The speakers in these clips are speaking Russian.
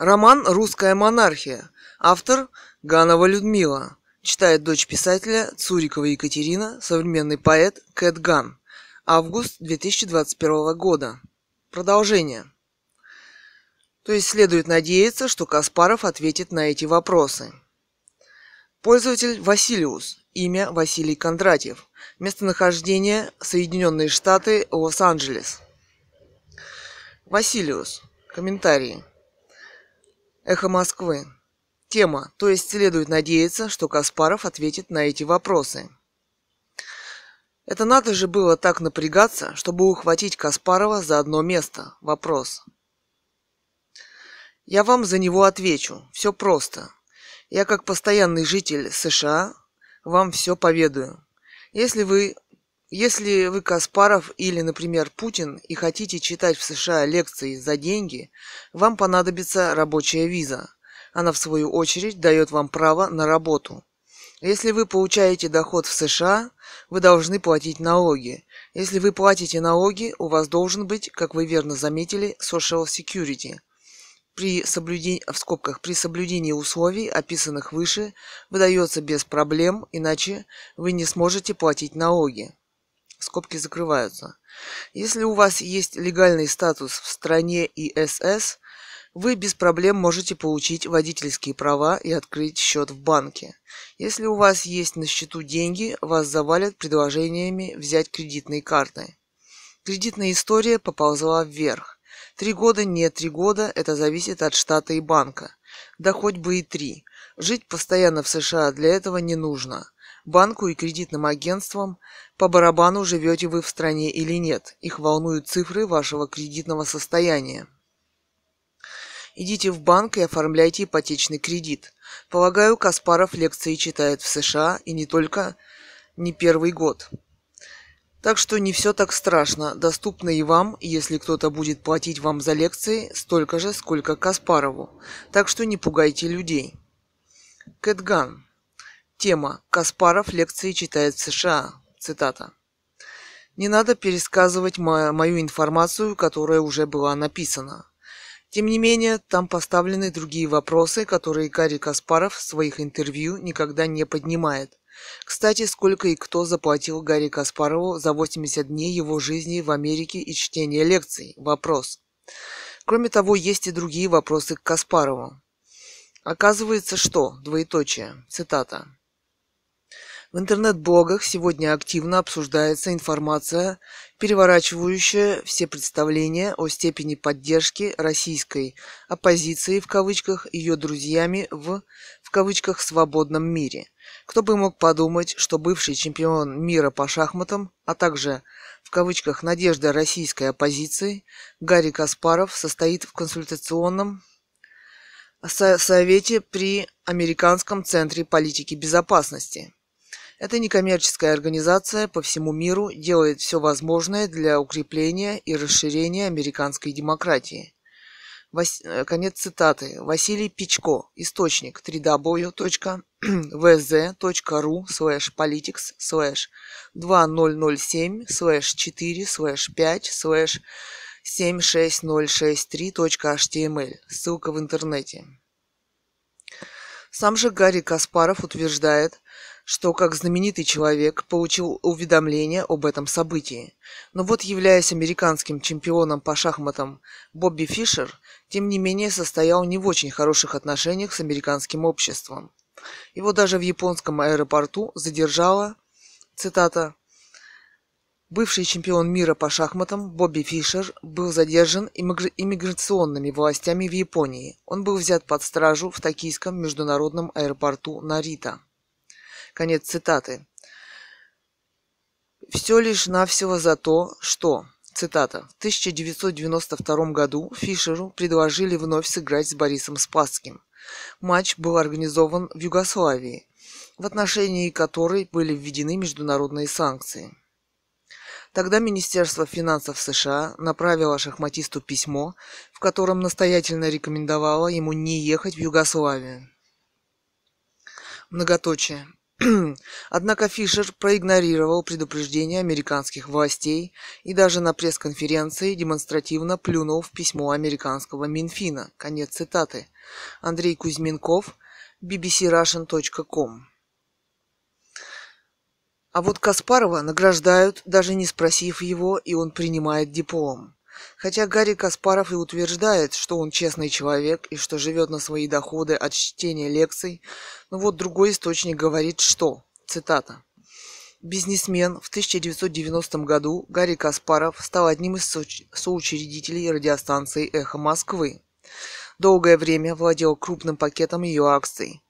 Роман «Русская монархия». Автор Ганова Людмила. Читает дочь писателя Цурикова Екатерина, современный поэт Кэт Ган. Август 2021 года. Продолжение. То есть следует надеяться, что Каспаров ответит на эти вопросы. Пользователь Василиус. Имя Василий Кондратьев. Местонахождение Соединенные Штаты, Лос-Анджелес. Василиус. Комментарии. Эхо Москвы. Тема, то есть следует надеяться, что Каспаров ответит на эти вопросы. Это надо же было так напрягаться, чтобы ухватить Каспарова за одно место. Вопрос. Я вам за него отвечу. Все просто. Я как постоянный житель США вам все поведаю. Если вы если вы Каспаров или, например, Путин и хотите читать в США лекции за деньги, вам понадобится рабочая виза. Она, в свою очередь, дает вам право на работу. Если вы получаете доход в США, вы должны платить налоги. Если вы платите налоги, у вас должен быть, как вы верно заметили, Social Security. При соблюдении, в скобках, при соблюдении условий, описанных выше, выдается без проблем, иначе вы не сможете платить налоги скобки закрываются. Если у вас есть легальный статус в стране ИСС, вы без проблем можете получить водительские права и открыть счет в банке. Если у вас есть на счету деньги, вас завалят предложениями взять кредитные карты. Кредитная история поползла вверх. Три года, не три года, это зависит от штата и банка. Да хоть бы и три. Жить постоянно в США для этого не нужно банку и кредитным агентствам, по барабану живете вы в стране или нет. Их волнуют цифры вашего кредитного состояния. Идите в банк и оформляйте ипотечный кредит. Полагаю, Каспаров лекции читает в США и не только не первый год. Так что не все так страшно. Доступно и вам, если кто-то будет платить вам за лекции столько же, сколько Каспарову. Так что не пугайте людей. Кэтган. Тема «Каспаров лекции читает в США». Цитата. Не надо пересказывать мо- мою информацию, которая уже была написана. Тем не менее, там поставлены другие вопросы, которые Гарри Каспаров в своих интервью никогда не поднимает. Кстати, сколько и кто заплатил Гарри Каспарову за 80 дней его жизни в Америке и чтение лекций? Вопрос. Кроме того, есть и другие вопросы к Каспарову. Оказывается, что, двоеточие, цитата, в интернет-блогах сегодня активно обсуждается информация, переворачивающая все представления о степени поддержки российской оппозиции в кавычках ее друзьями в в кавычках свободном мире. Кто бы мог подумать, что бывший чемпион мира по шахматам, а также в кавычках надежда российской оппозиции Гарри Каспаров состоит в консультационном Совете при Американском центре политики безопасности. Эта некоммерческая организация по всему миру делает все возможное для укрепления и расширения американской демократии. Вас... Э, конец цитаты. Василий Пичко. Источник www.vz.ru slash politics slash 2007 4 5 76063.html. Ссылка в интернете. Сам же Гарри Каспаров утверждает, что, как знаменитый человек, получил уведомление об этом событии. Но вот, являясь американским чемпионом по шахматам Бобби Фишер, тем не менее состоял не в очень хороших отношениях с американским обществом. Его даже в японском аэропорту задержала, цитата, Бывший чемпион мира по шахматам Бобби Фишер был задержан иммиграционными властями в Японии. Он был взят под стражу в токийском международном аэропорту Нарита. Конец цитаты. Все лишь навсего за то, что, цитата, в 1992 году Фишеру предложили вновь сыграть с Борисом Спасским. Матч был организован в Югославии, в отношении которой были введены международные санкции. Тогда Министерство финансов США направило шахматисту письмо, в котором настоятельно рекомендовало ему не ехать в Югославию. Многоточие. Однако Фишер проигнорировал предупреждение американских властей и даже на пресс-конференции демонстративно плюнул в письмо американского Минфина. Конец цитаты. Андрей Кузьминков, bbcrussian.com а вот Каспарова награждают, даже не спросив его, и он принимает диплом. Хотя Гарри Каспаров и утверждает, что он честный человек и что живет на свои доходы от чтения лекций, но вот другой источник говорит, что, цитата, Бизнесмен в 1990 году Гарри Каспаров стал одним из соуч- соучредителей радиостанции «Эхо Москвы». Долгое время владел крупным пакетом ее акций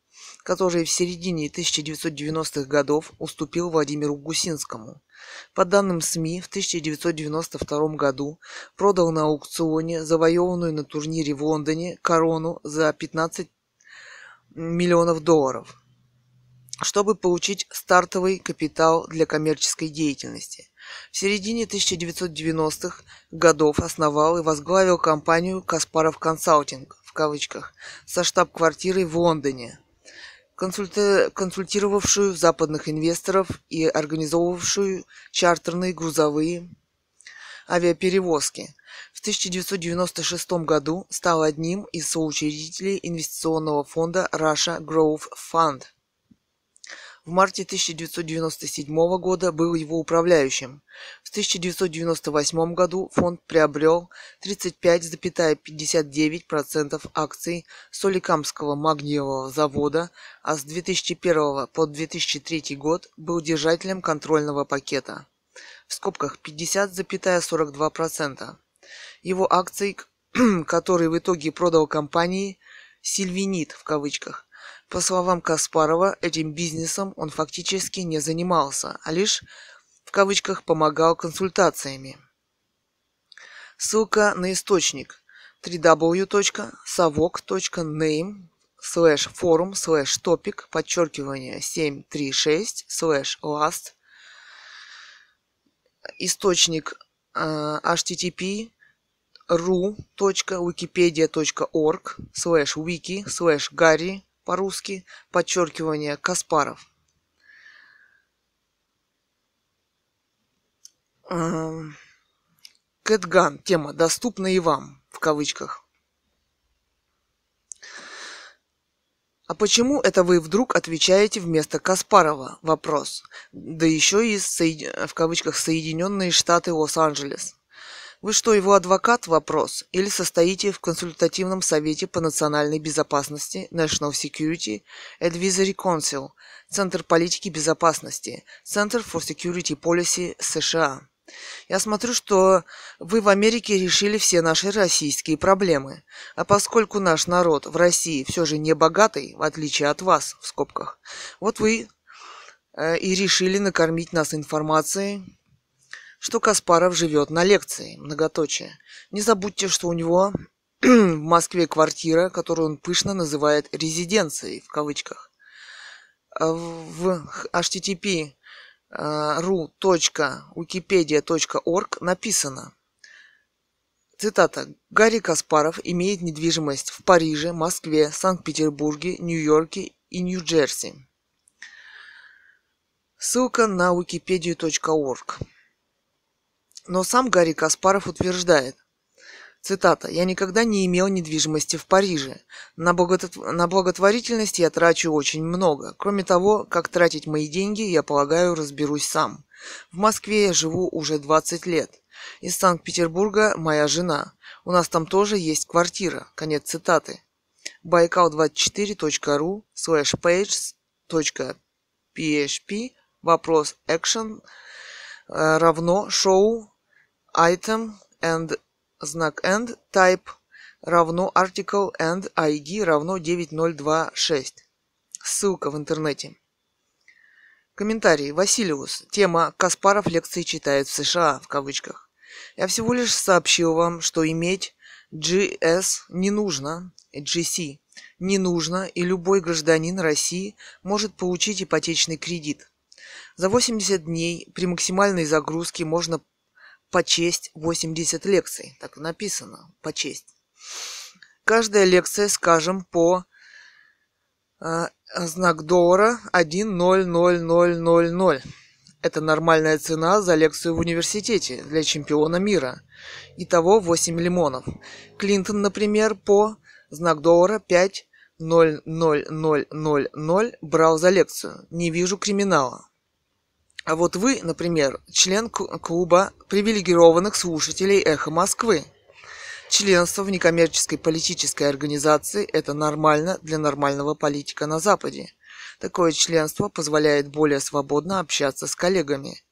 который в середине 1990-х годов уступил Владимиру Гусинскому. По данным СМИ, в 1992 году продал на аукционе завоеванную на турнире в Лондоне корону за 15 миллионов долларов чтобы получить стартовый капитал для коммерческой деятельности. В середине 1990-х годов основал и возглавил компанию «Каспаров Консалтинг» в кавычках со штаб-квартирой в Лондоне консульта- консультировавшую западных инвесторов и организовывавшую чартерные грузовые авиаперевозки. В 1996 году стал одним из соучредителей инвестиционного фонда Russia Growth Fund – в марте 1997 года был его управляющим. В 1998 году фонд приобрел 35,59% акций Соликамского магниевого завода, а с 2001 по 2003 год был держателем контрольного пакета. В скобках 50,42%. Его акции, которые в итоге продал компании «Сильвинит» в кавычках, по словам Каспарова, этим бизнесом он фактически не занимался, а лишь в кавычках помогал консультациями. Ссылка на источник www.savok.name слэш форум слэш топик подчеркивание 736 слэш last источник э, http ru.wikipedia.org слэш wiki слэш гарри по-русски, подчеркивание Каспаров. Эм, Кэтган. Тема «Доступна и вам» в кавычках. А почему это вы вдруг отвечаете вместо Каспарова? Вопрос. Да еще и в кавычках Соединенные Штаты Лос-Анджелес. Вы что, его адвокат? Вопрос. Или состоите в консультативном совете по национальной безопасности National Security Advisory Council, Центр политики безопасности, Center for Security Policy США. Я смотрю, что вы в Америке решили все наши российские проблемы. А поскольку наш народ в России все же не богатый, в отличие от вас, в скобках, вот вы э, и решили накормить нас информацией что Каспаров живет на лекции, многоточие. Не забудьте, что у него в Москве квартира, которую он пышно называет «резиденцией» в кавычках. А в http ru.wikipedia.org а, написано – Цитата. Гарри Каспаров имеет недвижимость в Париже, Москве, Санкт-Петербурге, Нью-Йорке и Нью-Джерси. Ссылка на wikipedia.org. Но сам Гарри Каспаров утверждает, Цитата. «Я никогда не имел недвижимости в Париже. На, благотв... на благотворительность я трачу очень много. Кроме того, как тратить мои деньги, я полагаю, разберусь сам. В Москве я живу уже 20 лет. Из Санкт-Петербурга моя жена. У нас там тоже есть квартира». Конец цитаты. Baikal24.ru slash pages.php вопрос action э, равно шоу item and знак and type равно article and ID равно 9026. Ссылка в интернете. Комментарий. Василиус. Тема «Каспаров лекции читает в США» в кавычках. Я всего лишь сообщил вам, что иметь GS не нужно, GC не нужно, и любой гражданин России может получить ипотечный кредит. За 80 дней при максимальной загрузке можно почесть 80 лекций. Так и написано, почесть. Каждая лекция, скажем, по э, знак доллара 1.00000. Это нормальная цена за лекцию в университете для чемпиона мира. Итого 8 лимонов. Клинтон, например, по знак доллара 5 00000 брал за лекцию. Не вижу криминала. А вот вы, например, член клуба привилегированных слушателей «Эхо Москвы». Членство в некоммерческой политической организации – это нормально для нормального политика на Западе. Такое членство позволяет более свободно общаться с коллегами –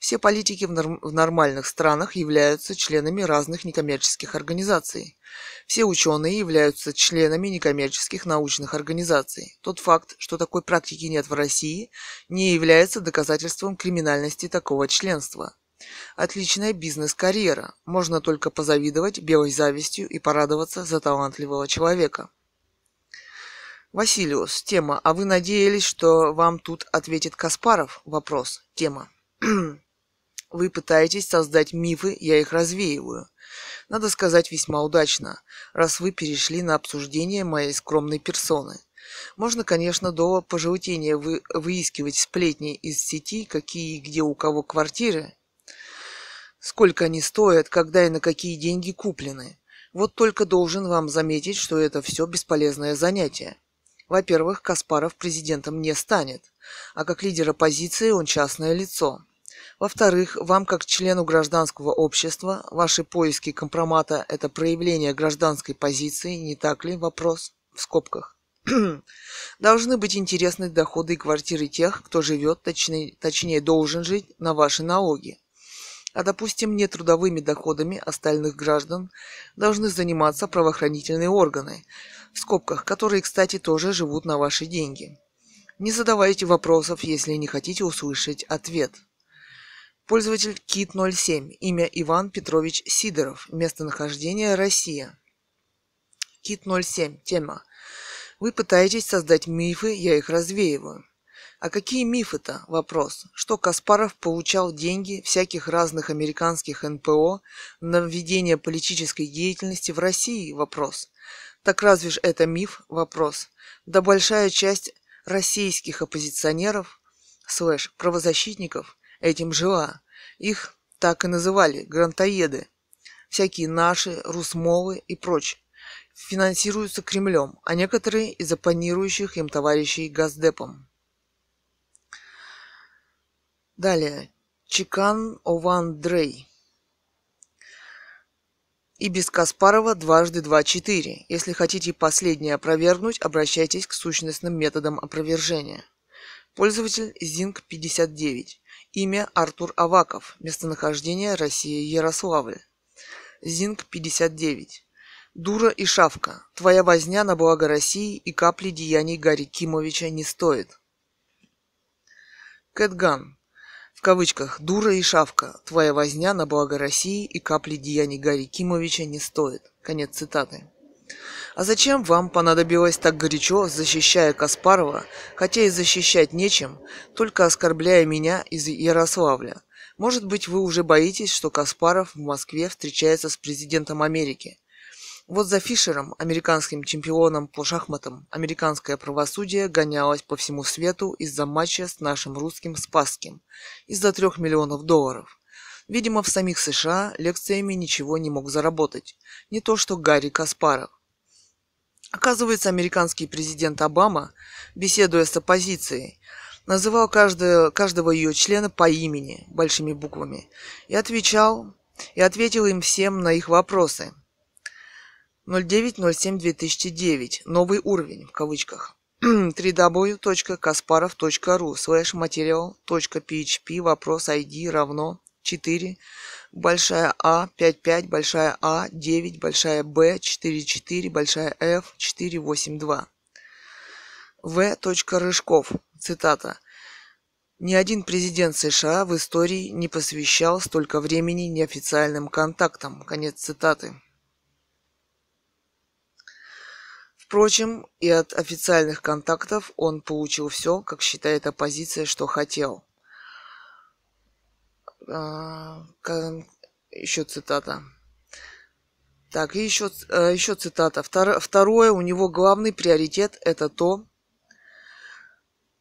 все политики в, норм- в нормальных странах являются членами разных некоммерческих организаций. Все ученые являются членами некоммерческих научных организаций. Тот факт, что такой практики нет в России, не является доказательством криминальности такого членства. Отличная бизнес-карьера. Можно только позавидовать белой завистью и порадоваться за талантливого человека. Василиус. Тема. А вы надеялись, что вам тут ответит Каспаров? Вопрос. Тема. Вы пытаетесь создать мифы, я их развеиваю. Надо сказать, весьма удачно, раз вы перешли на обсуждение моей скромной персоны. Можно, конечно, до пожелтения вы, выискивать сплетни из сети, какие и где у кого квартиры, сколько они стоят, когда и на какие деньги куплены. Вот только должен вам заметить, что это все бесполезное занятие. Во-первых, Каспаров президентом не станет, а как лидер оппозиции он частное лицо – во-вторых, вам, как члену гражданского общества, ваши поиски компромата – это проявление гражданской позиции, не так ли? Вопрос в скобках. Должны быть интересны доходы и квартиры тех, кто живет, точнее, точнее должен жить, на ваши налоги. А допустим, не трудовыми доходами остальных граждан должны заниматься правоохранительные органы, в скобках, которые, кстати, тоже живут на ваши деньги. Не задавайте вопросов, если не хотите услышать ответ. Пользователь Кит07. Имя Иван Петрович Сидоров. Местонахождение Россия. Кит07. Тема. Вы пытаетесь создать мифы, я их развеиваю. А какие мифы-то? Вопрос. Что Каспаров получал деньги всяких разных американских НПО на введение политической деятельности в России? Вопрос. Так разве ж это миф? Вопрос. Да большая часть российских оппозиционеров, слэш, правозащитников – этим жила. Их так и называли – грантоеды. Всякие наши, русмолы и прочее. Финансируются Кремлем, а некоторые из оппонирующих им товарищей Газдепом. Далее. Чекан Ован Дрей. И без Каспарова дважды два-четыре. Если хотите последнее опровергнуть, обращайтесь к сущностным методам опровержения. Пользователь Зинг 59. Имя Артур Аваков. Местонахождение Россия Ярославль. Зинг 59. Дура и шавка. Твоя возня на благо России и капли деяний Гарри Кимовича не стоит. Кэтган. В кавычках «Дура и шавка. Твоя возня на благо России и капли деяний Гарри Кимовича не стоит». Конец цитаты. А зачем вам понадобилось так горячо, защищая Каспарова, хотя и защищать нечем, только оскорбляя меня из Ярославля? Может быть, вы уже боитесь, что Каспаров в Москве встречается с президентом Америки? Вот за Фишером, американским чемпионом по шахматам, американское правосудие гонялось по всему свету из-за матча с нашим русским Спасским, из-за трех миллионов долларов. Видимо, в самих США лекциями ничего не мог заработать. Не то что Гарри Каспаров. Оказывается, американский президент Обама, беседуя с оппозицией, называл каждого, каждого ее члена по имени, большими буквами, и отвечал, и ответил им всем на их вопросы. 0907-2009. Новый уровень, в кавычках. www.kasparov.ru slash material.php вопрос ID равно 4, большая А, 5, 5, большая А, 9, большая Б, 4, 4, большая Ф, 4, 8, 2. В. Рыжков, цитата. Ни один президент США в истории не посвящал столько времени неофициальным контактам. Конец цитаты. Впрочем, и от официальных контактов он получил все, как считает оппозиция, что хотел. А, еще цитата. Так, и еще, э, еще цитата. Второе, у него главный приоритет – это то,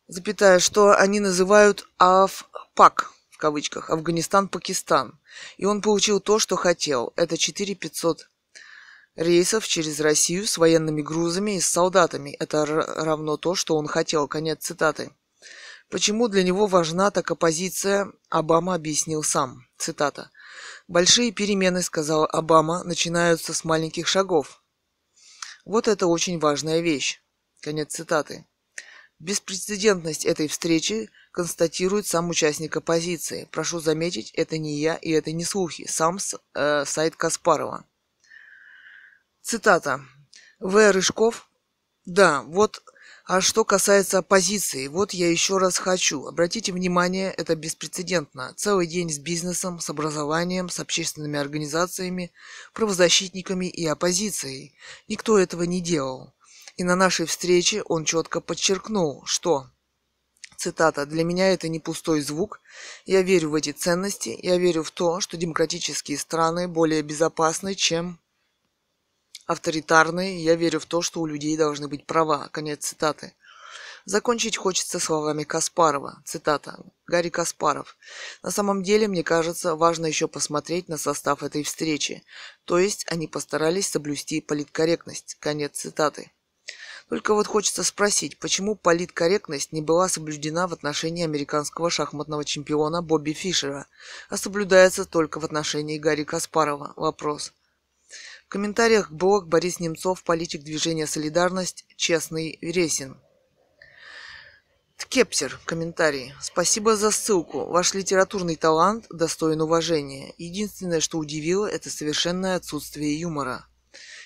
запятая, что они называют АФПАК, в кавычках, Афганистан-Пакистан. И он получил то, что хотел. Это 4500 рейсов через Россию с военными грузами и с солдатами. Это равно то, что он хотел. Конец цитаты. Почему для него важна так оппозиция, Обама объяснил сам. Цитата. «Большие перемены, — сказал Обама, — начинаются с маленьких шагов. Вот это очень важная вещь». Конец цитаты. Беспрецедентность этой встречи констатирует сам участник оппозиции. Прошу заметить, это не я и это не слухи, сам э, сайт Каспарова. Цитата. В. Рыжков. Да, вот а что касается оппозиции, вот я еще раз хочу. Обратите внимание, это беспрецедентно. Целый день с бизнесом, с образованием, с общественными организациями, правозащитниками и оппозицией. Никто этого не делал. И на нашей встрече он четко подчеркнул, что цитата, «Для меня это не пустой звук. Я верю в эти ценности. Я верю в то, что демократические страны более безопасны, чем авторитарные, я верю в то, что у людей должны быть права. Конец цитаты. Закончить хочется словами Каспарова. Цитата. Гарри Каспаров. На самом деле, мне кажется, важно еще посмотреть на состав этой встречи. То есть они постарались соблюсти политкорректность. Конец цитаты. Только вот хочется спросить, почему политкорректность не была соблюдена в отношении американского шахматного чемпиона Бобби Фишера, а соблюдается только в отношении Гарри Каспарова? Вопрос. В комментариях блог Борис Немцов, политик движения «Солидарность», честный Вересин. Ткептер, комментарий. Спасибо за ссылку. Ваш литературный талант достоин уважения. Единственное, что удивило, это совершенное отсутствие юмора.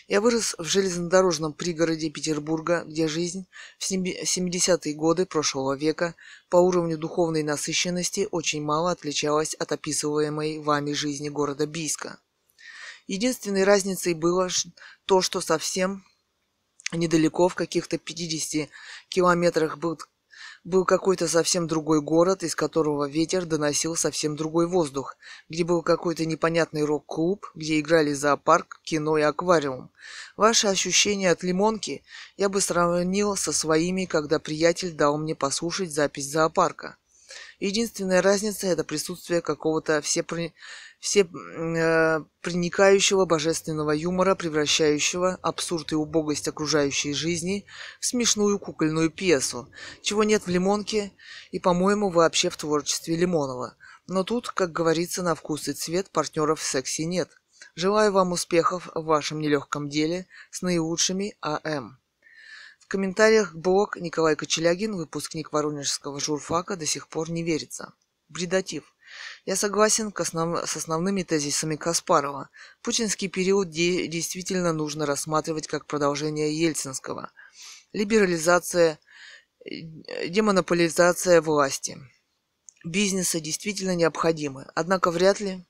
Я вырос в железнодорожном пригороде Петербурга, где жизнь в 70-е годы прошлого века по уровню духовной насыщенности очень мало отличалась от описываемой вами жизни города Бийска – Единственной разницей было то, что совсем недалеко, в каких-то 50 километрах был, был какой-то совсем другой город, из которого ветер доносил совсем другой воздух, где был какой-то непонятный рок-клуб, где играли зоопарк, кино и аквариум. Ваши ощущения от лимонки я бы сравнил со своими, когда приятель дал мне послушать запись зоопарка. Единственная разница – это присутствие какого-то всепри все э, проникающего божественного юмора, превращающего абсурд и убогость окружающей жизни в смешную кукольную пьесу, чего нет в «Лимонке» и, по-моему, вообще в творчестве Лимонова. Но тут, как говорится, на вкус и цвет партнеров в сексе нет. Желаю вам успехов в вашем нелегком деле с наилучшими АМ. В комментариях блог Николай Кочелягин, выпускник Воронежского журфака, до сих пор не верится. Бредатив. Я согласен основ... с основными тезисами Каспарова. Путинский период де... действительно нужно рассматривать как продолжение Ельцинского. Либерализация, э, демонополизация власти, бизнеса действительно необходимы, однако вряд ли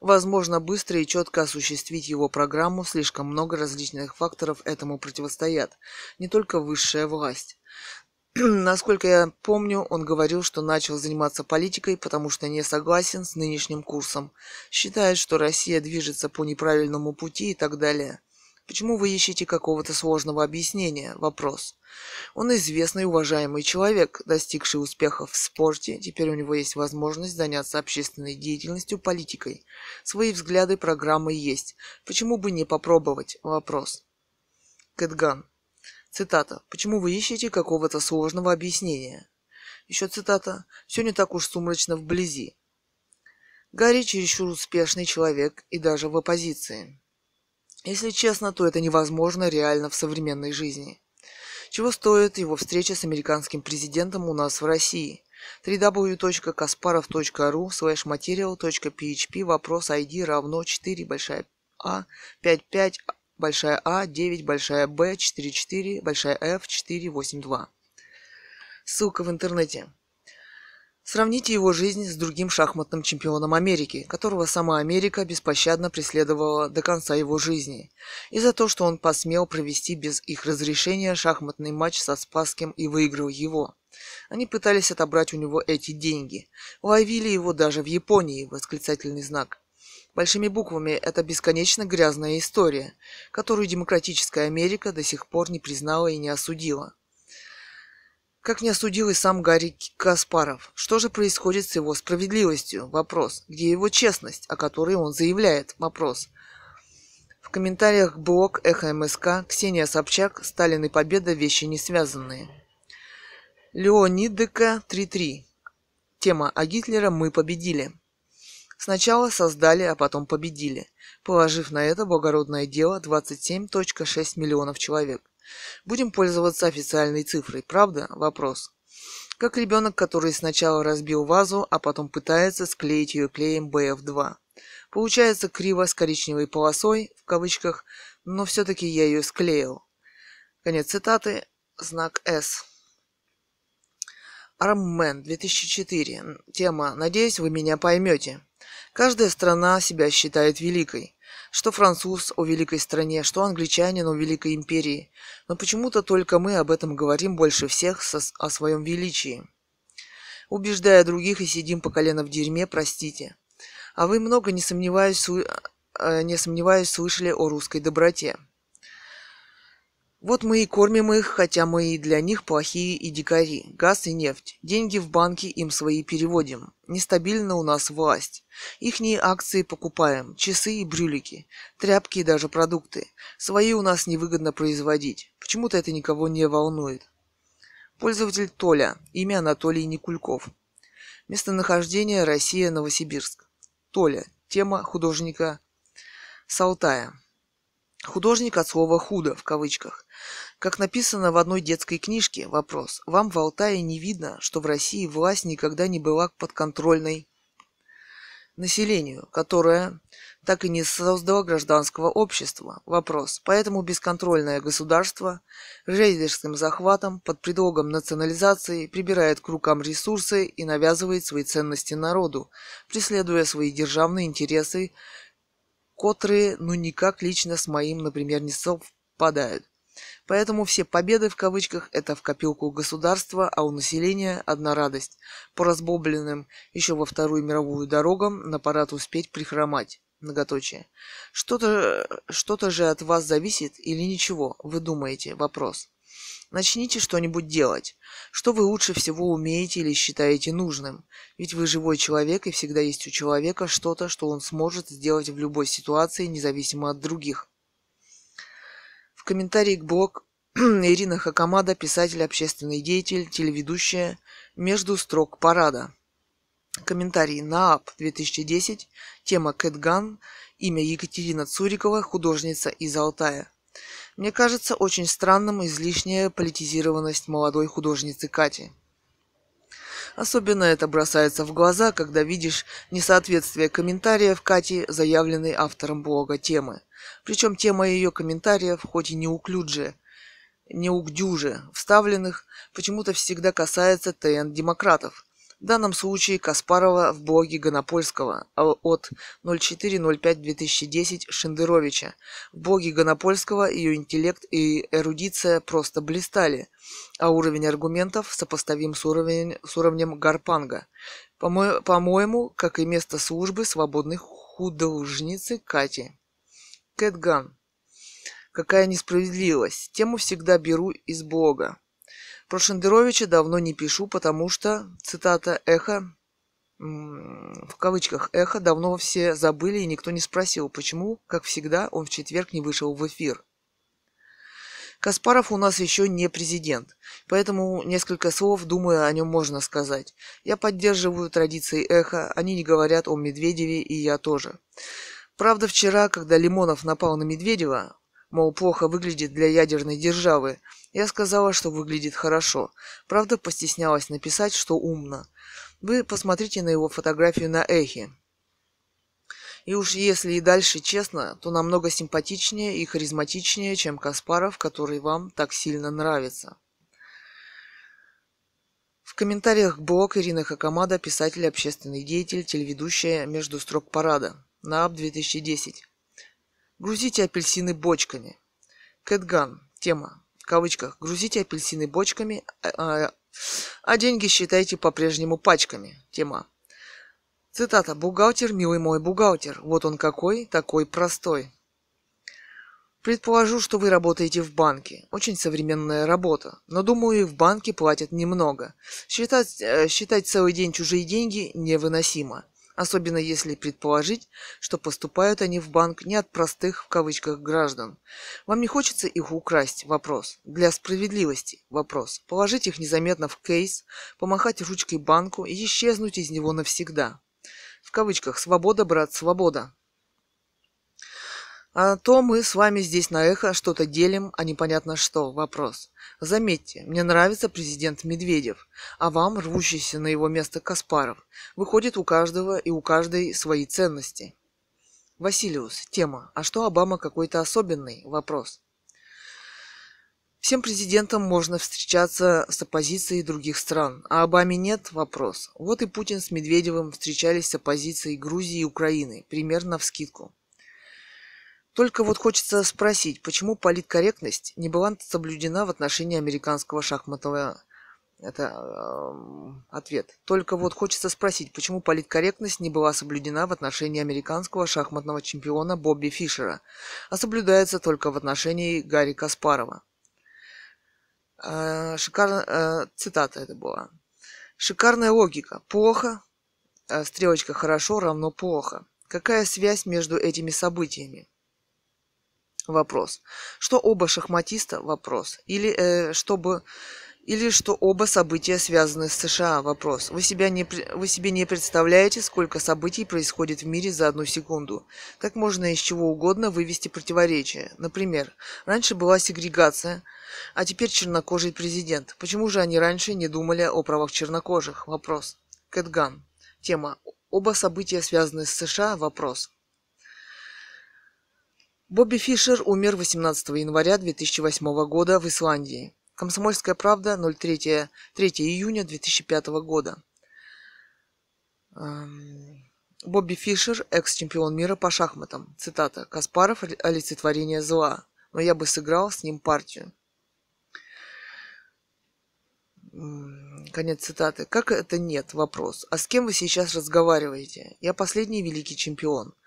возможно быстро и четко осуществить его программу, слишком много различных факторов этому противостоят, не только высшая власть. Насколько я помню, он говорил, что начал заниматься политикой, потому что не согласен с нынешним курсом. Считает, что Россия движется по неправильному пути и так далее. Почему вы ищете какого-то сложного объяснения? Вопрос. Он известный уважаемый человек, достигший успехов в спорте. Теперь у него есть возможность заняться общественной деятельностью, политикой. Свои взгляды, программы есть. Почему бы не попробовать? Вопрос. Кэтган. Цитата. «Почему вы ищете какого-то сложного объяснения?» Еще цитата. «Все не так уж сумрачно вблизи». Гарри чересчур успешный человек и даже в оппозиции. Если честно, то это невозможно реально в современной жизни. Чего стоит его встреча с американским президентом у нас в России? www.kasparov.ru slash material.php вопрос ID равно 4 большая А 55 большая А, 9, большая Б, 44, большая F, 482. Ссылка в интернете. Сравните его жизнь с другим шахматным чемпионом Америки, которого сама Америка беспощадно преследовала до конца его жизни, и за то, что он посмел провести без их разрешения шахматный матч со Спасским и выиграл его. Они пытались отобрать у него эти деньги. Ловили его даже в Японии, восклицательный знак – Большими буквами это бесконечно грязная история, которую демократическая Америка до сих пор не признала и не осудила. Как не осудил и сам Гарри Каспаров. Что же происходит с его справедливостью? Вопрос. Где его честность, о которой он заявляет? Вопрос. В комментариях блог Эхо МСК, Ксения Собчак, Сталин и Победа – вещи не связанные. Леонидека 3.3. Тема «А Гитлера мы победили». Сначала создали, а потом победили, положив на это благородное дело 27.6 миллионов человек. Будем пользоваться официальной цифрой, правда? Вопрос. Как ребенок, который сначала разбил вазу, а потом пытается склеить ее клеем БФ-2. Получается криво с коричневой полосой, в кавычках, но все-таки я ее склеил. Конец цитаты, знак «С». Арммен, 2004. Тема «Надеюсь, вы меня поймете». Каждая страна себя считает великой. Что француз о великой стране, что англичанин о великой империи. Но почему-то только мы об этом говорим больше всех со, о своем величии. Убеждая других и сидим по колено в дерьме, простите. А вы много, не сомневаюсь, э, не сомневаюсь, слышали о русской доброте. Вот мы и кормим их, хотя мы и для них плохие и дикари. Газ и нефть. Деньги в банке им свои переводим. Нестабильна у нас власть. Ихние акции покупаем. Часы и брюлики. Тряпки и даже продукты. Свои у нас невыгодно производить. Почему-то это никого не волнует. Пользователь Толя. Имя Анатолий Никульков. Местонахождение Россия, Новосибирск. Толя. Тема художника Салтая. Художник от слова «худо» в кавычках. Как написано в одной детской книжке, вопрос. Вам в Алтае не видно, что в России власть никогда не была подконтрольной населению, которое так и не создало гражданского общества. Вопрос. Поэтому бесконтрольное государство рейдерским захватом под предлогом национализации прибирает к рукам ресурсы и навязывает свои ценности народу, преследуя свои державные интересы которые ну никак лично с моим, например, не совпадают. Поэтому все победы в кавычках – это в копилку государства, а у населения одна радость. По разбобленным еще во Вторую мировую дорогам на парад успеть прихромать. Многоточие. Что-то что же от вас зависит или ничего? Вы думаете? Вопрос. Начните что-нибудь делать. Что вы лучше всего умеете или считаете нужным? Ведь вы живой человек, и всегда есть у человека что-то, что он сможет сделать в любой ситуации, независимо от других. В комментарии к блог Ирина Хакамада, писатель, общественный деятель, телеведущая, между строк парада. Комментарий на НААП 2010, тема Кэтган, имя Екатерина Цурикова, художница из Алтая – мне кажется очень странным излишняя политизированность молодой художницы Кати. Особенно это бросается в глаза, когда видишь несоответствие комментариев Кати, заявленной автором блога темы. Причем тема ее комментариев, хоть и неуклюджая, неугдюже вставленных, почему-то всегда касается ТН-демократов. В данном случае Каспарова в блоге Гонопольского а, от 04.05.2010 Шендеровича. В блоге Гонопольского ее интеллект и эрудиция просто блистали, а уровень аргументов сопоставим с, уровнем с уровнем Гарпанга. По-мо- по-моему, как и место службы свободных художницы Кати. Кэтган. Какая несправедливость. Тему всегда беру из блога. Про Шендеровича давно не пишу, потому что, цитата, «эхо», в кавычках «эхо» давно все забыли и никто не спросил, почему, как всегда, он в четверг не вышел в эфир. Каспаров у нас еще не президент, поэтому несколько слов, думаю, о нем можно сказать. Я поддерживаю традиции эхо, они не говорят о Медведеве, и я тоже. Правда, вчера, когда Лимонов напал на Медведева, мол, плохо выглядит для ядерной державы. Я сказала, что выглядит хорошо. Правда, постеснялась написать, что умно. Вы посмотрите на его фотографию на Эхе. И уж если и дальше честно, то намного симпатичнее и харизматичнее, чем Каспаров, который вам так сильно нравится. В комментариях блог Ирина Хакамада, писатель, общественный деятель, телеведущая между строк парада. НААП 2010. Грузите апельсины бочками. Кэтган. Тема. В кавычках. Грузите апельсины бочками, а, а, а деньги считайте по-прежнему пачками. Тема. Цитата. «Бухгалтер, милый мой бухгалтер, вот он какой, такой простой». Предположу, что вы работаете в банке. Очень современная работа. Но, думаю, в банке платят немного. Считать, э, считать целый день чужие деньги невыносимо особенно если предположить, что поступают они в банк не от простых в кавычках граждан. Вам не хочется их украсть? Вопрос. Для справедливости? Вопрос. Положить их незаметно в кейс, помахать ручкой банку и исчезнуть из него навсегда. В кавычках «Свобода, брат, свобода». А то мы с вами здесь на эхо что-то делим, а непонятно что. Вопрос. Заметьте, мне нравится президент Медведев, а вам, рвущийся на его место Каспаров, выходит у каждого и у каждой свои ценности. Василиус. Тема. А что Обама какой-то особенный? Вопрос. Всем президентам можно встречаться с оппозицией других стран, а Обаме нет? Вопрос. Вот и Путин с Медведевым встречались с оппозицией Грузии и Украины, примерно в скидку. Только вот хочется спросить, почему политкорректность не была соблюдена в отношении американского шахматного это э, ответ. Только вот хочется спросить, почему политкорректность не была соблюдена в отношении американского шахматного чемпиона Бобби Фишера, а соблюдается только в отношении Гарри Каспарова. Э, шикарно, э, цитата это была. Шикарная логика. Плохо, э, стрелочка хорошо равно плохо. Какая связь между этими событиями? Вопрос. Что оба шахматиста? Вопрос. Или э, чтобы... Или что оба события связаны с США? Вопрос. Вы, себя не, вы себе не представляете, сколько событий происходит в мире за одну секунду. Как можно из чего угодно вывести противоречие. Например, раньше была сегрегация, а теперь чернокожий президент. Почему же они раньше не думали о правах чернокожих? Вопрос. Кэтган. Тема. Оба события связаны с США? Вопрос. Бобби Фишер умер 18 января 2008 года в Исландии. Комсомольская правда, 03, 3 июня 2005 года. Эм, Бобби Фишер, экс-чемпион мира по шахматам. Цитата. «Каспаров – олицетворение зла, но я бы сыграл с ним партию». Конец цитаты. Как это нет? Вопрос. А с кем вы сейчас разговариваете? Я последний великий чемпион –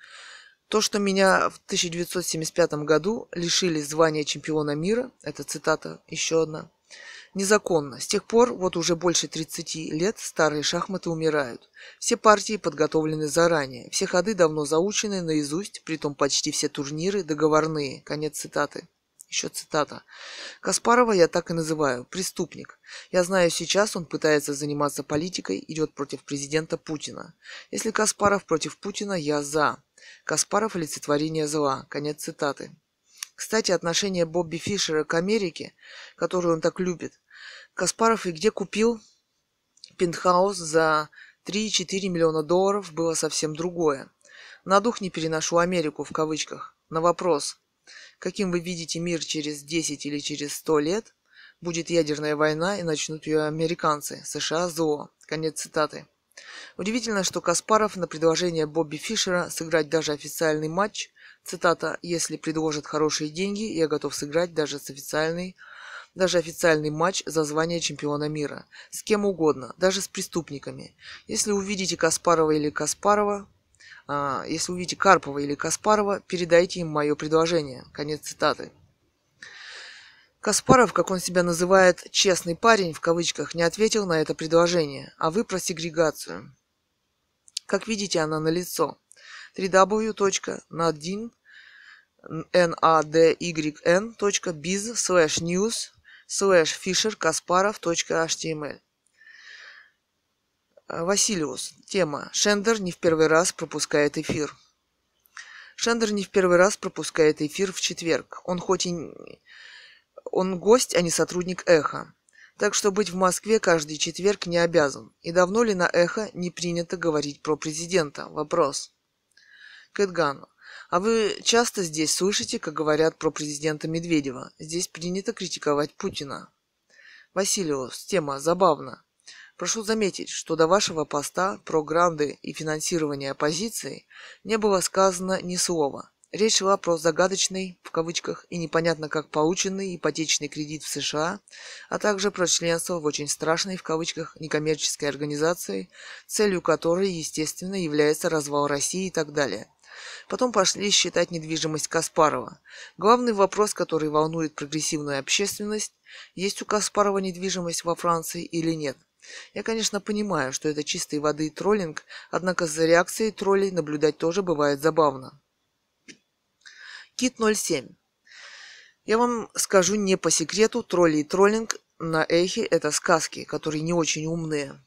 то, что меня в 1975 году лишили звания чемпиона мира, это цитата еще одна, незаконно. С тех пор, вот уже больше 30 лет, старые шахматы умирают. Все партии подготовлены заранее, все ходы давно заучены наизусть, притом почти все турниры договорные. Конец цитаты. Еще цитата. Каспарова я так и называю – преступник. Я знаю, сейчас он пытается заниматься политикой, идет против президента Путина. Если Каспаров против Путина, я за. Каспаров олицетворение зла. Конец цитаты. Кстати, отношение Бобби Фишера к Америке, которую он так любит, Каспаров и где купил пентхаус за 3-4 миллиона долларов было совсем другое. На дух не переношу Америку в кавычках. На вопрос, каким вы видите мир через 10 или через 100 лет, будет ядерная война и начнут ее американцы. США зло. Конец цитаты. Удивительно, что Каспаров на предложение Бобби Фишера сыграть даже официальный матч, цитата, «если предложат хорошие деньги, я готов сыграть даже с официальной даже официальный матч за звание чемпиона мира. С кем угодно, даже с преступниками. Если увидите Каспарова или Каспарова, а, если увидите Карпова или Каспарова, передайте им мое предложение. Конец цитаты. Каспаров, как он себя называет, «честный парень» в кавычках, не ответил на это предложение, а вы про сегрегацию. Как видите, она на лицо. www.nadyn.biz slash news slash fisher html. Василиус. Тема. Шендер не в первый раз пропускает эфир. Шендер не в первый раз пропускает эфир в четверг. Он хоть и он гость, а не сотрудник «Эхо». Так что быть в Москве каждый четверг не обязан. И давно ли на «Эхо» не принято говорить про президента? Вопрос. Кэтган. А вы часто здесь слышите, как говорят про президента Медведева? Здесь принято критиковать Путина. Василиус. Тема забавна. Прошу заметить, что до вашего поста про гранды и финансирование оппозиции не было сказано ни слова. Речь шла про загадочный, в кавычках, и непонятно как полученный ипотечный кредит в США, а также про членство в очень страшной, в кавычках, некоммерческой организации, целью которой, естественно, является развал России и так далее. Потом пошли считать недвижимость Каспарова. Главный вопрос, который волнует прогрессивную общественность, есть у Каспарова недвижимость во Франции или нет. Я, конечно, понимаю, что это чистой воды троллинг, однако за реакцией троллей наблюдать тоже бывает забавно. Кит-07. Я вам скажу не по секрету, тролли и троллинг на эхе – это сказки, которые не очень умные.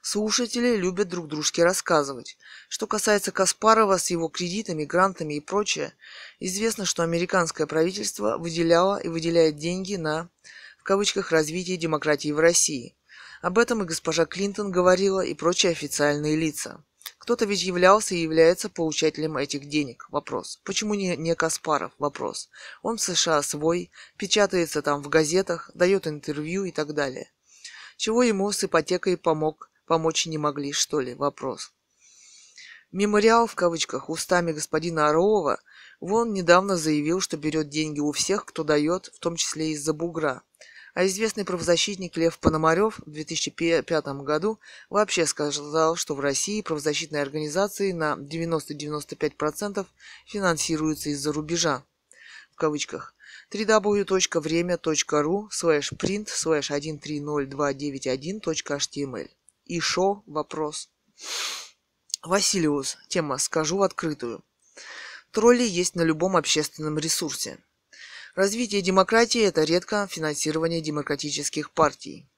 Слушатели любят друг дружке рассказывать. Что касается Каспарова с его кредитами, грантами и прочее, известно, что американское правительство выделяло и выделяет деньги на, в кавычках, развитие демократии в России. Об этом и госпожа Клинтон говорила, и прочие официальные лица. Кто-то ведь являлся и является получателем этих денег. Вопрос. Почему не, не Каспаров? Вопрос. Он в США свой, печатается там в газетах, дает интервью и так далее. Чего ему с ипотекой помог, помочь не могли, что ли? Вопрос. Мемориал в кавычках устами господина Орлова вон недавно заявил, что берет деньги у всех, кто дает, в том числе из-за бугра. А известный правозащитник Лев Пономарев в 2005 году вообще сказал, что в России правозащитные организации на 90-95% финансируются из-за рубежа. В кавычках www.время.ru slash print slash 130291.html. Эм И шо? Вопрос. Василиус. Тема «Скажу в открытую». Тролли есть на любом общественном ресурсе. Развитие демократии – это редко финансирование демократических партий.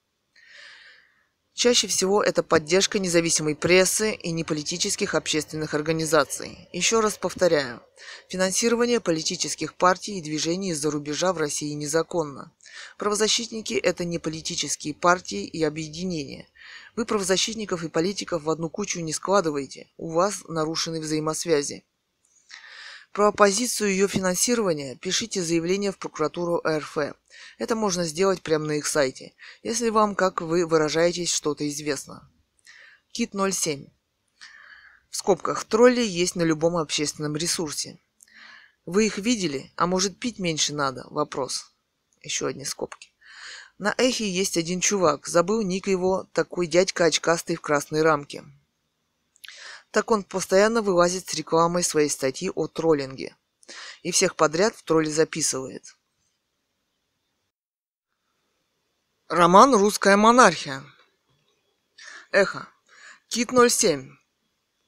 Чаще всего это поддержка независимой прессы и неполитических общественных организаций. Еще раз повторяю, финансирование политических партий и движений из-за рубежа в России незаконно. Правозащитники – это не политические партии и объединения. Вы правозащитников и политиков в одну кучу не складываете, у вас нарушены взаимосвязи. Про позицию ее финансирования пишите заявление в прокуратуру РФ. Это можно сделать прямо на их сайте, если вам, как вы выражаетесь, что-то известно. Кит 07. В скобках тролли есть на любом общественном ресурсе. Вы их видели? А может пить меньше надо? Вопрос. Еще одни скобки. На эхе есть один чувак. Забыл ник его, такой дядька очкастый в красной рамке. Так он постоянно вылазит с рекламой своей статьи о троллинге. И всех подряд в тролли записывает. Роман «Русская монархия». Эхо. Кит 07.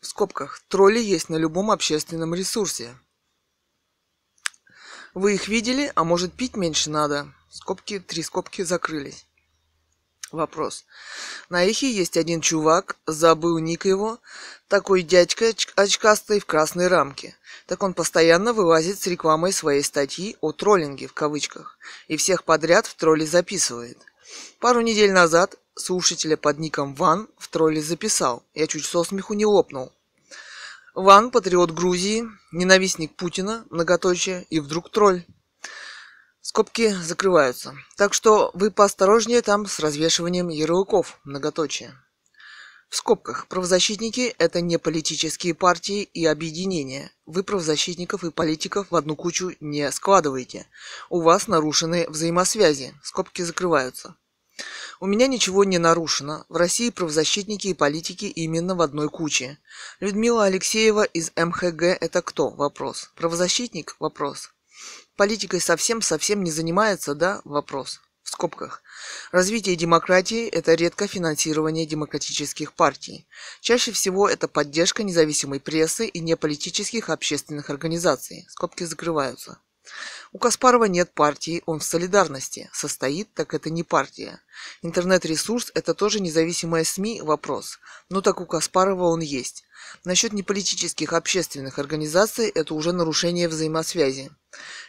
В скобках. Тролли есть на любом общественном ресурсе. Вы их видели, а может пить меньше надо. Скобки, три скобки закрылись. Вопрос. На Ихе есть один чувак, забыл ник его, такой дядька очкастый в красной рамке. Так он постоянно вылазит с рекламой своей статьи о троллинге в кавычках и всех подряд в тролли записывает. Пару недель назад слушателя под ником Ван в тролли записал. Я чуть со смеху не лопнул. Ван – патриот Грузии, ненавистник Путина, многоточие, и вдруг тролль скобки закрываются. Так что вы поосторожнее там с развешиванием ярлыков, многоточие. В скобках. Правозащитники – это не политические партии и объединения. Вы правозащитников и политиков в одну кучу не складываете. У вас нарушены взаимосвязи. Скобки закрываются. У меня ничего не нарушено. В России правозащитники и политики именно в одной куче. Людмила Алексеева из МХГ – это кто? Вопрос. Правозащитник? Вопрос политикой совсем-совсем не занимается, да? Вопрос. В скобках. Развитие демократии – это редко финансирование демократических партий. Чаще всего это поддержка независимой прессы и неполитических общественных организаций. Скобки закрываются. У Каспарова нет партии, он в солидарности. Состоит, так это не партия. Интернет-ресурс – это тоже независимая СМИ – вопрос. Но ну так у Каспарова он есть. Насчет неполитических общественных организаций – это уже нарушение взаимосвязи.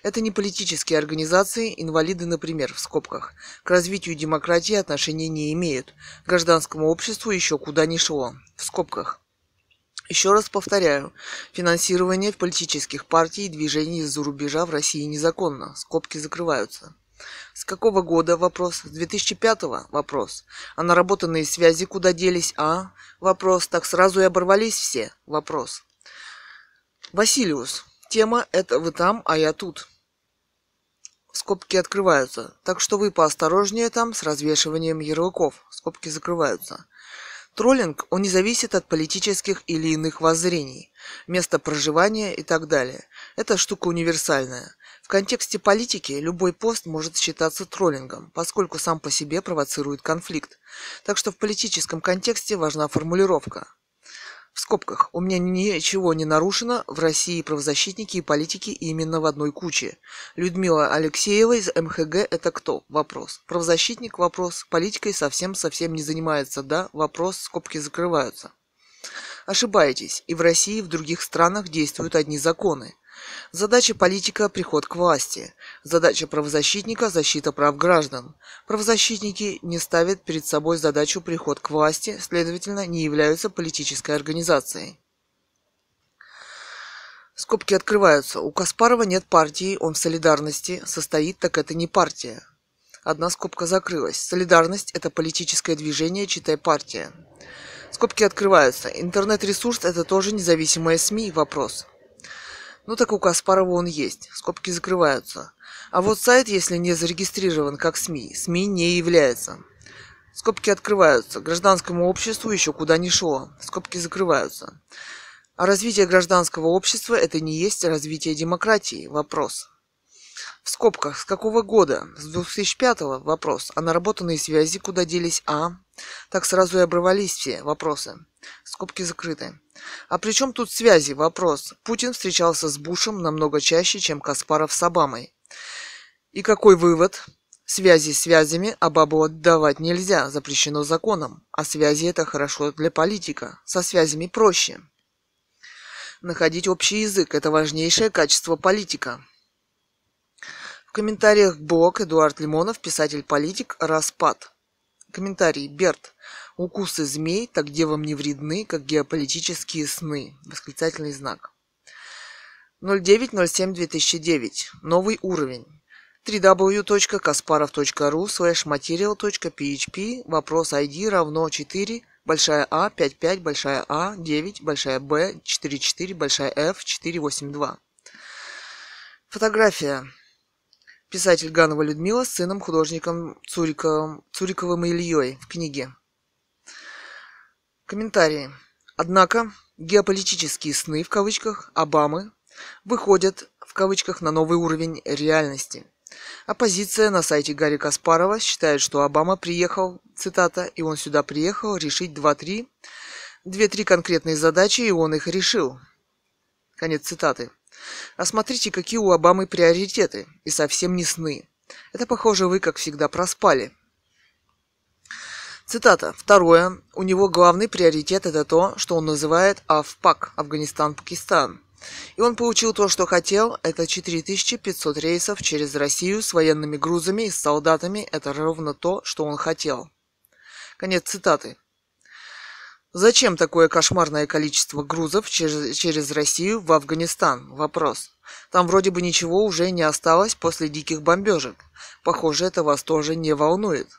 Это не политические организации, инвалиды, например, в скобках. К развитию демократии отношения не имеют. Гражданскому обществу еще куда ни шло. В скобках. Еще раз повторяю, финансирование политических партий и движений из-за рубежа в России незаконно. Скобки закрываются. С какого года вопрос? С 2005 вопрос. А наработанные связи куда делись? А? Вопрос. Так сразу и оборвались все? Вопрос. Василиус. Тема «Это вы там, а я тут». Скобки открываются. Так что вы поосторожнее там с развешиванием ярлыков. Скобки закрываются. Троллинг, он не зависит от политических или иных воззрений, места проживания и так далее. Это штука универсальная. В контексте политики любой пост может считаться троллингом, поскольку сам по себе провоцирует конфликт. Так что в политическом контексте важна формулировка. В скобках. У меня ничего не нарушено. В России правозащитники и политики именно в одной куче. Людмила Алексеева из МХГ – это кто? Вопрос. Правозащитник – вопрос. Политикой совсем-совсем не занимается, да? Вопрос. Скобки закрываются. Ошибаетесь. И в России, и в других странах действуют одни законы. Задача политика – приход к власти. Задача правозащитника – защита прав граждан. Правозащитники не ставят перед собой задачу приход к власти, следовательно, не являются политической организацией. Скобки открываются. У Каспарова нет партии, он в солидарности. Состоит, так это не партия. Одна скобка закрылась. Солидарность – это политическое движение, читай партия. Скобки открываются. Интернет-ресурс – это тоже независимая СМИ? Вопрос. Ну так у Каспарова он есть, скобки закрываются. А вот сайт, если не зарегистрирован как СМИ, СМИ не является. Скобки открываются. Гражданскому обществу еще куда ни шло. Скобки закрываются. А развитие гражданского общества – это не есть развитие демократии? Вопрос. В скобках, с какого года? С 2005 -го? Вопрос. А наработанные связи куда делись? А? Так сразу и обрывались все вопросы. Скобки закрыты. А при чем тут связи? Вопрос. Путин встречался с Бушем намного чаще, чем Каспаров с Обамой. И какой вывод? Связи связями, а бабу отдавать нельзя, запрещено законом. А связи это хорошо для политика. Со связями проще. Находить общий язык – это важнейшее качество политика. В комментариях блог Эдуард Лимонов, писатель-политик, распад. Комментарий Берт – Укусы змей, так где вам не вредны, как геополитические сны. Восклицательный знак. 09.07.2009. Новый уровень www.kasparov.ru slash material.php вопрос ID равно 4 большая А 55 большая А 9 большая Б 44 большая F 482. Фотография. Писатель Ганова Людмила с сыном художником Цуриковым, Цуриковым Ильей в книге Комментарии. Однако геополитические сны в кавычках Обамы выходят в кавычках на новый уровень реальности. Оппозиция на сайте Гарри Каспарова считает, что Обама приехал, цитата, и он сюда приехал решить 2-3, 2-3 конкретные задачи, и он их решил. Конец цитаты. А смотрите, какие у Обамы приоритеты, и совсем не сны. Это, похоже, вы, как всегда, проспали. Цитата. Второе. У него главный приоритет – это то, что он называет АФПАК – Афганистан-Пакистан. И он получил то, что хотел. Это 4500 рейсов через Россию с военными грузами и с солдатами. Это ровно то, что он хотел. Конец цитаты. Зачем такое кошмарное количество грузов через, через Россию в Афганистан? Вопрос. Там вроде бы ничего уже не осталось после диких бомбежек. Похоже, это вас тоже не волнует.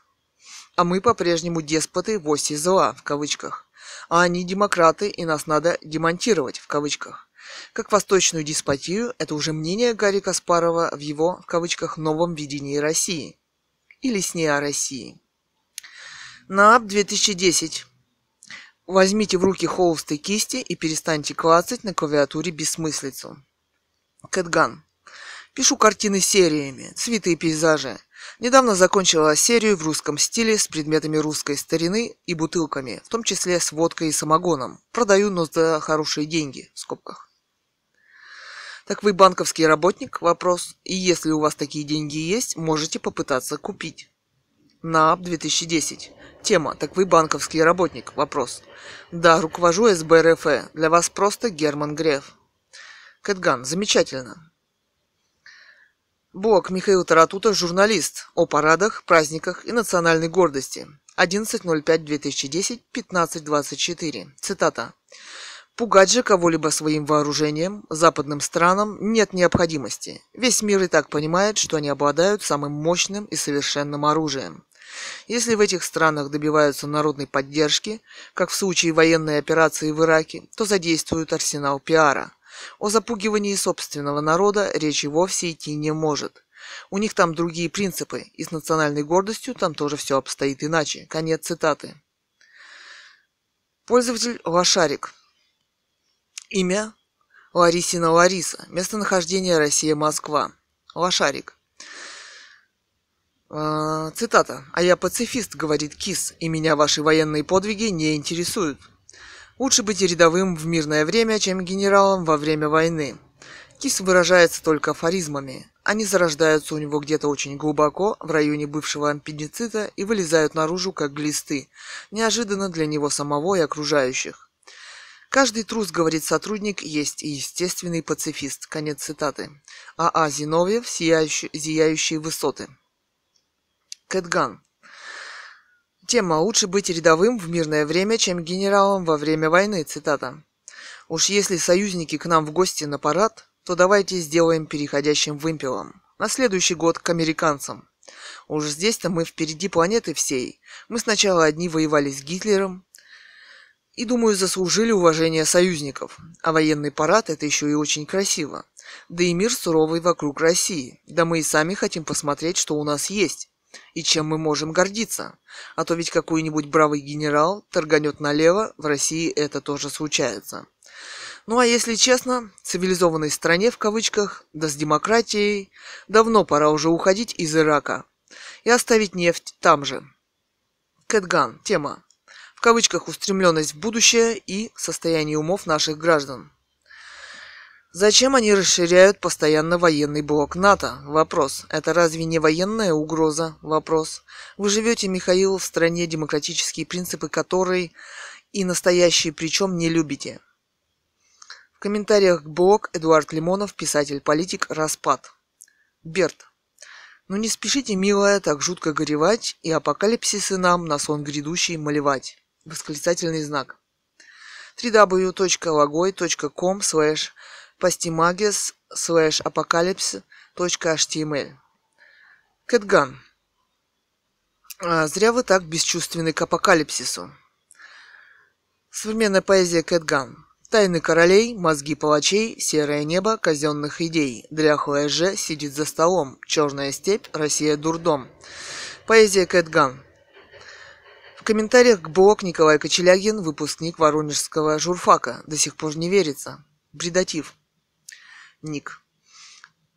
А мы по-прежнему деспоты в оси зла, в кавычках. А они демократы, и нас надо демонтировать, в кавычках. Как восточную деспотию, это уже мнение Гарри Каспарова в его, в кавычках, новом видении России. Или сне о России. НААП 2010. Возьмите в руки холстые кисти и перестаньте клацать на клавиатуре бессмыслицу. Кэтган. Пишу картины сериями, цветы и пейзажи. Недавно закончила серию в русском стиле с предметами русской старины и бутылками, в том числе с водкой и самогоном. Продаю, но за хорошие деньги, в скобках. Так вы банковский работник? Вопрос. И если у вас такие деньги есть, можете попытаться купить. НААП 2010. Тема. Так вы банковский работник? Вопрос. Да, руковожу СБ Для вас просто Герман Греф. Кэтган. Замечательно. Бог Михаил Таратутов, журналист. О парадах, праздниках и национальной гордости. 11.05.2010, 15.24. Цитата. Пугать же кого-либо своим вооружением западным странам нет необходимости. Весь мир и так понимает, что они обладают самым мощным и совершенным оружием. Если в этих странах добиваются народной поддержки, как в случае военной операции в Ираке, то задействуют арсенал пиара – о запугивании собственного народа речи вовсе идти не может. У них там другие принципы, и с национальной гордостью там тоже все обстоит иначе. Конец цитаты. Пользователь Лошарик. Имя Ларисина Лариса. Местонахождение Россия-Москва. Лошарик. А, цитата. «А я пацифист», — говорит Кис, — «и меня ваши военные подвиги не интересуют». Лучше быть рядовым в мирное время, чем генералом во время войны. Кис выражается только афоризмами. Они зарождаются у него где-то очень глубоко, в районе бывшего аппендицита, и вылезают наружу, как глисты, неожиданно для него самого и окружающих. «Каждый трус, — говорит сотрудник, — есть и естественный пацифист». Конец цитаты. А А Зиновьев, «Зияющие высоты». Кэтган. Тема «Лучше быть рядовым в мирное время, чем генералом во время войны», цитата. Уж если союзники к нам в гости на парад, то давайте сделаем переходящим вымпелом. На следующий год к американцам. Уж здесь-то мы впереди планеты всей. Мы сначала одни воевали с Гитлером, и, думаю, заслужили уважение союзников. А военный парад – это еще и очень красиво. Да и мир суровый вокруг России. Да мы и сами хотим посмотреть, что у нас есть и чем мы можем гордиться. А то ведь какой-нибудь бравый генерал торганет налево, в России это тоже случается. Ну а если честно, цивилизованной стране в кавычках, да с демократией, давно пора уже уходить из Ирака и оставить нефть там же. Кэтган. Тема. В кавычках устремленность в будущее и состояние умов наших граждан. Зачем они расширяют постоянно военный блок НАТО? Вопрос. Это разве не военная угроза? Вопрос. Вы живете, Михаил, в стране, демократические принципы которой и настоящие причем не любите. В комментариях блог Эдуард Лимонов, писатель-политик, распад. Берт. Ну не спешите, милая, так жутко горевать и апокалипсисы нам на сон грядущий малевать. Восклицательный знак. www.logoi.com slash постимагис слэш апокалипс точка html. Эм Кэтган. А, зря вы так бесчувственны к апокалипсису. Современная поэзия Кэтган. Тайны королей, мозги палачей, серое небо казенных идей. Дряхлая же сидит за столом. Черная степь, Россия дурдом. Поэзия Кэтган. В комментариях к блог Николай Кочелягин, выпускник Воронежского журфака. До сих пор не верится. Бредатив. Ник.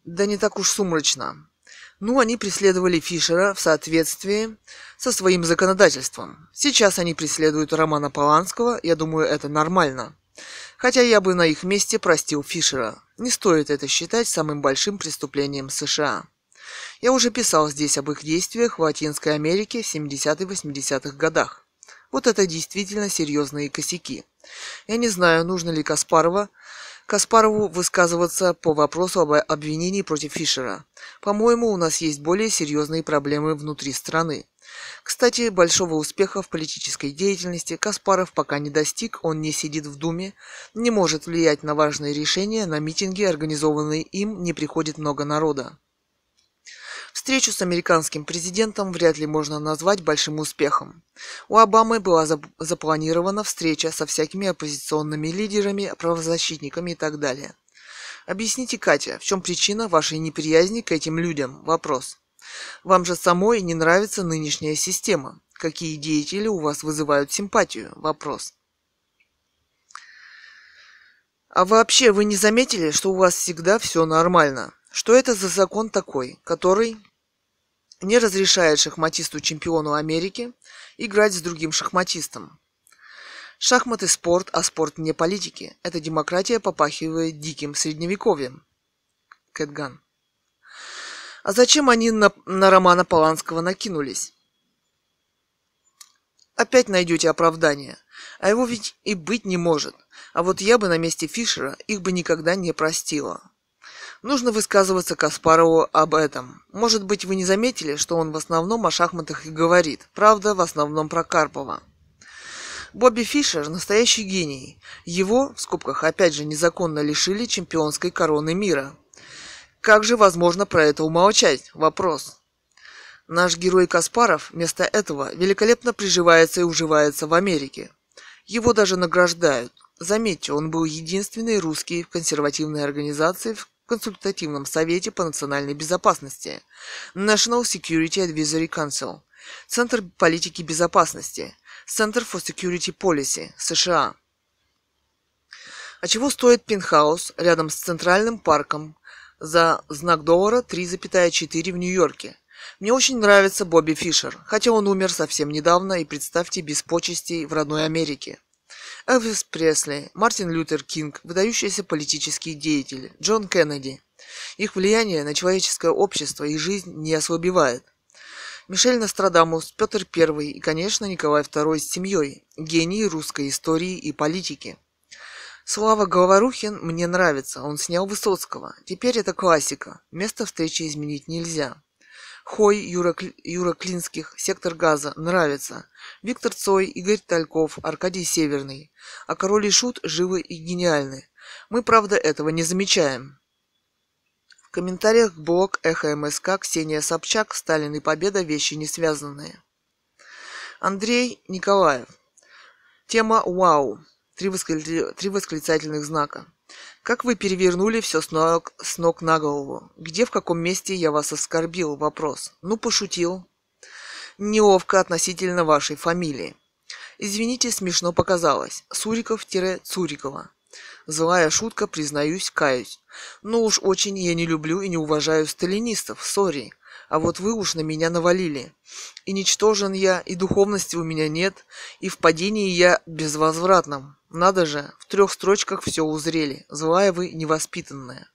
Да не так уж сумрачно. Ну, они преследовали Фишера в соответствии со своим законодательством. Сейчас они преследуют Романа Поланского, я думаю, это нормально. Хотя я бы на их месте простил Фишера. Не стоит это считать самым большим преступлением США. Я уже писал здесь об их действиях в Латинской Америке в 70-80-х годах. Вот это действительно серьезные косяки. Я не знаю, нужно ли Каспарова Каспарову высказываться по вопросу об обвинении против Фишера. По-моему, у нас есть более серьезные проблемы внутри страны. Кстати, большого успеха в политической деятельности Каспаров пока не достиг, он не сидит в Думе, не может влиять на важные решения, на митинги, организованные им, не приходит много народа. Встречу с американским президентом вряд ли можно назвать большим успехом. У Обамы была запланирована встреча со всякими оппозиционными лидерами, правозащитниками и так далее. Объясните, Катя, в чем причина вашей неприязни к этим людям? Вопрос. Вам же самой не нравится нынешняя система. Какие деятели у вас вызывают симпатию? Вопрос. А вообще, вы не заметили, что у вас всегда все нормально? Что это за закон такой, который не разрешает шахматисту-чемпиону Америки играть с другим шахматистом? Шахматы – спорт, а спорт не политики. Эта демократия попахивает диким средневековьем. Кэтган. А зачем они на, на Романа Поланского накинулись? Опять найдете оправдание. А его ведь и быть не может. А вот я бы на месте Фишера их бы никогда не простила. Нужно высказываться Каспарову об этом. Может быть, вы не заметили, что он в основном о шахматах и говорит. Правда, в основном про Карпова. Бобби Фишер – настоящий гений. Его, в скобках, опять же, незаконно лишили чемпионской короны мира. Как же возможно про это умолчать? Вопрос. Наш герой Каспаров вместо этого великолепно приживается и уживается в Америке. Его даже награждают. Заметьте, он был единственный русский в консервативной организации, в консультативном совете по национальной безопасности National Security Advisory Council, Центр политики безопасности, Center for Security Policy США. А чего стоит пентхаус рядом с Центральным парком за знак доллара 3,4 в Нью-Йорке – мне очень нравится Бобби Фишер, хотя он умер совсем недавно и, представьте, без почестей в родной Америке. Элвис Пресли, Мартин Лютер Кинг, выдающиеся политические деятели, Джон Кеннеди. Их влияние на человеческое общество и жизнь не ослабевает. Мишель Нострадамус, Петр I и, конечно, Николай II с семьей, гений русской истории и политики. Слава Говорухин мне нравится, он снял Высоцкого. Теперь это классика. Место встречи изменить нельзя. Хой Юроклинских, Сектор Газа, Нравится, Виктор Цой, Игорь Тальков, Аркадий Северный. А король и шут живы и гениальны. Мы, правда, этого не замечаем. В комментариях блог Эхо МСК, Ксения Собчак, Сталин и Победа, вещи не связанные. Андрей Николаев. Тема «Вау». Три, восклицательных знака. Как вы перевернули все с ног, с ног на голову? Где, в каком месте я вас оскорбил? Вопрос. Ну, пошутил. Неловко относительно вашей фамилии. Извините, смешно показалось. Суриков-Цурикова. Злая шутка, признаюсь, каюсь. Но ну уж очень я не люблю и не уважаю сталинистов, сори а вот вы уж на меня навалили. И ничтожен я, и духовности у меня нет, и в падении я безвозвратном. Надо же, в трех строчках все узрели, злая вы невоспитанная.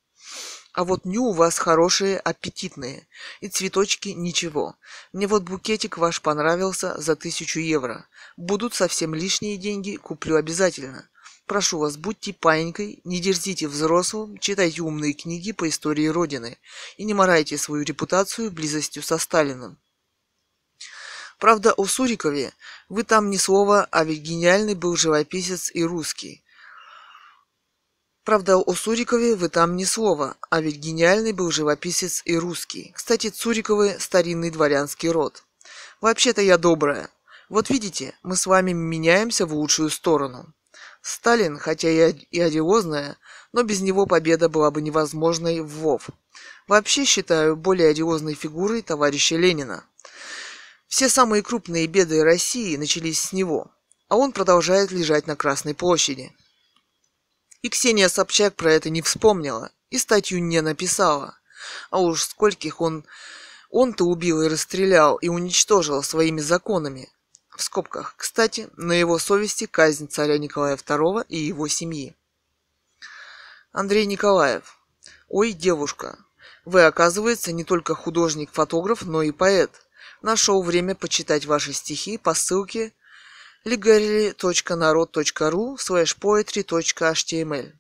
А вот ню у вас хорошие, аппетитные. И цветочки ничего. Мне вот букетик ваш понравился за тысячу евро. Будут совсем лишние деньги, куплю обязательно. Прошу вас, будьте паинькой, не дерзите взрослым, читайте умные книги по истории Родины и не морайте свою репутацию близостью со Сталиным. Правда, о Сурикове вы там ни слова, а ведь гениальный был живописец и русский. Правда, о Сурикове вы там ни слова, а ведь гениальный был живописец и русский. Кстати, Цуриковы – старинный дворянский род. Вообще-то я добрая. Вот видите, мы с вами меняемся в лучшую сторону. Сталин, хотя и одиозная, но без него победа была бы невозможной в ВОВ. Вообще считаю более одиозной фигурой товарища Ленина. Все самые крупные беды России начались с него, а он продолжает лежать на Красной площади. И Ксения Собчак про это не вспомнила и статью не написала. А уж скольких он он-то убил и расстрелял и уничтожил своими законами, в скобках, кстати, на его совести казнь царя Николая II и его семьи. Андрей Николаев. Ой, девушка, вы, оказывается, не только художник-фотограф, но и поэт. Нашел время почитать ваши стихи по ссылке ligarili.народ.ру slash poetry.html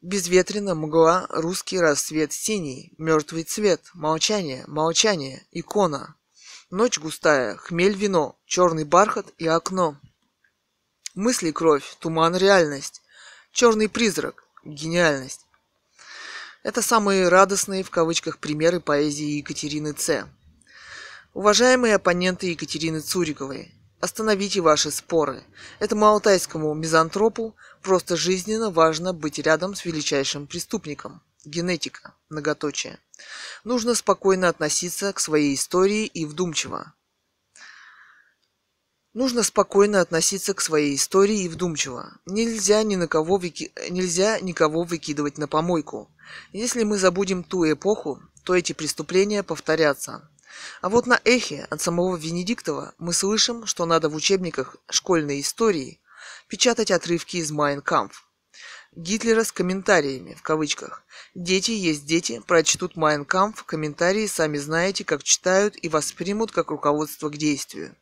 Безветренно, мгла, русский рассвет синий, мертвый цвет, молчание, молчание, икона – Ночь густая, хмель вино, черный бархат и окно. Мысли кровь, туман реальность, черный призрак, гениальность. Это самые радостные в кавычках примеры поэзии Екатерины Ц. Уважаемые оппоненты Екатерины Цуриковой, остановите ваши споры. Этому алтайскому мизантропу просто жизненно важно быть рядом с величайшим преступником – генетика, многоточие. Нужно спокойно относиться к своей истории и вдумчиво. Нужно спокойно относиться к своей истории и вдумчиво. Нельзя, ни на кого выки... Нельзя никого выкидывать на помойку. Если мы забудем ту эпоху, то эти преступления повторятся. А вот на эхе от самого Венедиктова мы слышим, что надо в учебниках школьной истории печатать отрывки из Майнкамф. Гитлера с комментариями, в кавычках. Дети есть дети, прочтут Майн Кампф, комментарии сами знаете, как читают и воспримут как руководство к действию.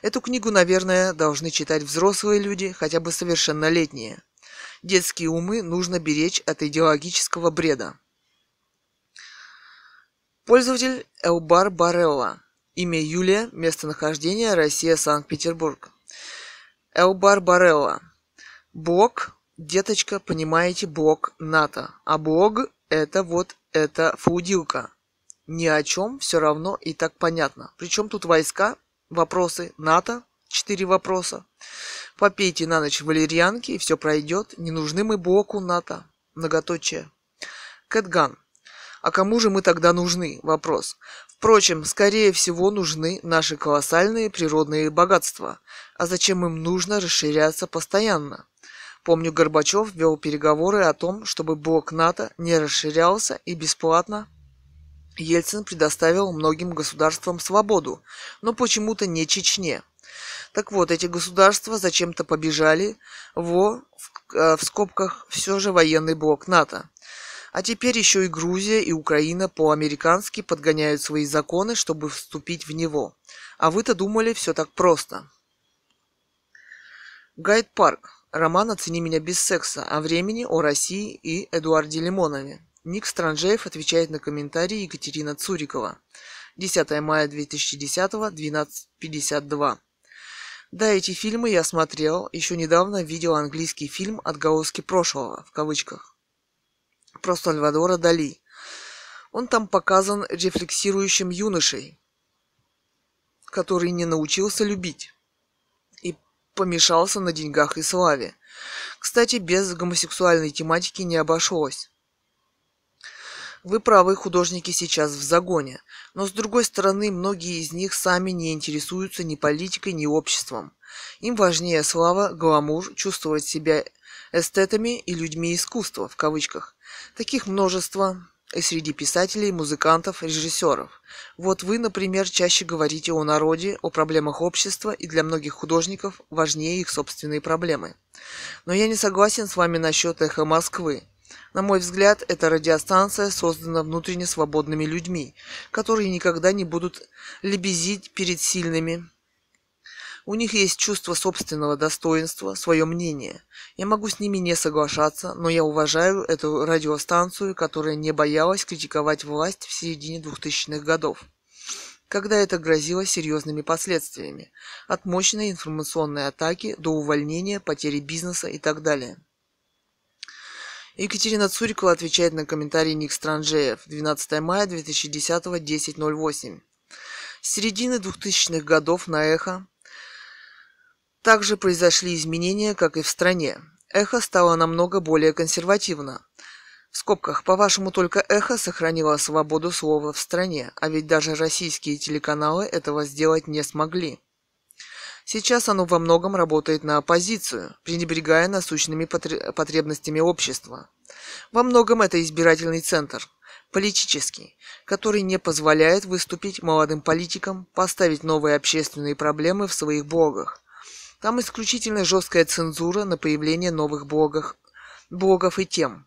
Эту книгу, наверное, должны читать взрослые люди, хотя бы совершеннолетние. Детские умы нужно беречь от идеологического бреда. Пользователь Элбар Барелла. Имя Юлия, местонахождение Россия, Санкт-Петербург. Элбар Барелла. Блог деточка, понимаете, блок НАТО. А блог это вот эта флудилка. Ни о чем все равно и так понятно. Причем тут войска, вопросы НАТО, четыре вопроса. Попейте на ночь валерьянки, и все пройдет. Не нужны мы блоку НАТО. Многоточие. Кэтган. А кому же мы тогда нужны? Вопрос. Впрочем, скорее всего нужны наши колоссальные природные богатства. А зачем им нужно расширяться постоянно? Помню, Горбачев вел переговоры о том, чтобы блок НАТО не расширялся и бесплатно Ельцин предоставил многим государствам свободу, но почему-то не Чечне. Так вот, эти государства зачем-то побежали во, в, э, в скобках, все же военный блок НАТО. А теперь еще и Грузия и Украина по-американски подгоняют свои законы, чтобы вступить в него. А вы-то думали, все так просто. Гайд-парк. Роман «Оцени меня без секса», о времени, о России и Эдуарде Лимонове. Ник Странжеев отвечает на комментарии Екатерина Цурикова. 10 мая 2010, 12.52. Да, эти фильмы я смотрел, еще недавно видел английский фильм «Отголоски прошлого», в кавычках, про Сальвадора Дали. Он там показан рефлексирующим юношей, который не научился любить помешался на деньгах и славе. Кстати, без гомосексуальной тематики не обошлось. Вы правы, художники сейчас в загоне. Но с другой стороны, многие из них сами не интересуются ни политикой, ни обществом. Им важнее слава, гламур, чувствовать себя эстетами и людьми искусства, в кавычках. Таких множество, и среди писателей, музыкантов, режиссеров. Вот вы, например, чаще говорите о народе, о проблемах общества, и для многих художников важнее их собственные проблемы. Но я не согласен с вами насчет «Эхо Москвы». На мой взгляд, эта радиостанция создана внутренне свободными людьми, которые никогда не будут лебезить перед сильными, у них есть чувство собственного достоинства, свое мнение. Я могу с ними не соглашаться, но я уважаю эту радиостанцию, которая не боялась критиковать власть в середине 2000-х годов когда это грозило серьезными последствиями, от мощной информационной атаки до увольнения, потери бизнеса и так далее. Екатерина Цурикова отвечает на комментарий Ник Странжеев, 12 мая 2010, 10.08. С середины 2000-х годов на «Эхо» Также произошли изменения, как и в стране. Эхо стало намного более консервативно. В скобках, по-вашему, только «Эхо» сохранило свободу слова в стране, а ведь даже российские телеканалы этого сделать не смогли. Сейчас оно во многом работает на оппозицию, пренебрегая насущными потребностями общества. Во многом это избирательный центр, политический, который не позволяет выступить молодым политикам, поставить новые общественные проблемы в своих блогах – там исключительно жесткая цензура на появление новых блогов, блогов и тем.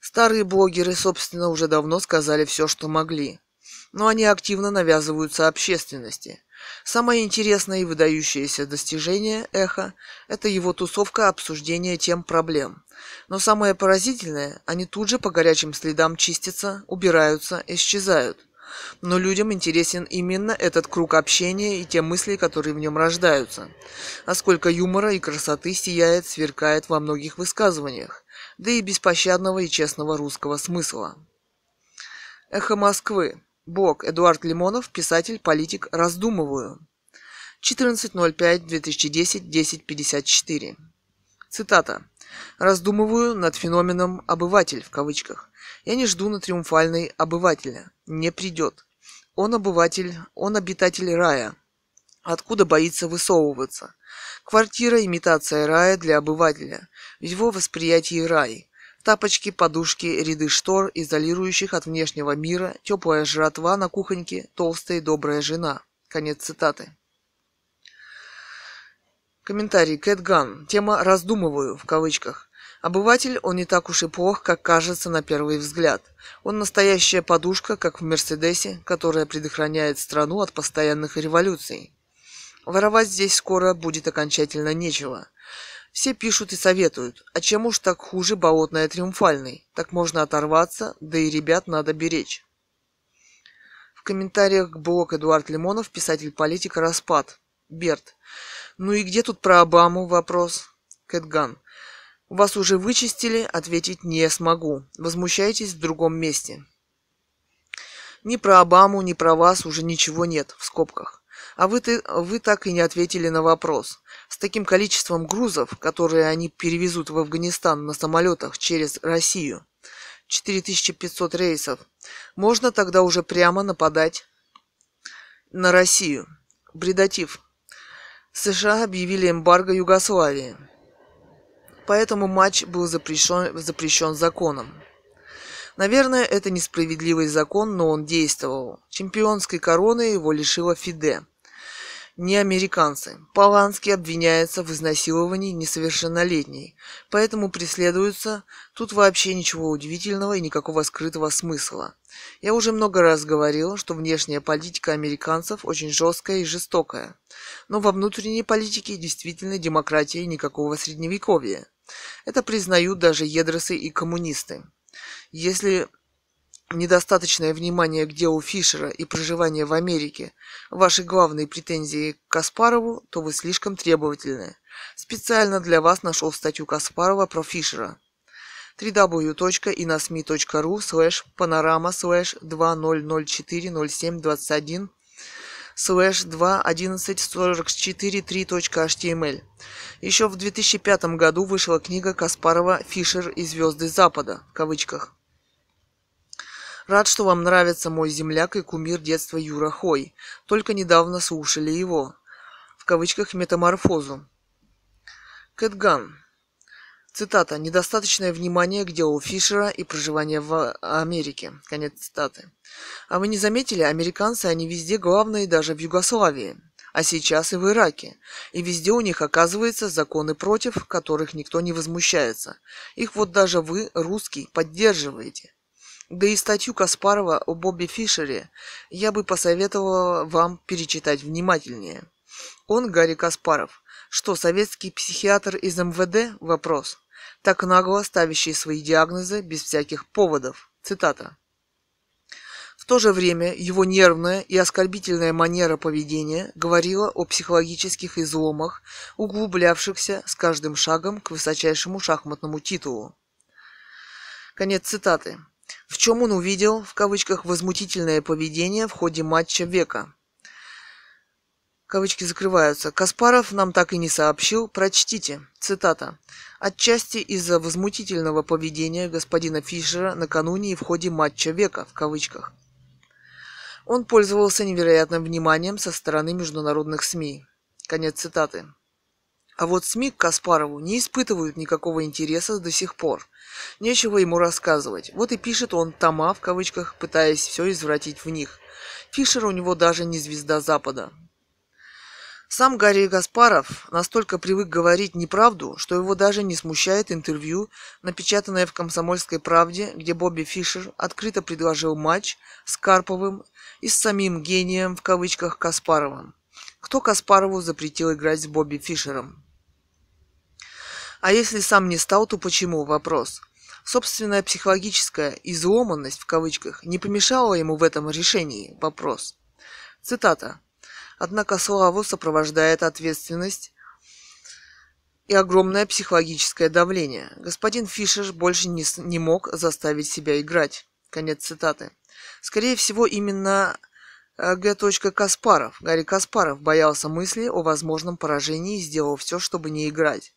Старые блогеры, собственно, уже давно сказали все, что могли, но они активно навязываются общественности. Самое интересное и выдающееся достижение «Эхо» – это его тусовка обсуждения тем проблем. Но самое поразительное – они тут же по горячим следам чистятся, убираются, исчезают – но людям интересен именно этот круг общения и те мысли, которые в нем рождаются. А сколько юмора и красоты сияет, сверкает во многих высказываниях, да и беспощадного и честного русского смысла. Эхо Москвы. Бог. Эдуард Лимонов. Писатель, политик. Раздумываю. 14.05.2010.10.54. Цитата. «Раздумываю над феноменом «обыватель» в кавычках, я не жду на триумфальной обывателя. Не придет. Он обыватель, он обитатель рая, откуда боится высовываться. Квартира – имитация рая для обывателя. В его восприятии рай. Тапочки, подушки, ряды штор, изолирующих от внешнего мира, теплая жратва на кухоньке, толстая и добрая жена. Конец цитаты. Комментарий Кэт Ган. Тема «Раздумываю» в кавычках. Обыватель он не так уж и плох, как кажется на первый взгляд. Он настоящая подушка, как в Мерседесе, которая предохраняет страну от постоянных революций. Воровать здесь скоро будет окончательно нечего. Все пишут и советуют, а чем уж так хуже болотная триумфальной, так можно оторваться, да и ребят надо беречь. В комментариях к блог Эдуард Лимонов, писатель-политик Распад. Берт. Ну и где тут про Обаму вопрос? Кэтган. Вас уже вычистили, ответить не смогу. Возмущайтесь в другом месте. Ни про Обаму, ни про вас уже ничего нет, в скобках. А вы, ты, вы так и не ответили на вопрос. С таким количеством грузов, которые они перевезут в Афганистан на самолетах через Россию, 4500 рейсов, можно тогда уже прямо нападать на Россию. Бредатив. США объявили эмбарго Югославии поэтому матч был запрещен, запрещен законом. Наверное, это несправедливый закон, но он действовал. Чемпионской короны его лишила Фиде. Не американцы. Поланский обвиняется в изнасиловании несовершеннолетней, поэтому преследуются. Тут вообще ничего удивительного и никакого скрытого смысла. Я уже много раз говорил, что внешняя политика американцев очень жесткая и жестокая. Но во внутренней политике действительно демократии никакого средневековья. Это признают даже едросы и коммунисты. Если недостаточное внимание к делу Фишера и проживание в Америке ваши главные претензии к Каспарову, то вы слишком требовательны. Специально для вас нашел статью Каспарова про Фишера. www.inosmi.ru slash panorama slash 20040721 slash 2.11.44.3.html. Эм Еще в 2005 году вышла книга Каспарова «Фишер и звезды Запада» в кавычках. Рад, что вам нравится мой земляк и кумир детства Юра Хой. Только недавно слушали его. В кавычках метаморфозу. Кэтган. Цитата. «Недостаточное внимание к делу Фишера и проживание в Америке». Конец цитаты. А вы не заметили, американцы, они везде главные, даже в Югославии а сейчас и в Ираке. И везде у них оказываются законы против, которых никто не возмущается. Их вот даже вы, русский, поддерживаете. Да и статью Каспарова о Бобби Фишере я бы посоветовала вам перечитать внимательнее. Он Гарри Каспаров. Что, советский психиатр из МВД? Вопрос так нагло ставящие свои диагнозы без всяких поводов. Цитата. В то же время его нервная и оскорбительная манера поведения говорила о психологических изломах, углублявшихся с каждым шагом к высочайшему шахматному титулу. Конец цитаты. В чем он увидел, в кавычках, возмутительное поведение в ходе матча века – Кавычки закрываются. Каспаров нам так и не сообщил. Прочтите. Цитата. Отчасти из-за возмутительного поведения господина Фишера накануне и в ходе матча века, в кавычках. Он пользовался невероятным вниманием со стороны международных СМИ. Конец цитаты. А вот СМИ к Каспарову не испытывают никакого интереса до сих пор. Нечего ему рассказывать. Вот и пишет он «тома», в кавычках, пытаясь все извратить в них. Фишер у него даже не звезда Запада. Сам Гарри Гаспаров настолько привык говорить неправду, что его даже не смущает интервью, напечатанное в «Комсомольской правде», где Бобби Фишер открыто предложил матч с Карповым и с самим «гением» в кавычках Каспаровым. Кто Каспарову запретил играть с Бобби Фишером? А если сам не стал, то почему? Вопрос. Собственная психологическая «изломанность» в кавычках не помешала ему в этом решении? Вопрос. Цитата. Однако славу сопровождает ответственность и огромное психологическое давление. Господин Фишер больше не, не мог заставить себя играть. Конец цитаты. Скорее всего, именно э, Г. Каспаров, Гарри Каспаров, боялся мысли о возможном поражении и сделал все, чтобы не играть.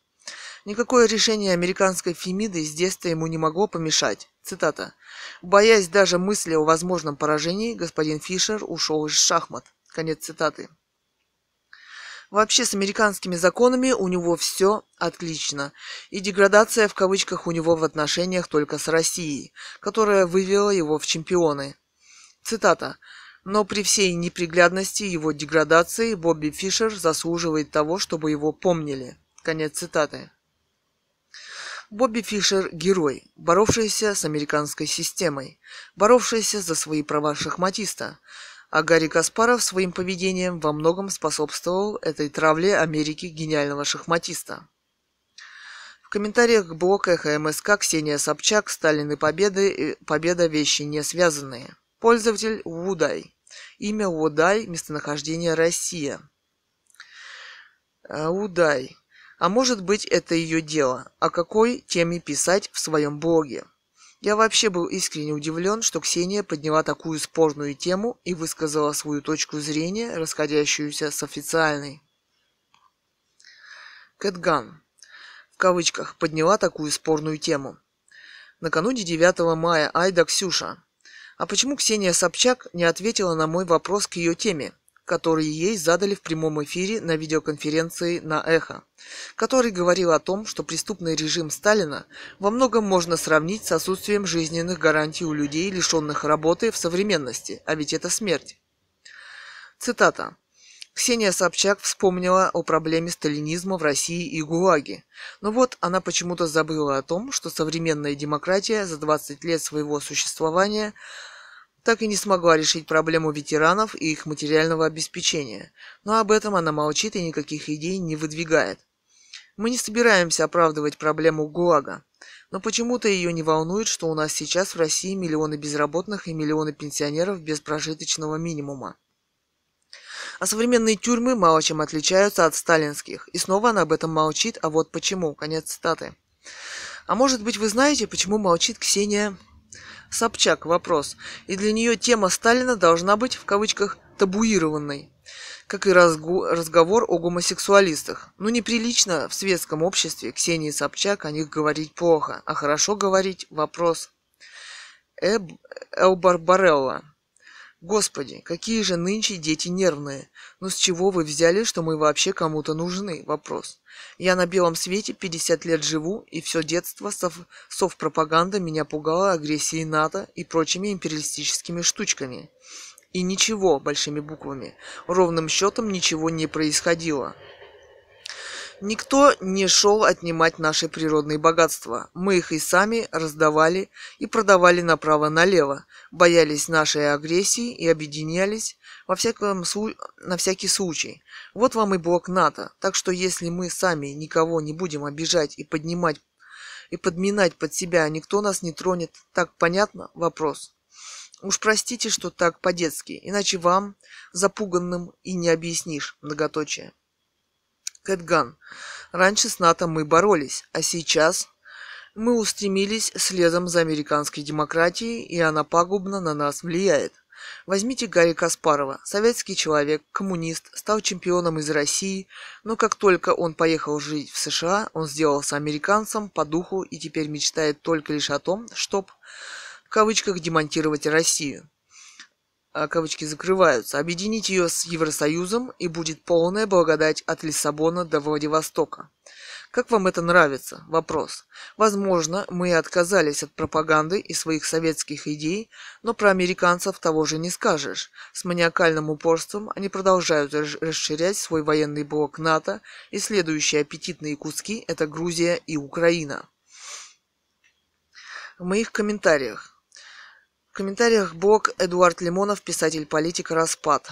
Никакое решение американской Фемиды с детства ему не могло помешать. Цитата. «Боясь даже мысли о возможном поражении, господин Фишер ушел из шахмат». Конец цитаты. Вообще с американскими законами у него все отлично. И деградация в кавычках у него в отношениях только с Россией, которая вывела его в чемпионы. Цитата. Но при всей неприглядности его деградации Бобби Фишер заслуживает того, чтобы его помнили. Конец цитаты. Бобби Фишер – герой, боровшийся с американской системой, боровшийся за свои права шахматиста, а Гарри Каспаров своим поведением во многом способствовал этой травле Америки гениального шахматиста. В комментариях к блоку «Эхо Ксения Собчак «Сталин и Победы» «Победа – вещи не связанные». Пользователь Вудай. Имя Удай, местонахождение Россия. А, Удай. А может быть это ее дело? О а какой теме писать в своем блоге? Я вообще был искренне удивлен, что Ксения подняла такую спорную тему и высказала свою точку зрения, расходящуюся с официальной. Кэтган в кавычках подняла такую спорную тему. Накануне 9 мая Айда Ксюша. А почему Ксения Собчак не ответила на мой вопрос к ее теме? которые ей задали в прямом эфире на видеоконференции на «Эхо», который говорил о том, что преступный режим Сталина во многом можно сравнить с отсутствием жизненных гарантий у людей, лишенных работы в современности, а ведь это смерть. Цитата. Ксения Собчак вспомнила о проблеме сталинизма в России и ГУЛАГе. Но вот она почему-то забыла о том, что современная демократия за 20 лет своего существования так и не смогла решить проблему ветеранов и их материального обеспечения. Но об этом она молчит и никаких идей не выдвигает. Мы не собираемся оправдывать проблему ГУЛАГа, но почему-то ее не волнует, что у нас сейчас в России миллионы безработных и миллионы пенсионеров без прожиточного минимума. А современные тюрьмы мало чем отличаются от сталинских. И снова она об этом молчит, а вот почему. Конец цитаты. А может быть вы знаете, почему молчит Ксения Собчак вопрос, и для нее тема Сталина должна быть, в кавычках, табуированной как и разговор о гомосексуалистах. Ну, неприлично в светском обществе Ксении Собчак о них говорить плохо, а хорошо говорить – вопрос. Эб... Элбарбарелла. Господи, какие же нынче дети нервные. Ну с чего вы взяли, что мы вообще кому-то нужны? Вопрос. Я на белом свете 50 лет живу, и все детство сов... совпропаганда меня пугала агрессией НАТО и прочими империалистическими штучками. И ничего, большими буквами, ровным счетом ничего не происходило. Никто не шел отнимать наши природные богатства. Мы их и сами раздавали и продавали направо-налево, боялись нашей агрессии и объединялись во всяком су... на всякий случай. Вот вам и блок НАТО. Так что если мы сами никого не будем обижать и поднимать и подминать под себя, никто нас не тронет. Так понятно? Вопрос. Уж простите, что так по-детски, иначе вам, запуганным, и не объяснишь, многоточие. Кэтган. Раньше с НАТО мы боролись, а сейчас мы устремились следом за американской демократией, и она пагубно на нас влияет. Возьмите Гарри Каспарова. Советский человек, коммунист, стал чемпионом из России, но как только он поехал жить в США, он сделался американцем по духу и теперь мечтает только лишь о том, чтобы в кавычках демонтировать Россию. А, кавычки закрываются, объединить ее с Евросоюзом и будет полная благодать от Лиссабона до Владивостока. Как вам это нравится? Вопрос. Возможно, мы и отказались от пропаганды и своих советских идей, но про американцев того же не скажешь. С маниакальным упорством они продолжают расширять свой военный блок НАТО, и следующие аппетитные куски – это Грузия и Украина. В моих комментариях комментариях блог Эдуард Лимонов, писатель-политик «Распад».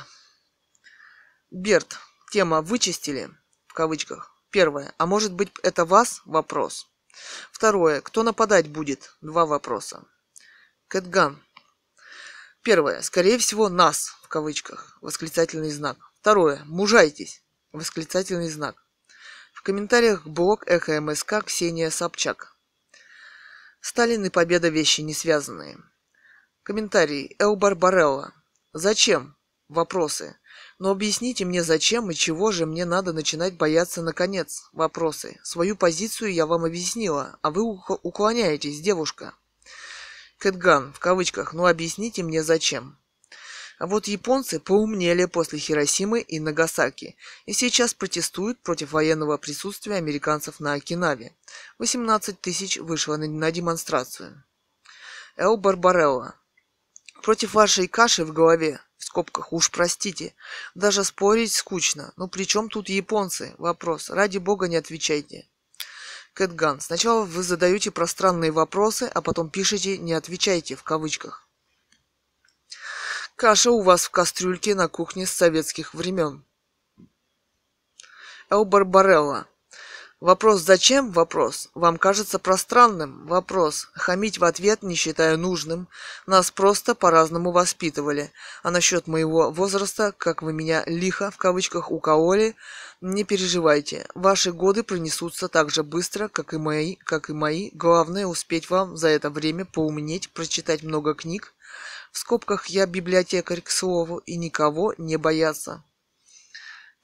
Берт, тема «Вычистили» в кавычках. Первое. А может быть это вас? Вопрос. Второе. Кто нападать будет? Два вопроса. Кэтган. Первое. Скорее всего, нас, в кавычках, восклицательный знак. Второе. Мужайтесь, восклицательный знак. В комментариях блог Эхо МСК Ксения Собчак. Сталин и победа – вещи не связанные. Комментарий. Эл Барбарелла. Зачем? Вопросы. Но ну, объясните мне, зачем и чего же мне надо начинать бояться наконец? Вопросы. Свою позицию я вам объяснила, а вы уклоняетесь, девушка. Кэтган, в кавычках, ну объясните мне зачем. А вот японцы поумнели после Хиросимы и Нагасаки и сейчас протестуют против военного присутствия американцев на Окинаве. 18 тысяч вышло на, на демонстрацию. Эл Барбарелла. Против вашей каши в голове, в скобках, уж простите, даже спорить скучно. Ну при чем тут японцы? Вопрос. Ради бога не отвечайте. Кэтган. Сначала вы задаете пространные вопросы, а потом пишете «не отвечайте» в кавычках. Каша у вас в кастрюльке на кухне с советских времен. Эл Барбарелла. Вопрос «Зачем?» вопрос вам кажется пространным. Вопрос «Хамить в ответ не считаю нужным. Нас просто по-разному воспитывали. А насчет моего возраста, как вы меня «лихо» в кавычках укололи, не переживайте. Ваши годы пронесутся так же быстро, как и мои, как и мои. Главное успеть вам за это время поумнеть, прочитать много книг. В скобках я библиотекарь, к слову, и никого не бояться.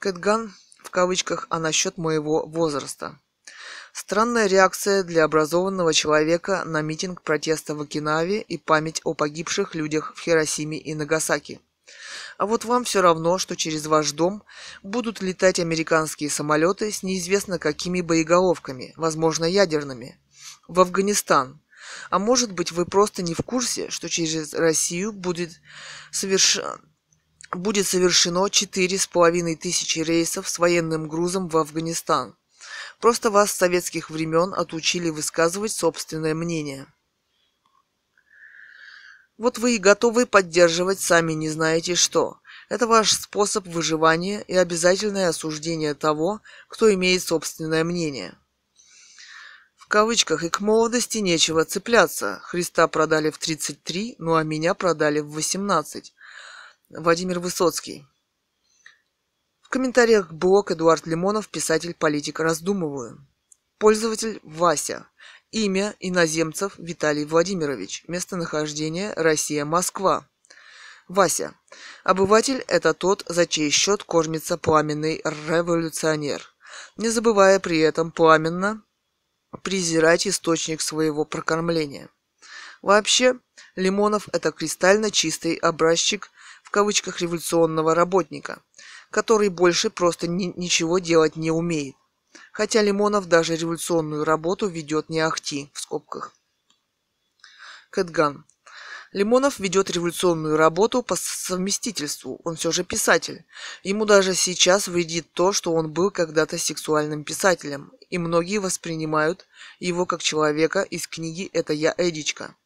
Кэтган кавычках, а насчет моего возраста. Странная реакция для образованного человека на митинг протеста в Окинаве и память о погибших людях в Хиросиме и Нагасаки. А вот вам все равно, что через ваш дом будут летать американские самолеты с неизвестно какими боеголовками, возможно ядерными, в Афганистан. А может быть вы просто не в курсе, что через Россию будет совершенно будет совершено четыре с половиной тысячи рейсов с военным грузом в Афганистан. Просто вас с советских времен отучили высказывать собственное мнение. Вот вы и готовы поддерживать сами не знаете что. Это ваш способ выживания и обязательное осуждение того, кто имеет собственное мнение. В кавычках и к молодости нечего цепляться. Христа продали в 33, ну а меня продали в 18. Владимир Высоцкий. В комментариях блог Эдуард Лимонов, писатель-политик, раздумываю. Пользователь Вася. Имя иноземцев Виталий Владимирович. Местонахождение Россия, Москва. Вася. Обыватель – это тот, за чей счет кормится пламенный революционер, не забывая при этом пламенно презирать источник своего прокормления. Вообще, Лимонов – это кристально чистый образчик – кавычках революционного работника, который больше просто ни- ничего делать не умеет. Хотя Лимонов даже революционную работу ведет не ахти, в скобках. Кэтган. Лимонов ведет революционную работу по совместительству, он все же писатель. Ему даже сейчас вредит то, что он был когда-то сексуальным писателем, и многие воспринимают его как человека из книги «Это я, Эдичка».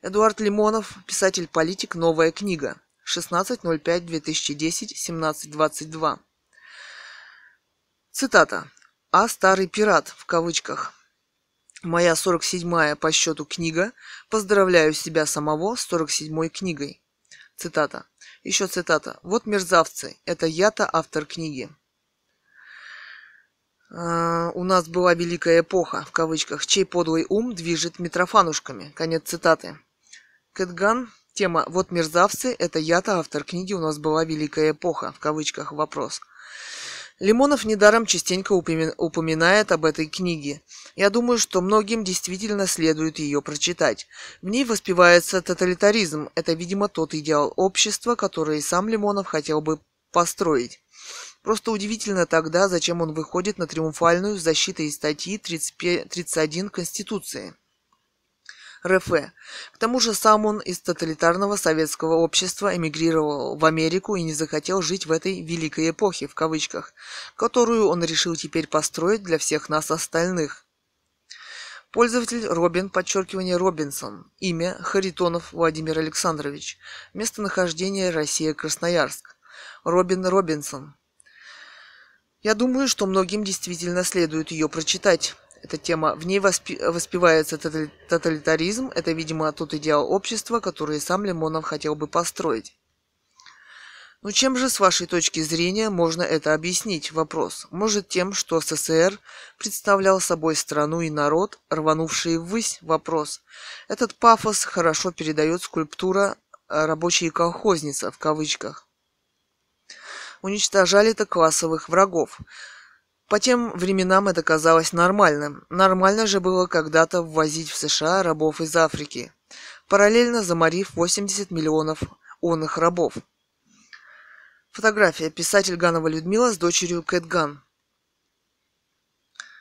Эдуард Лимонов, писатель-политик, новая книга. 16.05.2010, 17.22. Цитата. «А старый пират» в кавычках. Моя 47-я по счету книга. Поздравляю себя самого с 47-й книгой. Цитата. Еще цитата. «Вот мерзавцы. Это я-то автор книги». А, у нас была великая эпоха, в кавычках, чей подлый ум движет митрофанушками. Конец цитаты. Кэтган. Тема «Вот мерзавцы, это я-то автор книги, у нас была великая эпоха» в кавычках вопрос. Лимонов недаром частенько упоминает об этой книге. Я думаю, что многим действительно следует ее прочитать. В ней воспевается тоталитаризм. Это, видимо, тот идеал общества, который сам Лимонов хотел бы построить. Просто удивительно тогда, зачем он выходит на триумфальную защиту из статьи 31 Конституции. РФ. К тому же сам он из тоталитарного советского общества эмигрировал в Америку и не захотел жить в этой «великой эпохе», в кавычках, которую он решил теперь построить для всех нас остальных. Пользователь Робин, подчеркивание Робинсон. Имя Харитонов Владимир Александрович. Местонахождение Россия Красноярск. Робин Робинсон. Я думаю, что многим действительно следует ее прочитать эта тема. В ней воспи- воспевается тоталитаризм. Это, видимо, тот идеал общества, который сам Лимонов хотел бы построить. Но ну, чем же, с вашей точки зрения, можно это объяснить? Вопрос. Может, тем, что СССР представлял собой страну и народ, рванувшие ввысь? Вопрос. Этот пафос хорошо передает скульптура э, «рабочие колхозница» в кавычках. Уничтожали-то классовых врагов. По тем временам это казалось нормальным. Нормально же было когда-то ввозить в США рабов из Африки, параллельно заморив 80 миллионов онных рабов. Фотография. Писатель Ганова Людмила с дочерью Кэт Ган.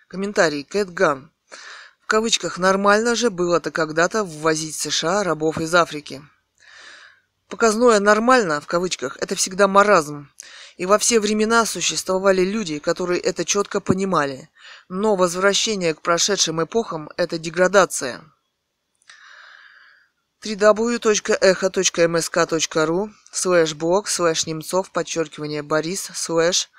Комментарий. Кэт Ган. В кавычках «нормально же было-то когда-то ввозить в США рабов из Африки». Показное «нормально» в кавычках – это всегда маразм. И во все времена существовали люди, которые это четко понимали. Но возвращение к прошедшим эпохам – это деградация. www.echo.msk.ru слэш блог слэш немцов подчеркивание Борис слэш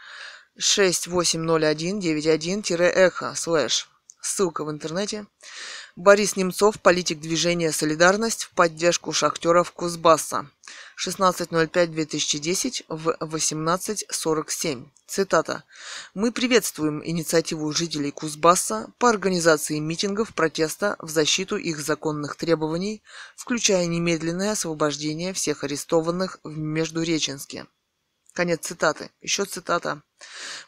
680191-эхо слэш ссылка в интернете Борис Немцов, политик движения «Солидарность» в поддержку шахтеров Кузбасса. 16.05.2010 в 18.47. Цитата. «Мы приветствуем инициативу жителей Кузбасса по организации митингов протеста в защиту их законных требований, включая немедленное освобождение всех арестованных в Междуреченске. Конец цитаты. Еще цитата.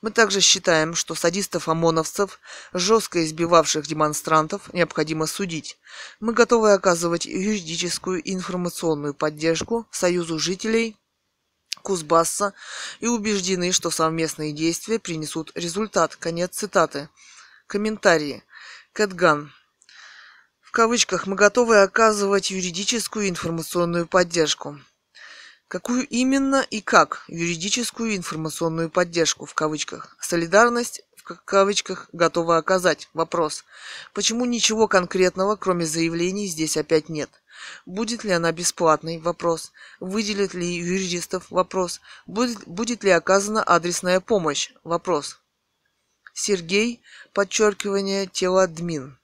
Мы также считаем, что садистов-ОМОНовцев, жестко избивавших демонстрантов, необходимо судить. Мы готовы оказывать юридическую и информационную поддержку Союзу жителей Кузбасса и убеждены, что совместные действия принесут результат. Конец цитаты. Комментарии. Кэтган. В кавычках мы готовы оказывать юридическую и информационную поддержку. Какую именно и как юридическую информационную поддержку в кавычках «Солидарность» в кавычках готова оказать? Вопрос. Почему ничего конкретного, кроме заявлений, здесь опять нет? Будет ли она бесплатной? Вопрос. Выделит ли юристов? Вопрос. Будет, будет ли оказана адресная помощь? Вопрос. Сергей, подчеркивание, тело админ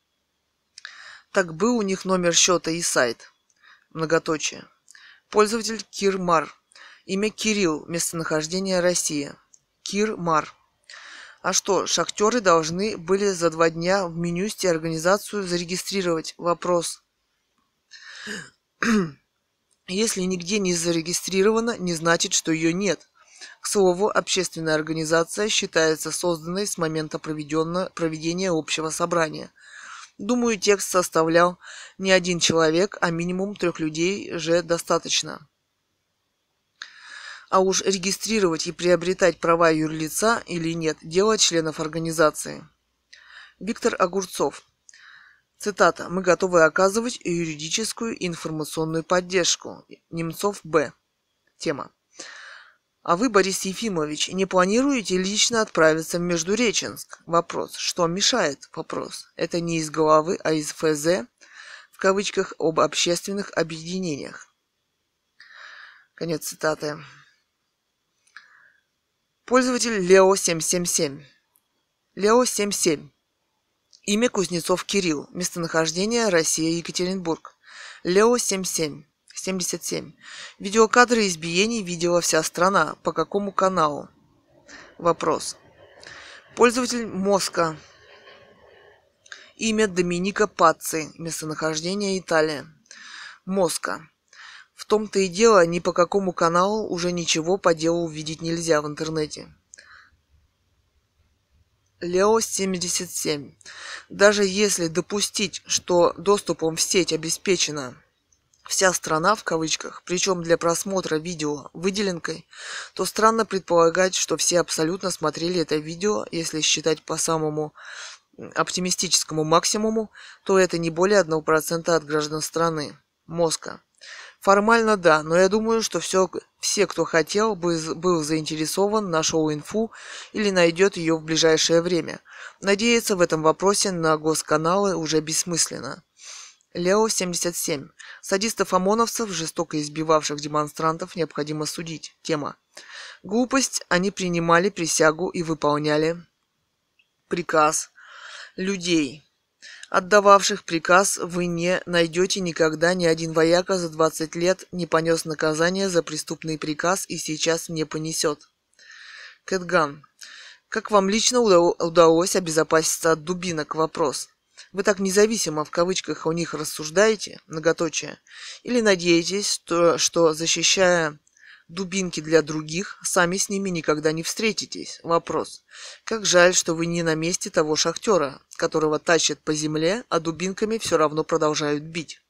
Так был у них номер счета и сайт. Многоточие. Пользователь Кирмар. Имя Кирилл. Местонахождение Россия. Кирмар. А что, шахтеры должны были за два дня в менюсте организацию зарегистрировать? Вопрос. Если нигде не зарегистрировано, не значит, что ее нет. К слову, общественная организация считается созданной с момента проведения общего собрания – Думаю, текст составлял не один человек, а минимум трех людей же достаточно. А уж регистрировать и приобретать права юрлица или нет – дело членов организации. Виктор Огурцов. Цитата. «Мы готовы оказывать юридическую и информационную поддержку». Немцов Б. Тема. А вы, Борис Ефимович, не планируете лично отправиться в Междуреченск? Вопрос. Что мешает? Вопрос. Это не из головы, а из ФЗ, в кавычках, об общественных объединениях. Конец цитаты. Пользователь Лео777. Лео77. Имя Кузнецов Кирилл. Местонахождение Россия-Екатеринбург. Лео77. 77. Видеокадры избиений видела вся страна. По какому каналу? Вопрос. Пользователь Моска. Имя Доминика Пацци. Местонахождение Италия. Моска. В том-то и дело, ни по какому каналу уже ничего по делу увидеть нельзя в интернете. Лео 77. Даже если допустить, что доступом в сеть обеспечено вся страна в кавычках, причем для просмотра видео выделенкой, то странно предполагать, что все абсолютно смотрели это видео, если считать по самому оптимистическому максимуму, то это не более 1% от граждан страны. Мозга Формально да, но я думаю, что все, все, кто хотел, был заинтересован, нашел инфу или найдет ее в ближайшее время. Надеяться в этом вопросе на госканалы уже бессмысленно. Лео 77. Садистов-ОМОНовцев, жестоко избивавших демонстрантов, необходимо судить. Тема. Глупость. Они принимали присягу и выполняли приказ людей. Отдававших приказ вы не найдете никогда, ни один вояка за 20 лет не понес наказание за преступный приказ и сейчас не понесет. Кэтган. Как вам лично удалось обезопаситься от дубинок? Вопрос. Вы так независимо в кавычках у них рассуждаете, многоточие, или надеетесь, что, что защищая дубинки для других, сами с ними никогда не встретитесь. Вопрос. Как жаль, что вы не на месте того шахтера, которого тащат по земле, а дубинками все равно продолжают бить.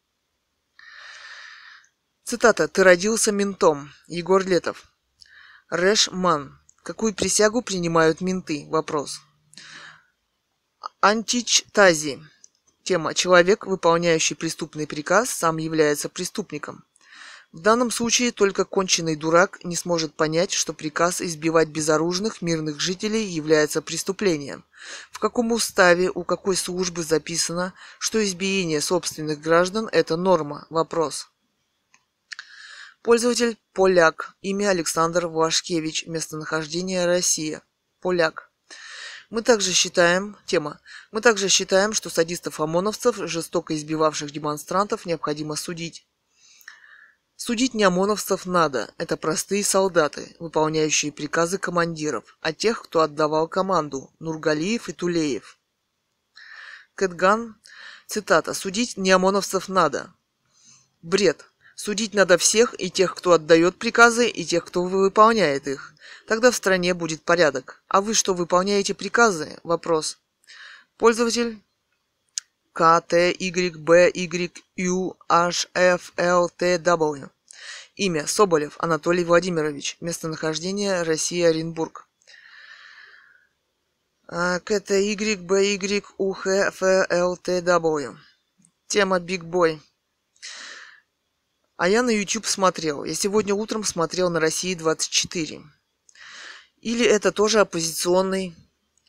Цитата. «Ты родился ментом». Егор Летов. Рэш Ман. Какую присягу принимают менты? Вопрос. Антич Тази. Тема «Человек, выполняющий преступный приказ, сам является преступником». В данном случае только конченый дурак не сможет понять, что приказ избивать безоружных мирных жителей является преступлением. В каком уставе, у какой службы записано, что избиение собственных граждан – это норма? Вопрос. Пользователь Поляк. Имя Александр Влашкевич. Местонахождение Россия. Поляк. Мы также считаем, тема, мы также считаем, что садистов-ОМОНовцев, жестоко избивавших демонстрантов, необходимо судить. Судить не ОМОНовцев надо, это простые солдаты, выполняющие приказы командиров, а тех, кто отдавал команду, Нургалиев и Тулеев. Кэтган, цитата, «Судить не ОМОНовцев надо». Бред. Судить надо всех, и тех, кто отдает приказы, и тех, кто выполняет их. Тогда в стране будет порядок. А вы что, выполняете приказы? Вопрос. Пользователь К, Имя Соболев Анатолий Владимирович. Местонахождение Россия, Оренбург. А, КТ, Тема Биг Бой. А я на YouTube смотрел. Я сегодня утром смотрел на России 24. Или это тоже оппозиционный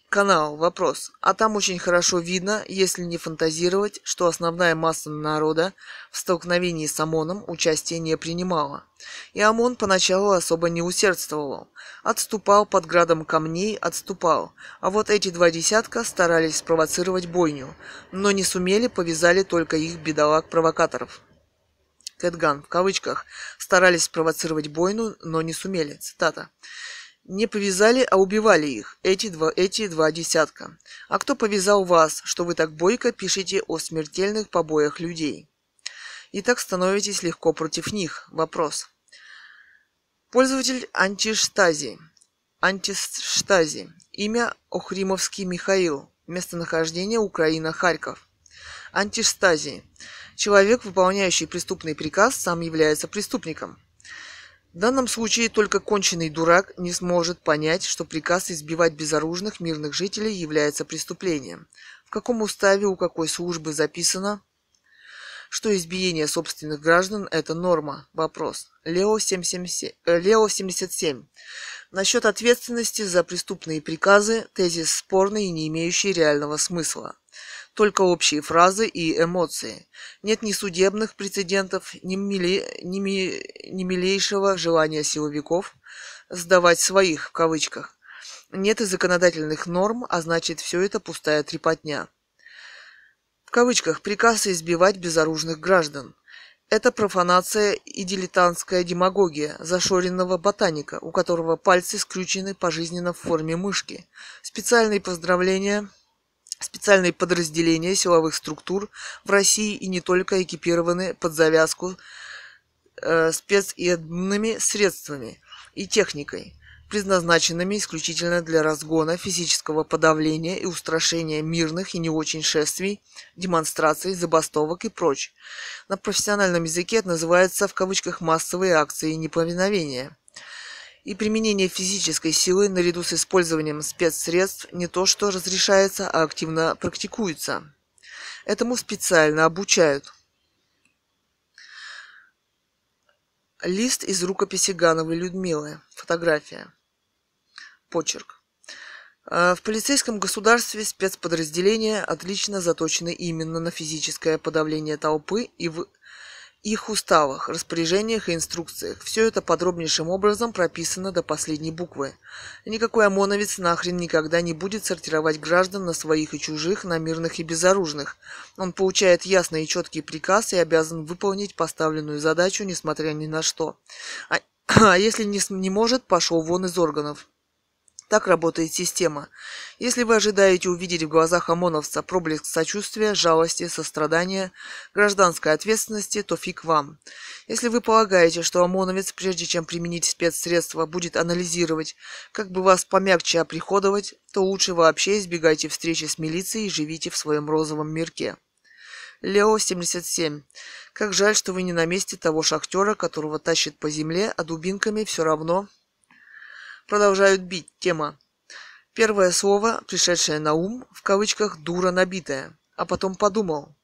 канал? Вопрос. А там очень хорошо видно, если не фантазировать, что основная масса народа в столкновении с ОМОНом участие не принимала. И ОМОН поначалу особо не усердствовал. Отступал под градом камней, отступал. А вот эти два десятка старались спровоцировать бойню, но не сумели, повязали только их бедолаг-провокаторов. Кэтган в кавычках старались спровоцировать бойну, но не сумели. Цитата. Не повязали, а убивали их, эти два, эти два десятка. А кто повязал вас, что вы так бойко пишете о смертельных побоях людей? И так становитесь легко против них. Вопрос. Пользователь антиштази. Антиштази. Имя Охримовский Михаил. Местонахождение Украина-Харьков. Антиштази. Человек, выполняющий преступный приказ, сам является преступником. В данном случае только конченый дурак не сможет понять, что приказ избивать безоружных мирных жителей является преступлением. В каком уставе у какой службы записано, что избиение собственных граждан – это норма? Вопрос. Лео, 77, э, Лео 77. Насчет ответственности за преступные приказы тезис спорный и не имеющий реального смысла только общие фразы и эмоции. Нет ни судебных прецедентов, ни, миле, ни, ми, ни милейшего желания силовиков сдавать своих в кавычках. Нет и законодательных норм, а значит все это пустая трепотня. В кавычках приказ избивать безоружных граждан. Это профанация и дилетантская демагогия зашоренного ботаника, у которого пальцы скрючены пожизненно в форме мышки. Специальные поздравления Специальные подразделения силовых структур в России и не только экипированы под завязку э, спецэдными средствами и техникой, предназначенными исключительно для разгона, физического подавления и устрашения мирных и не очень шествий, демонстраций, забастовок и прочь. На профессиональном языке это называется в кавычках массовые акции неповиновения – и применение физической силы наряду с использованием спецсредств не то что разрешается, а активно практикуется. Этому специально обучают. Лист из рукописи Гановой Людмилы. Фотография. Почерк. А, в полицейском государстве спецподразделения отлично заточены именно на физическое подавление толпы и, в их уставах, распоряжениях и инструкциях. Все это подробнейшим образом прописано до последней буквы. Никакой ОМОНовец нахрен никогда не будет сортировать граждан на своих и чужих, на мирных и безоружных. Он получает ясный и четкий приказ и обязан выполнить поставленную задачу, несмотря ни на что. А, а если не, не может, пошел вон из органов. Так работает система. Если вы ожидаете увидеть в глазах ОМОНовца проблеск сочувствия, жалости, сострадания, гражданской ответственности, то фиг вам. Если вы полагаете, что ОМОНовец, прежде чем применить спецсредства, будет анализировать, как бы вас помягче оприходовать, то лучше вообще избегайте встречи с милицией и живите в своем розовом мирке. Лео, 77. Как жаль, что вы не на месте того шахтера, которого тащит по земле, а дубинками все равно продолжают бить. Тема. Первое слово, пришедшее на ум, в кавычках «дура набитая», а потом подумал.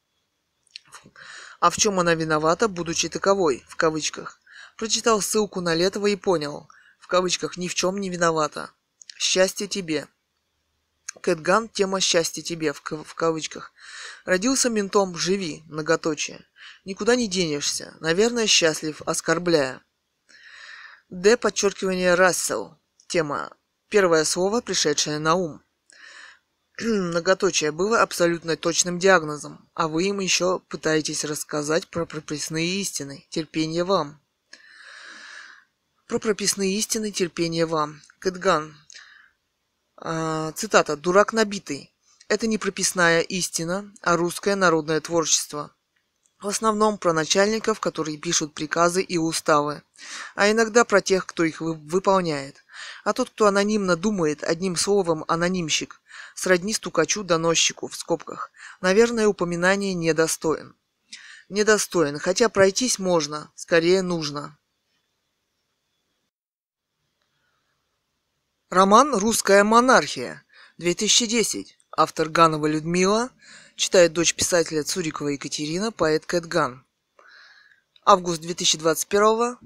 А в чем она виновата, будучи таковой, в кавычках. Прочитал ссылку на Летова и понял, в кавычках «ни в чем не виновата». Счастье тебе. Кэтган «Тема счастье тебе» в, кав в кавычках. Родился ментом «Живи», многоточие. Никуда не денешься. Наверное, счастлив, оскорбляя. Д. Подчеркивание Рассел. Тема. Первое слово, пришедшее на ум. Многоточие было абсолютно точным диагнозом, а вы им еще пытаетесь рассказать про прописные истины. Терпение вам. Про прописные истины, терпение вам. Кэтган. А, цитата. «Дурак набитый. Это не прописная истина, а русское народное творчество. В основном про начальников, которые пишут приказы и уставы, а иногда про тех, кто их выполняет. А тот, кто анонимно думает, одним словом анонимщик, сродни стукачу-доносчику в скобках. Наверное, упоминание недостоин. Недостоин, хотя пройтись можно, скорее нужно. Роман «Русская монархия» 2010. Автор Ганова Людмила. Читает дочь писателя Цурикова Екатерина, поэт Кэт Ган. Август 2021.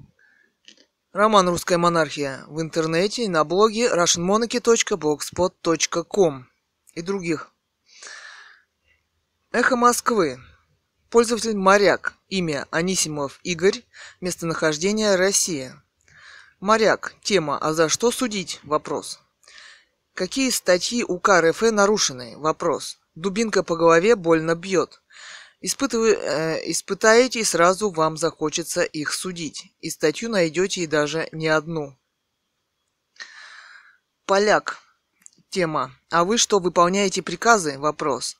Роман «Русская монархия» в интернете и на блоге russianmonarchy.blogspot.com и других. Эхо Москвы. Пользователь «Моряк». Имя Анисимов Игорь. Местонахождение Россия. «Моряк». Тема «А за что судить?» Вопрос. Какие статьи УК РФ э нарушены? Вопрос. Дубинка по голове больно бьет. Испытывай, э, испытаете, и сразу вам захочется их судить. И статью найдете, и даже не одну. Поляк. Тема. А вы что, выполняете приказы? Вопрос.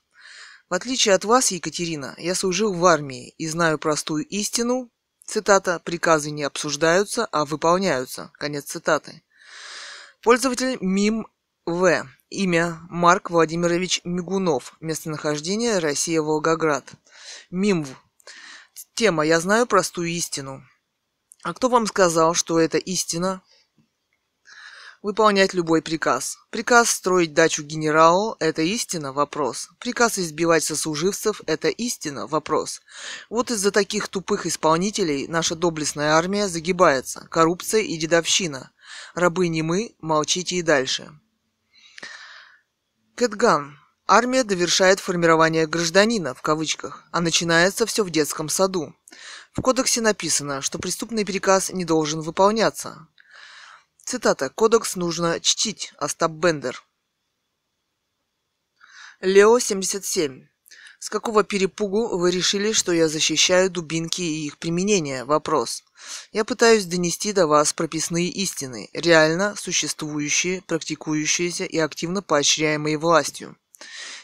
В отличие от вас, Екатерина, я служил в армии и знаю простую истину, цитата, приказы не обсуждаются, а выполняются, конец цитаты. Пользователь МИМ В. Имя Марк Владимирович Мигунов. Местонахождение Россия Волгоград. Мимв. Тема «Я знаю простую истину». А кто вам сказал, что это истина? Выполнять любой приказ. Приказ строить дачу генералу – это истина? Вопрос. Приказ избивать сослуживцев – это истина? Вопрос. Вот из-за таких тупых исполнителей наша доблестная армия загибается. Коррупция и дедовщина. Рабы не мы, молчите и дальше. Кэтган. Армия довершает формирование гражданина, в кавычках, а начинается все в детском саду. В кодексе написано, что преступный приказ не должен выполняться. Цитата. «Кодекс нужно чтить», Остап Бендер. Лео, 77. С какого перепугу вы решили, что я защищаю дубинки и их применение? Вопрос. Я пытаюсь донести до вас прописные истины, реально существующие, практикующиеся и активно поощряемые властью.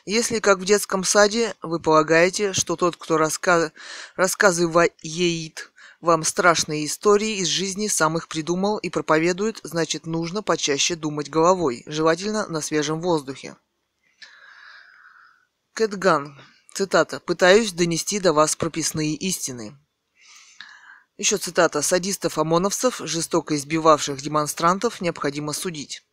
Если, как в детском саде, вы полагаете, что тот, кто раска... рассказывает вам страшные истории из жизни, сам их придумал и проповедует, значит, нужно почаще думать головой, желательно на свежем воздухе. Кэтган. Цитата. «Пытаюсь донести до вас прописные истины». Еще цитата. «Садистов-ОМОНовцев, жестоко избивавших демонстрантов, необходимо судить».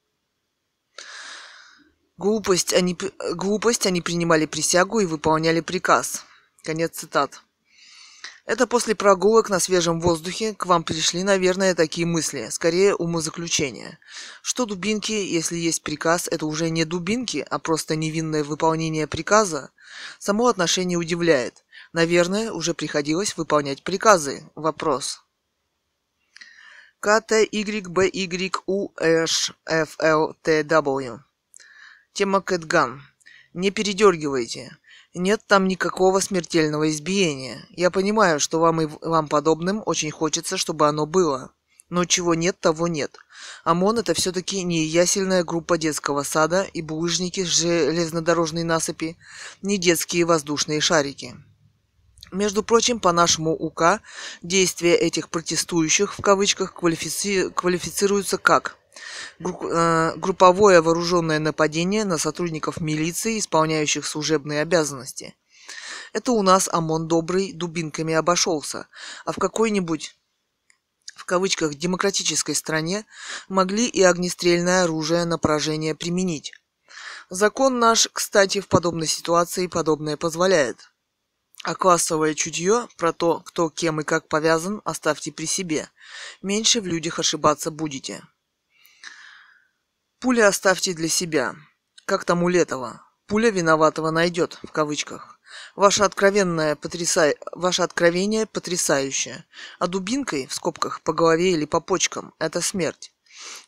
Глупость они, глупость они принимали присягу и выполняли приказ. Конец цитат. Это после прогулок на свежем воздухе к вам пришли, наверное, такие мысли, скорее умозаключения. Что дубинки, если есть приказ, это уже не дубинки, а просто невинное выполнение приказа? Само отношение удивляет. Наверное, уже приходилось выполнять приказы. Вопрос. КТ, Y, Б, Y, U, H, F, L, T, W. Тема Кэтган. Не передергивайте. Нет там никакого смертельного избиения. Я понимаю, что вам и вам подобным очень хочется, чтобы оно было. Но чего нет, того нет. ОМОН это все-таки не ясельная группа детского сада и булыжники с железнодорожной насыпи, не детские воздушные шарики. Между прочим, по нашему УК действия этих протестующих в кавычках квалифици... квалифицируются как – Э, групповое вооруженное нападение на сотрудников милиции, исполняющих служебные обязанности. Это у нас ОМОН добрый дубинками обошелся, а в какой-нибудь в кавычках демократической стране могли и огнестрельное оружие на поражение применить. Закон наш, кстати, в подобной ситуации подобное позволяет. А классовое чутье про то, кто кем и как повязан, оставьте при себе. Меньше в людях ошибаться будете. Пули оставьте для себя. Как там у Летова? Пуля виноватого найдет, в кавычках. Ваше, откровенное потряса... Ваше откровение потрясающее. А дубинкой, в скобках, по голове или по почкам – это смерть.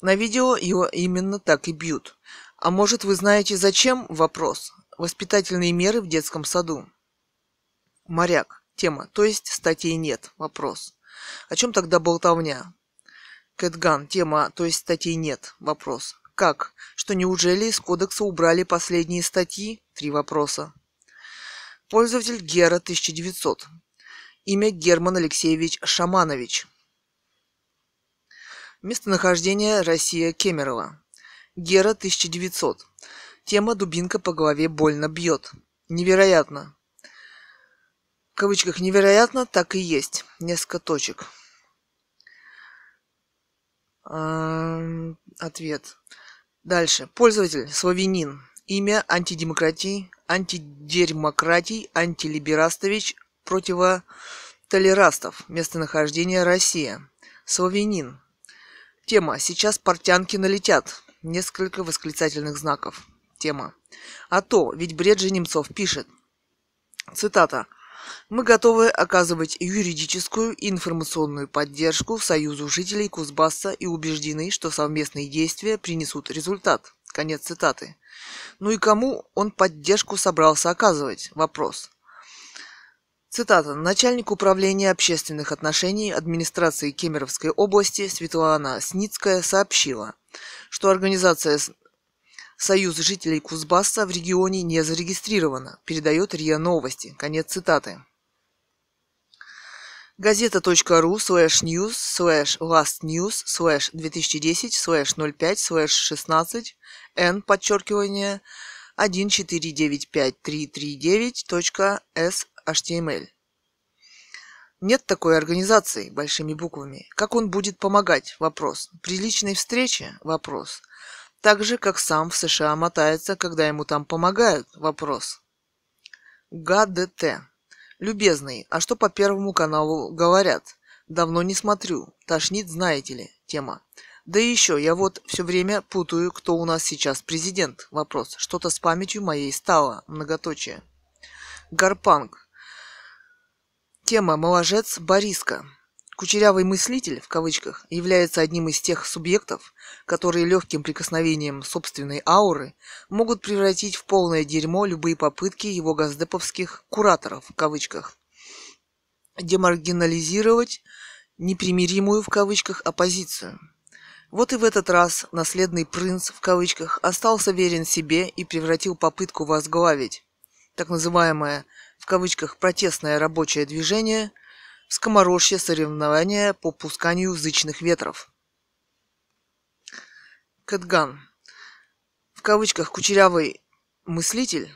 На видео его именно так и бьют. А может вы знаете зачем? Вопрос. Воспитательные меры в детском саду. Моряк. Тема. То есть статей нет. Вопрос. О чем тогда болтовня? Кэтган. Тема. То есть статей нет. Вопрос как? Что неужели из кодекса убрали последние статьи? Три вопроса. Пользователь Гера 1900. Имя Герман Алексеевич Шаманович. Местонахождение Россия Кемерово. Гера 1900. Тема «Дубинка по голове больно бьет». Невероятно. В кавычках «невероятно» так и есть. Несколько точек. Ответ. Дальше. Пользователь Славянин. Имя антидемократии, антидермократий, антилиберастович, противотолерастов. Местонахождение Россия. Славянин. Тема. Сейчас портянки налетят. Несколько восклицательных знаков. Тема. А то, ведь бред же Немцов пишет. Цитата. Мы готовы оказывать юридическую и информационную поддержку Союзу жителей Кузбасса и убеждены, что совместные действия принесут результат. Конец цитаты. Ну и кому он поддержку собрался оказывать? Вопрос. Цитата. Начальник управления общественных отношений администрации Кемеровской области Светлана Сницкая сообщила, что организация Союз жителей Кузбасса в регионе не зарегистрировано, передает РИА Новости. Конец цитаты. Газета.ру slash news slash last news slash 2010 slash 05 slash 16 n подчеркивание 1495339.html. Эм Нет такой организации большими буквами. Как он будет помогать? Вопрос. При личной встрече? Вопрос. Так же, как сам в США мотается, когда ему там помогают? Вопрос. ГДТ. Любезный, а что по Первому каналу говорят? Давно не смотрю. Тошнит, знаете ли. Тема. Да и еще, я вот все время путаю, кто у нас сейчас президент. Вопрос. Что-то с памятью моей стало. Многоточие. Гарпанг. Тема «Моложец Бориска». Кучерявый мыслитель, в кавычках, является одним из тех субъектов, которые легким прикосновением собственной ауры могут превратить в полное дерьмо любые попытки его газдеповских «кураторов», в кавычках, демаргинализировать непримиримую, в кавычках, оппозицию. Вот и в этот раз наследный принц, в кавычках, остался верен себе и превратил попытку возглавить так называемое, в кавычках, протестное рабочее движение – скоморожье соревнования по пусканию зычных ветров. Кэтган. В кавычках «кучерявый мыслитель»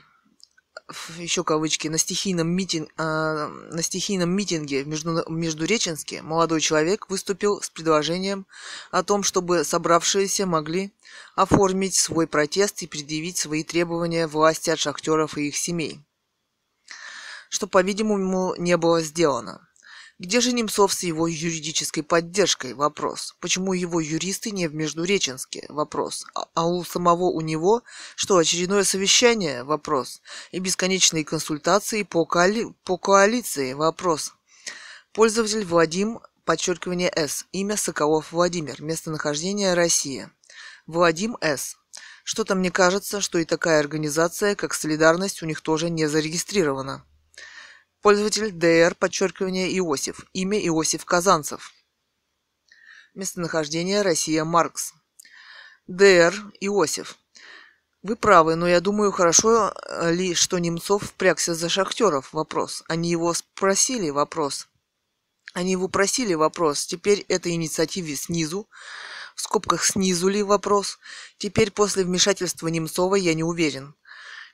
еще кавычки, на стихийном, митинг, э, а, на стихийном митинге в Между, Междуреченске молодой человек выступил с предложением о том, чтобы собравшиеся могли оформить свой протест и предъявить свои требования власти от шахтеров и их семей, что, по-видимому, не было сделано. Где же Немцов с его юридической поддержкой? Вопрос. Почему его юристы не в Междуреченске? Вопрос. А, а у самого у него что, очередное совещание? Вопрос. И бесконечные консультации по, коали... по коалиции? Вопрос. Пользователь Вадим, подчеркивание С. Имя Соколов Владимир. Местонахождение Россия. Вадим С. Что-то мне кажется, что и такая организация, как «Солидарность», у них тоже не зарегистрирована. Пользователь ДР, подчеркивание Иосиф. Имя Иосиф Казанцев. Местонахождение Россия Маркс. ДР Иосиф. Вы правы, но я думаю, хорошо э, ли, что Немцов впрягся за шахтеров? Вопрос. Они его спросили? Вопрос. Они его просили? Вопрос. Теперь это инициативе снизу. В скобках снизу ли? Вопрос. Теперь после вмешательства Немцова я не уверен.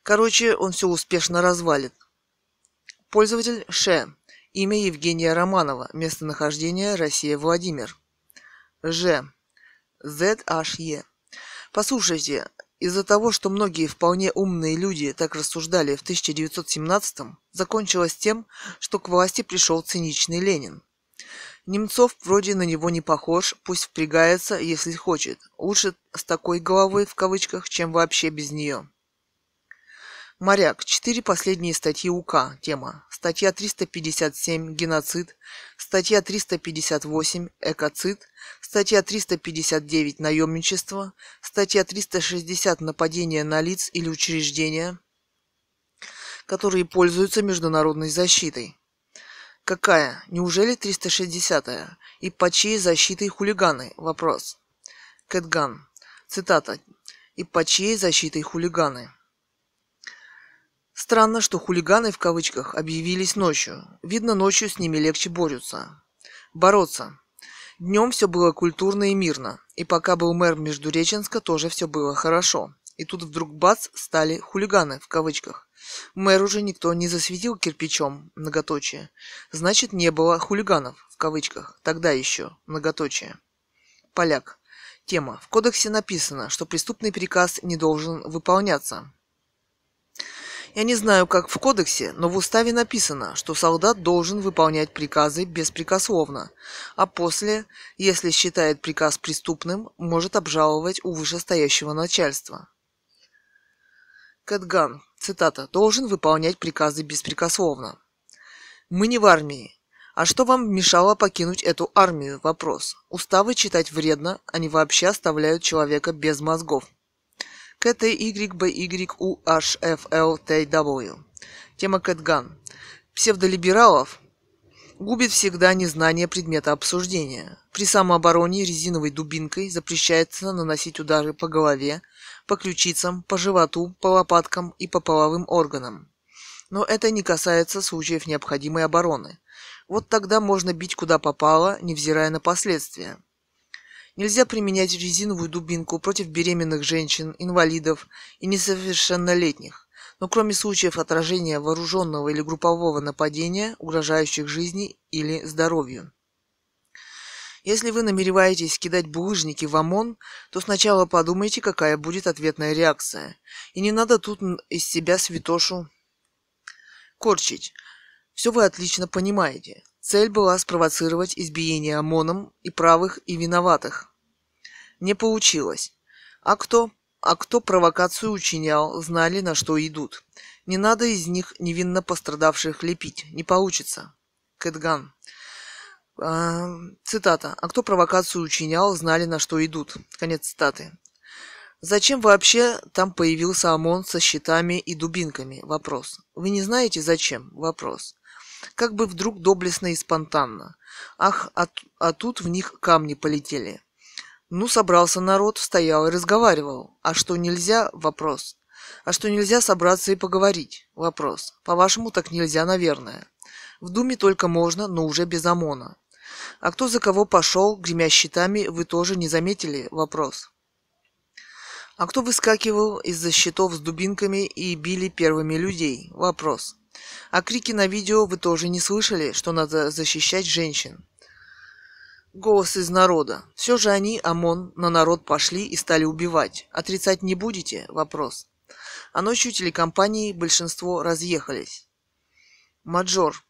Короче, он все успешно развалит. Пользователь Ше, Имя Евгения Романова. Местонахождение Россия Владимир. Ж. ZHE. Послушайте, из-за того, что многие вполне умные люди так рассуждали в 1917-м, закончилось тем, что к власти пришел циничный Ленин. Немцов вроде на него не похож, пусть впрягается, если хочет. Лучше с такой головой в кавычках, чем вообще без нее. Моряк. Четыре последние статьи УК. Тема. Статья 357 – геноцид. Статья 358 – экоцид. Статья 359 – наемничество. Статья 360 – нападение на лиц или учреждения, которые пользуются международной защитой. Какая? Неужели 360-я? И по чьей защитой хулиганы? Вопрос. Кэтган. Цитата. И по чьей защитой хулиганы? Странно, что хулиганы в кавычках объявились ночью. Видно, ночью с ними легче борются. Бороться. Днем все было культурно и мирно. И пока был мэр Междуреченска, тоже все было хорошо. И тут вдруг бац, стали хулиганы, в кавычках. Мэр уже никто не засветил кирпичом, многоточие. Значит, не было хулиганов, в кавычках, тогда еще, многоточие. Поляк. Тема. В кодексе написано, что преступный приказ не должен выполняться. Я не знаю, как в кодексе, но в уставе написано, что солдат должен выполнять приказы беспрекословно, а после, если считает приказ преступным, может обжаловать у вышестоящего начальства. Кэтган, цитата, должен выполнять приказы беспрекословно. Мы не в армии. А что вам мешало покинуть эту армию? Вопрос. Уставы читать вредно, они вообще оставляют человека без мозгов. КТYBYUHFLTW. Тема Кэтган. Псевдолибералов губит всегда незнание предмета обсуждения. При самообороне резиновой дубинкой запрещается наносить удары по голове, по ключицам, по животу, по лопаткам и по половым органам. Но это не касается случаев необходимой обороны. Вот тогда можно бить куда попало, невзирая на последствия. Нельзя применять резиновую дубинку против беременных женщин, инвалидов и несовершеннолетних, но кроме случаев отражения вооруженного или группового нападения, угрожающих жизни или здоровью. Если вы намереваетесь кидать булыжники в ОМОН, то сначала подумайте, какая будет ответная реакция. И не надо тут из себя святошу корчить. Все вы отлично понимаете. Цель была спровоцировать избиение ОМОНом и правых, и виноватых. Не получилось. А кто, а кто провокацию учинял, знали, на что идут. Не надо из них невинно пострадавших лепить. Не получится. Кэтган. А, цитата. «А кто провокацию учинял, знали, на что идут». Конец цитаты. Зачем вообще там появился ОМОН со щитами и дубинками? Вопрос. Вы не знаете, зачем? Вопрос как бы вдруг доблестно и спонтанно. Ах, а, а тут в них камни полетели. Ну, собрался народ, стоял и разговаривал. А что нельзя? Вопрос. А что нельзя собраться и поговорить? Вопрос. По-вашему, так нельзя, наверное. В Думе только можно, но уже без ОМОНа. А кто за кого пошел, гремя щитами, вы тоже не заметили? Вопрос. А кто выскакивал из-за щитов с дубинками и били первыми людей? Вопрос. А крики на видео вы тоже не слышали, что надо защищать женщин. Голос из народа. Все же они, ОМОН, на народ пошли и стали убивать. Отрицать не будете? Вопрос. А ночью телекомпании большинство разъехались. Маджор.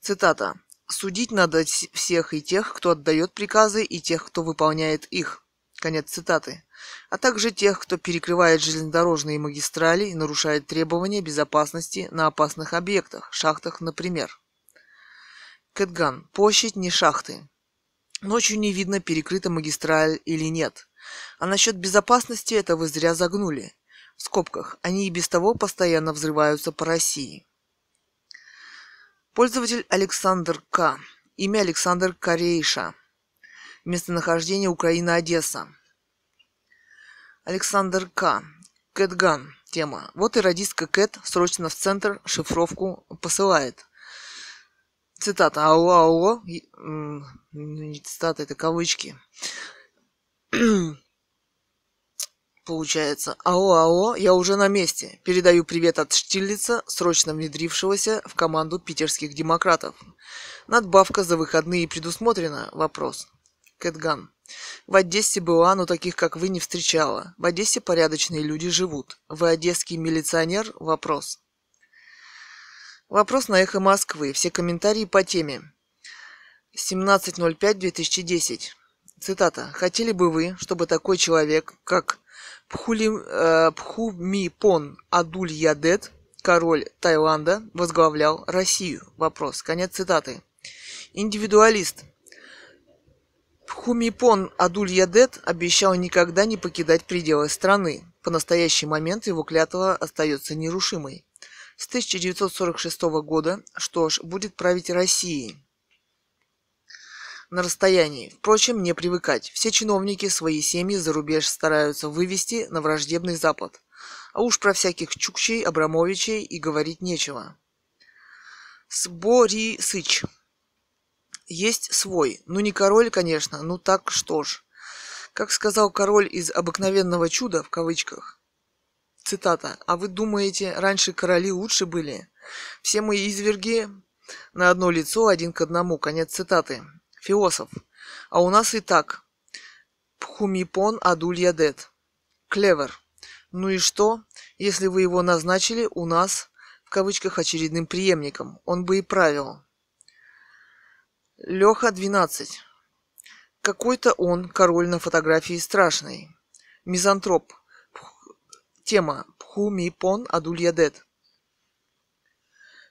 Цитата. Судить надо всех и тех, кто отдает приказы, и тех, кто выполняет их. Конец цитаты. А также тех, кто перекрывает железнодорожные магистрали и нарушает требования безопасности на опасных объектах, шахтах, например. Кэтган. Площадь не шахты. Ночью не видно, перекрыта магистраль или нет. А насчет безопасности это вы зря загнули. В скобках. Они и без того постоянно взрываются по России. Пользователь Александр К. Имя Александр Корейша местонахождение Украина Одесса. Александр К. Кэтган. Тема. Вот и радистка Кэт срочно в центр шифровку посылает. Цитата. Ау, ау, ну, не цитата, это кавычки. Получается. Ау, ау, я уже на месте. Передаю привет от Штилица, срочно внедрившегося в команду питерских демократов. Надбавка за выходные предусмотрена? Вопрос. Кэтган. В Одессе Буану таких, как вы, не встречала. В Одессе порядочные люди живут. Вы одесский милиционер? Вопрос. Вопрос на «Эхо Москвы». Все комментарии по теме. 17.05.2010. Цитата. «Хотели бы вы, чтобы такой человек, как Пхули, э, Пхумипон Адуль Ядет, король Таиланда, возглавлял Россию?» Вопрос. Конец цитаты. Индивидуалист – Хумипон Адульядет обещал никогда не покидать пределы страны. По настоящий момент его клятва остается нерушимой. С 1946 года, что ж, будет править Россией на расстоянии. Впрочем, не привыкать. Все чиновники свои семьи за рубеж стараются вывести на враждебный Запад. А уж про всяких Чукчей, Абрамовичей и говорить нечего. Сбори Сыч есть свой. Ну, не король, конечно, ну так что ж. Как сказал король из «обыкновенного чуда» в кавычках, цитата, «А вы думаете, раньше короли лучше были? Все мы изверги на одно лицо, один к одному». Конец цитаты. Философ. А у нас и так. Пхумипон Адулья Дед. Клевер. Ну и что, если вы его назначили у нас, в кавычках, очередным преемником? Он бы и правил. Леха 12. Какой-то он, король на фотографии страшный. Мизантроп. Пх... Тема. Пхумипон Адульядет.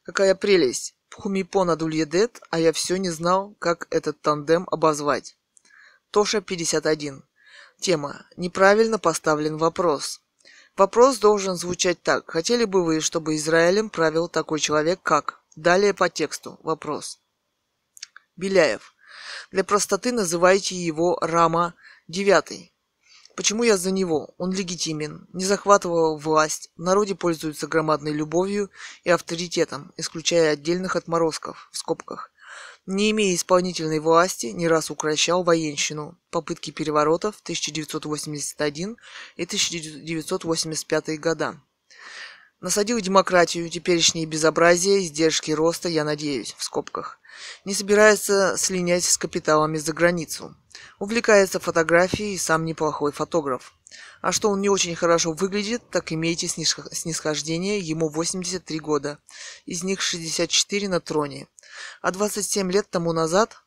Какая прелесть. Пхумипон Адульядет, а я все не знал, как этот тандем обозвать. Тоша 51. Тема. Неправильно поставлен вопрос. Вопрос должен звучать так. Хотели бы вы, чтобы Израилем правил такой человек, как? Далее по тексту. Вопрос. Беляев. Для простоты называйте его Рама IX. Почему я за него? Он легитимен, не захватывал власть, в народе пользуется громадной любовью и авторитетом, исключая отдельных отморозков, в скобках. Не имея исполнительной власти, не раз укращал военщину. Попытки переворотов 1981 и 1985 года. Насадил демократию, теперешние безобразия, издержки роста, я надеюсь, в скобках. Не собирается слинять с капиталами за границу. Увлекается фотографией и сам неплохой фотограф. А что он не очень хорошо выглядит, так имейте снисхождение, ему 83 года, из них 64 на троне. А 27 лет тому назад,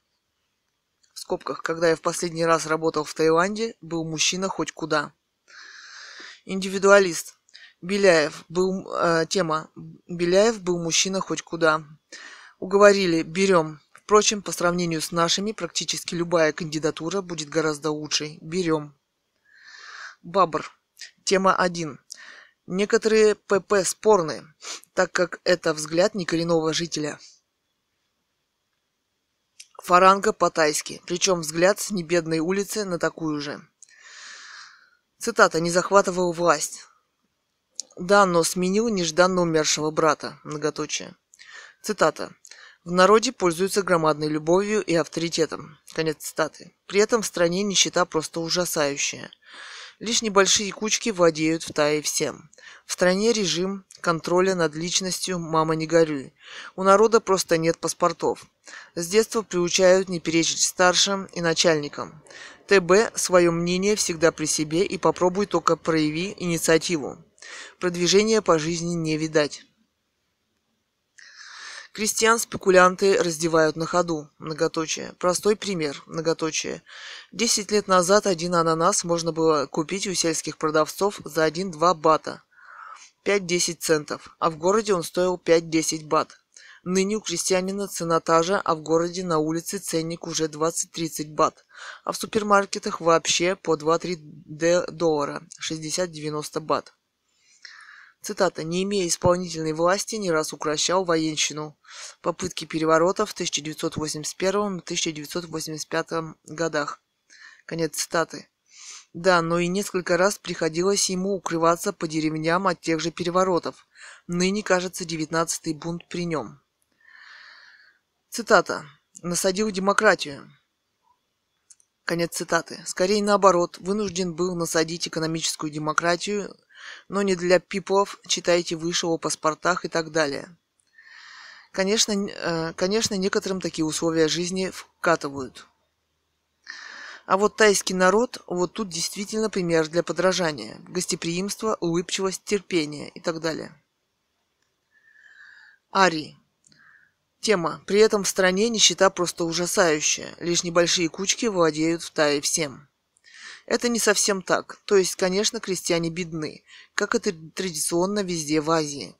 в скобках, когда я в последний раз работал в Таиланде, был мужчина хоть куда. Индивидуалист. Беляев был э, тема. Беляев был мужчина хоть куда уговорили, берем. Впрочем, по сравнению с нашими, практически любая кандидатура будет гораздо лучшей. Берем. Бабр. Тема 1. Некоторые ПП спорны, так как это взгляд не коренного жителя. Фаранга по-тайски, причем взгляд с небедной улицы на такую же. Цитата «Не захватывал власть». Да, но сменил нежданно умершего брата. Многоточие. Цитата в народе пользуются громадной любовью и авторитетом. Конец цитаты. При этом в стране нищета просто ужасающая. Лишь небольшие кучки владеют в тае всем. В стране режим контроля над личностью «мама не горюй». У народа просто нет паспортов. С детства приучают не перечить старшим и начальникам. ТБ свое мнение всегда при себе и попробуй только прояви инициативу. Продвижения по жизни не видать. Крестьян спекулянты раздевают на ходу. Многоточие. Простой пример. Многоточие. Десять лет назад один ананас можно было купить у сельских продавцов за 1-2 бата. 5-10 центов. А в городе он стоил 5-10 бат. Ныне у крестьянина цена та же, а в городе на улице ценник уже 20-30 бат. А в супермаркетах вообще по 2-3 доллара, 60-90 бат. Цитата. «Не имея исполнительной власти, не раз укращал военщину. Попытки переворота в 1981-1985 годах». Конец цитаты. Да, но и несколько раз приходилось ему укрываться по деревням от тех же переворотов. Ныне, кажется, девятнадцатый бунт при нем. Цитата. «Насадил демократию». Конец цитаты. Скорее наоборот, вынужден был насадить экономическую демократию но не для пипов читайте выше о паспортах и так далее. Конечно, э, конечно, некоторым такие условия жизни вкатывают. А вот тайский народ, вот тут действительно пример для подражания. Гостеприимство, улыбчивость, терпение и так далее. Ари. Тема. При этом в стране нищета просто ужасающая. Лишь небольшие кучки владеют в Тае всем. Это не совсем так. То есть, конечно, крестьяне бедны, как это традиционно везде в Азии.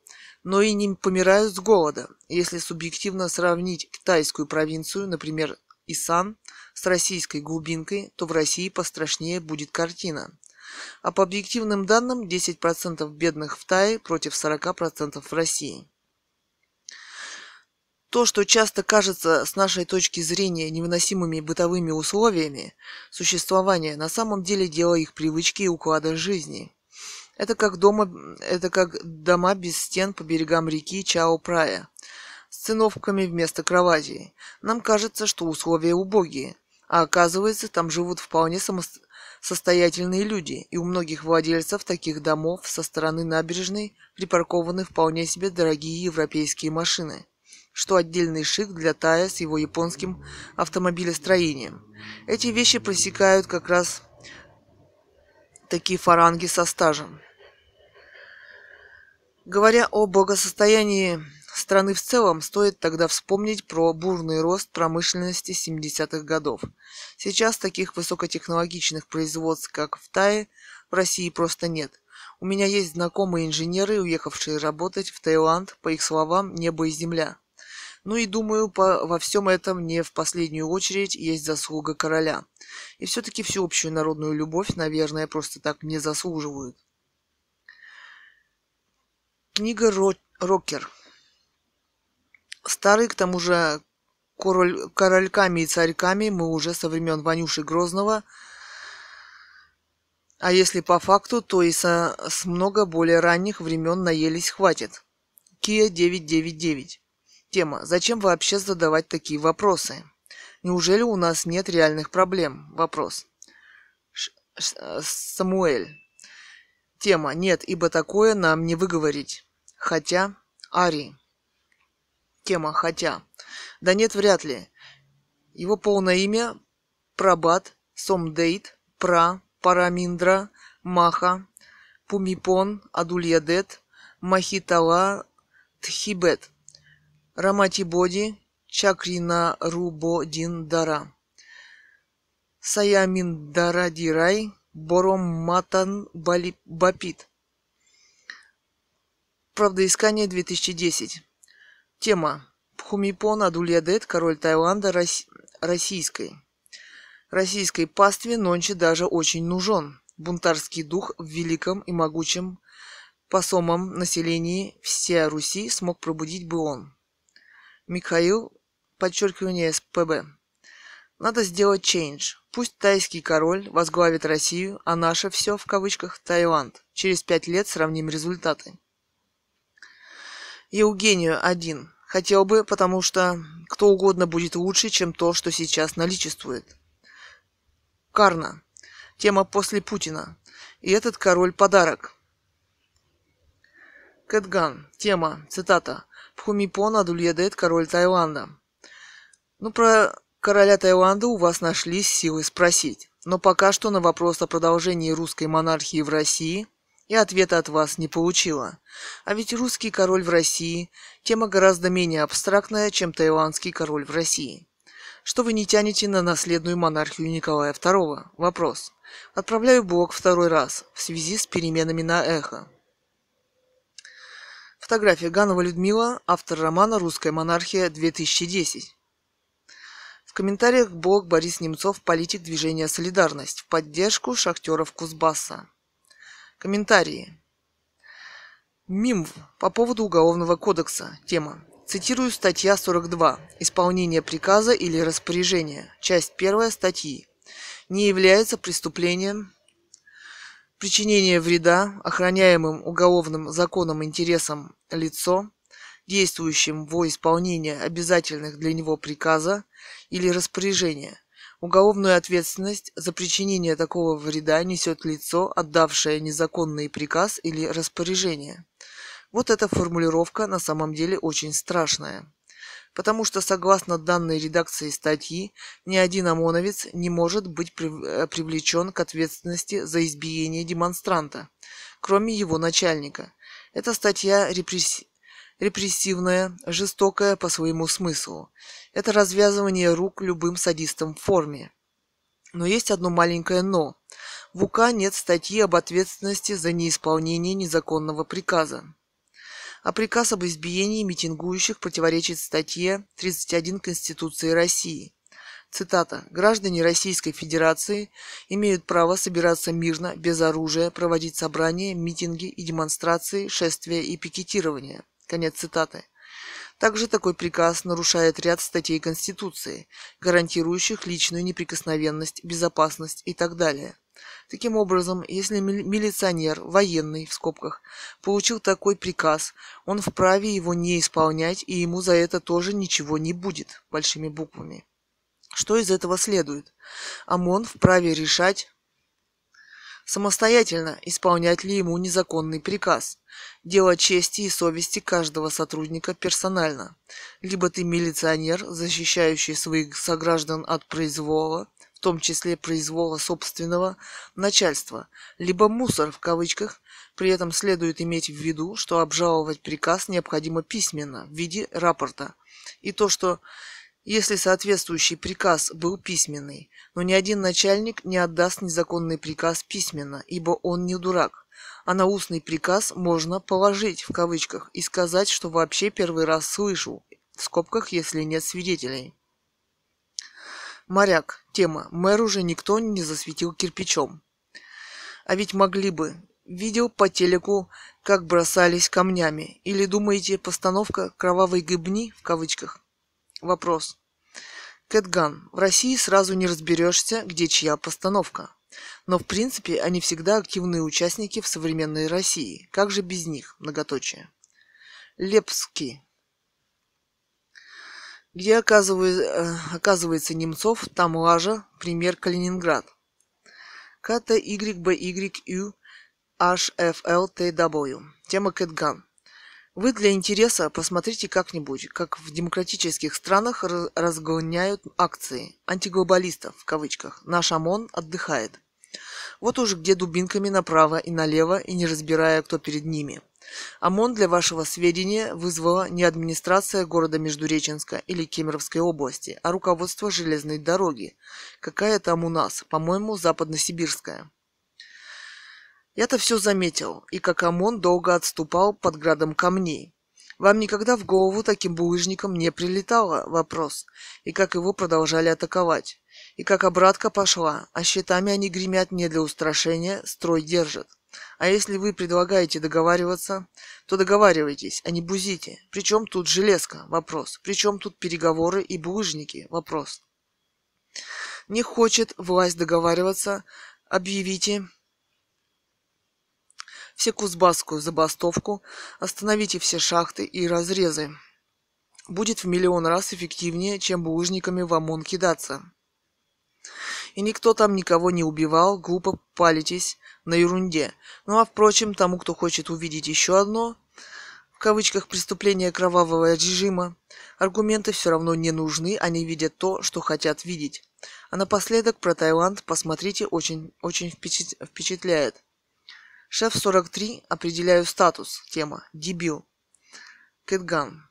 Но и не помирают с голода. Если субъективно сравнить китайскую провинцию, например, Исан, с российской глубинкой, то в России пострашнее будет картина. А по объективным данным 10% бедных в Тае против 40% в России. То, что часто кажется с нашей точки зрения невыносимыми бытовыми условиями существования, на самом деле дело их привычки и уклада жизни. Это как, дома, это как дома без стен по берегам реки Чао-Прая с циновками вместо кроватей. Нам кажется, что условия убогие, а оказывается, там живут вполне самостоятельные люди, и у многих владельцев таких домов со стороны набережной припаркованы вполне себе дорогие европейские машины что отдельный шик для Тая с его японским автомобилестроением. Эти вещи просекают как раз такие фаранги со стажем. Говоря о благосостоянии страны в целом, стоит тогда вспомнить про бурный рост промышленности 70-х годов. Сейчас таких высокотехнологичных производств, как в Тае, в России просто нет. У меня есть знакомые инженеры, уехавшие работать в Таиланд, по их словам, небо и земля. Ну и думаю, по, во всем этом не в последнюю очередь есть заслуга короля. И все-таки всеобщую народную любовь, наверное, просто так не заслуживают. Книга Ро- Рокер. Старый, к тому же, король, корольками и царьками мы уже со времен Ванюши Грозного а если по факту, то и со, с много более ранних времен наелись хватит. Kia 999. Тема. Зачем вообще задавать такие вопросы? Неужели у нас нет реальных проблем? Вопрос. Ш- Ш- э, Самуэль. Тема. Нет, ибо такое нам не выговорить. Хотя. Ари. Тема. Хотя. Да нет, вряд ли. Его полное имя Прабат Сомдейт Пра Параминдра Маха Пумипон Адульядет Махитала Тхибет – Рамати Боди Чакрина Раматибоди Чакринарубодиндара. Саяминдарадирай Боромматан Бапит. Правдоискание 2010. Тема. Пхумипон Адульядет, король Таиланда, Рос... российской. Российской пастве нонче даже очень нужен. Бунтарский дух в великом и могучем посомом населении всея Руси смог пробудить бы он. Михаил, подчеркивание СПБ. Надо сделать change. Пусть тайский король возглавит Россию, а наше все, в кавычках, Таиланд. Через пять лет сравним результаты. Евгению один. Хотел бы, потому что кто угодно будет лучше, чем то, что сейчас наличествует. Карна. Тема после Путина. И этот король подарок. Кэтган. Тема. Цитата. Пхумипон Адульедет, король Таиланда. Ну, про короля Таиланда у вас нашлись силы спросить. Но пока что на вопрос о продолжении русской монархии в России и ответа от вас не получила. А ведь русский король в России – тема гораздо менее абстрактная, чем таиландский король в России. Что вы не тянете на наследную монархию Николая II? Вопрос. Отправляю блог второй раз в связи с переменами на эхо. Фотография Ганова Людмила, автор романа «Русская монархия-2010». В комментариях блог Борис Немцов, политик движения «Солидарность» в поддержку шахтеров Кузбасса. Комментарии. МИМВ по поводу Уголовного кодекса. Тема. Цитирую статья 42. Исполнение приказа или распоряжения. Часть 1 статьи. Не является преступлением причинение вреда охраняемым уголовным законом интересам лицо, действующим во исполнение обязательных для него приказа или распоряжения. Уголовную ответственность за причинение такого вреда несет лицо, отдавшее незаконный приказ или распоряжение. Вот эта формулировка на самом деле очень страшная потому что, согласно данной редакции статьи, ни один ОМОНовец не может быть э, привлечен к ответственности за избиение демонстранта, кроме его начальника. Эта статья репресси... репрессивная, жестокая по своему смыслу. Это развязывание рук любым садистам в форме. Но есть одно маленькое «но». В УК нет статьи об ответственности за неисполнение незаконного приказа а приказ об избиении митингующих противоречит статье 31 Конституции России. Цитата. «Граждане Российской Федерации имеют право собираться мирно, без оружия, проводить собрания, митинги и демонстрации, шествия и пикетирования». Конец цитаты. Также такой приказ нарушает ряд статей Конституции, гарантирующих личную неприкосновенность, безопасность и так далее – Таким образом, если милиционер, военный, в скобках, получил такой приказ, он вправе его не исполнять, и ему за это тоже ничего не будет, большими буквами. Что из этого следует? ОМОН вправе решать, самостоятельно исполнять ли ему незаконный приказ. Дело чести и совести каждого сотрудника персонально. Либо ты милиционер, защищающий своих сограждан от произвола, том числе произвола собственного начальства, либо мусор в кавычках, при этом следует иметь в виду, что обжаловать приказ необходимо письменно в виде рапорта. И то, что если соответствующий приказ был письменный, но ни один начальник не отдаст незаконный приказ письменно, ибо он не дурак а на устный приказ можно «положить» в кавычках и сказать, что вообще первый раз слышу, в скобках, если нет свидетелей. Моряк. Тема. Мэр уже никто не засветил кирпичом. А ведь могли бы. Видел по телеку, как бросались камнями. Или думаете, постановка «кровавой гыбни» в кавычках? Вопрос. Кэтган. В России сразу не разберешься, где чья постановка. Но в принципе они всегда активные участники в современной России. Как же без них? Многоточие. Лепский. Где э, оказывается Немцов, там Лажа, пример Калининград. КТ YBYU HFLTW. Тема Кэтган. Вы для интереса посмотрите как-нибудь, как в демократических странах разгоняют акции антиглобалистов в кавычках. Наш ОМОН отдыхает. Вот уж где дубинками направо и налево и не разбирая, кто перед ними – ОМОН, для вашего сведения, вызвала не администрация города Междуреченска или Кемеровской области, а руководство железной дороги. Какая там у нас? По-моему, западносибирская. Я-то все заметил, и как ОМОН долго отступал под градом камней. Вам никогда в голову таким булыжником не прилетало вопрос, и как его продолжали атаковать, и как обратка пошла, а щитами они гремят не для устрашения, строй держат. А если вы предлагаете договариваться, то договаривайтесь, а не бузите. Причем тут железка? Вопрос. Причем тут переговоры и булыжники? Вопрос. Не хочет власть договариваться, объявите все кузбасскую забастовку, остановите все шахты и разрезы. Будет в миллион раз эффективнее, чем булыжниками в ОМОН кидаться. И никто там никого не убивал, глупо палитесь, на ерунде. Ну а впрочем, тому, кто хочет увидеть еще одно, в кавычках, преступление кровавого режима, аргументы все равно не нужны, они видят то, что хотят видеть. А напоследок про Таиланд, посмотрите, очень, очень впечатляет. Шеф 43, определяю статус, тема, дебил. Кэтган.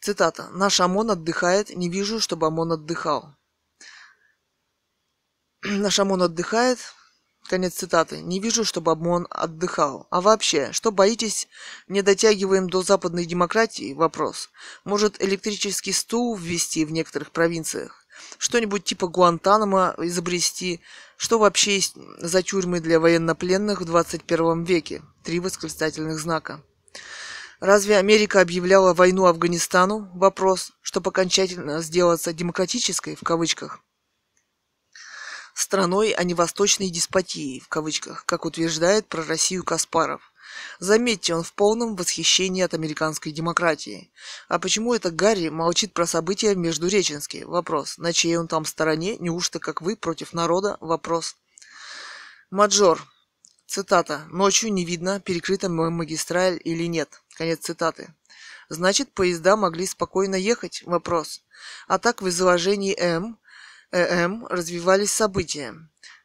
Цитата. «Наш ОМОН отдыхает, не вижу, чтобы ОМОН отдыхал». Наш ОМОН отдыхает, Конец цитаты. Не вижу, чтобы обман отдыхал. А вообще, что боитесь, не дотягиваем до западной демократии? Вопрос. Может, электрический стул ввести в некоторых провинциях? Что-нибудь типа Гуантанамо изобрести? Что вообще есть за тюрьмы для военнопленных в 21 веке? Три восклицательных знака. Разве Америка объявляла войну Афганистану? Вопрос, чтобы окончательно сделаться демократической, в кавычках страной, а не восточной деспотией, в кавычках, как утверждает про Россию Каспаров. Заметьте, он в полном восхищении от американской демократии. А почему это Гарри молчит про события в Междуреченске? Вопрос. На чьей он там стороне? Неужто, как вы, против народа? Вопрос. Маджор. Цитата. «Ночью не видно, перекрыта магистраль или нет». Конец цитаты. Значит, поезда могли спокойно ехать? Вопрос. А так в изложении М М развивались события.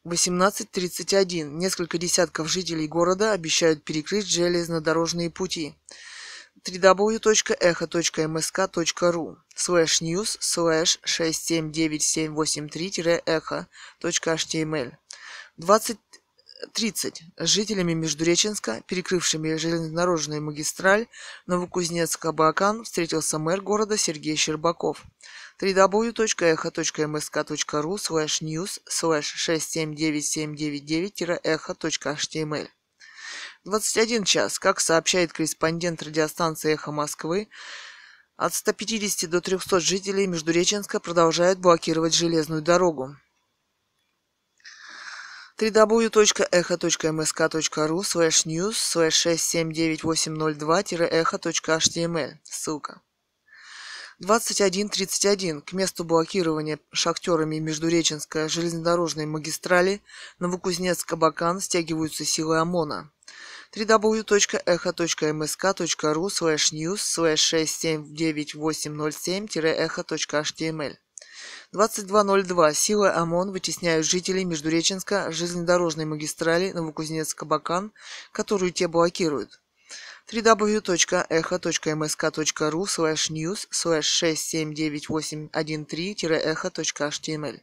18.31. Несколько десятков жителей города обещают перекрыть железнодорожные пути www.echo.msk.ru slash news slash 6799783-echo.html 20.30. Жителями Междуреченска, перекрывшими железнодорожную магистраль Новокузнецк-Абакан, встретился мэр города Сергей Щербаков www.echo.msk.ru slash news slash 679799-echo.html 21 эм час. Как сообщает корреспондент радиостанции «Эхо Москвы», от 150 до 300 жителей Междуреченска продолжают блокировать железную дорогу www.echo.msk.ru slash news slash 6799802-echo.html. Эм Ссылка. 21.31 к месту блокирования шахтерами Междуреченской железнодорожной магистрали Новокузнецк-Абакан стягиваются силы ОМОНа www.echo.msk.ru slash news slash 679807-echo.html 22.02. Эм силы ОМОН вытесняют жителей Междуреченска железнодорожной магистрали Новокузнецк-Абакан, которую те блокируют www.echo.msk.ru slash news slash 679813-echo.html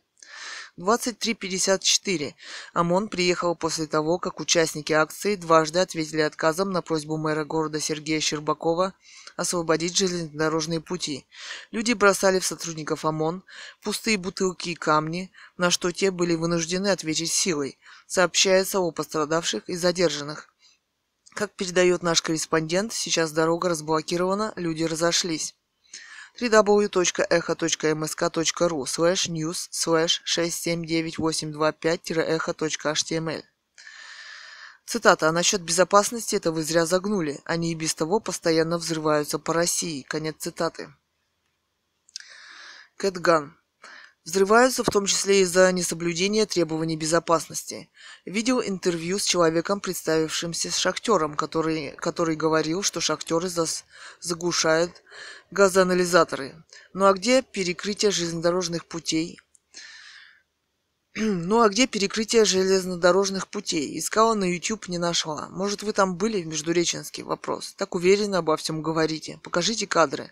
23.54. Эм ОМОН приехал после того, как участники акции дважды ответили отказом на просьбу мэра города Сергея Щербакова освободить железнодорожные пути. Люди бросали в сотрудников ОМОН пустые бутылки и камни, на что те были вынуждены ответить силой. Сообщается о пострадавших и задержанных. Как передает наш корреспондент, сейчас дорога разблокирована, люди разошлись www.echo.msk.ru slash news slash 679825-echo.html эм Цитата. «А насчет безопасности это вы зря загнули. Они и без того постоянно взрываются по России». Конец цитаты. Кэтган взрываются в том числе из-за несоблюдения требований безопасности. Видел интервью с человеком, представившимся шахтером, который, который говорил, что шахтеры зас, заглушают газоанализаторы. Ну а где перекрытие железнодорожных путей, ну а где перекрытие железнодорожных путей? Искала на YouTube, не нашла. Может, вы там были в Междуреченске? Вопрос. Так уверенно обо всем говорите. Покажите кадры.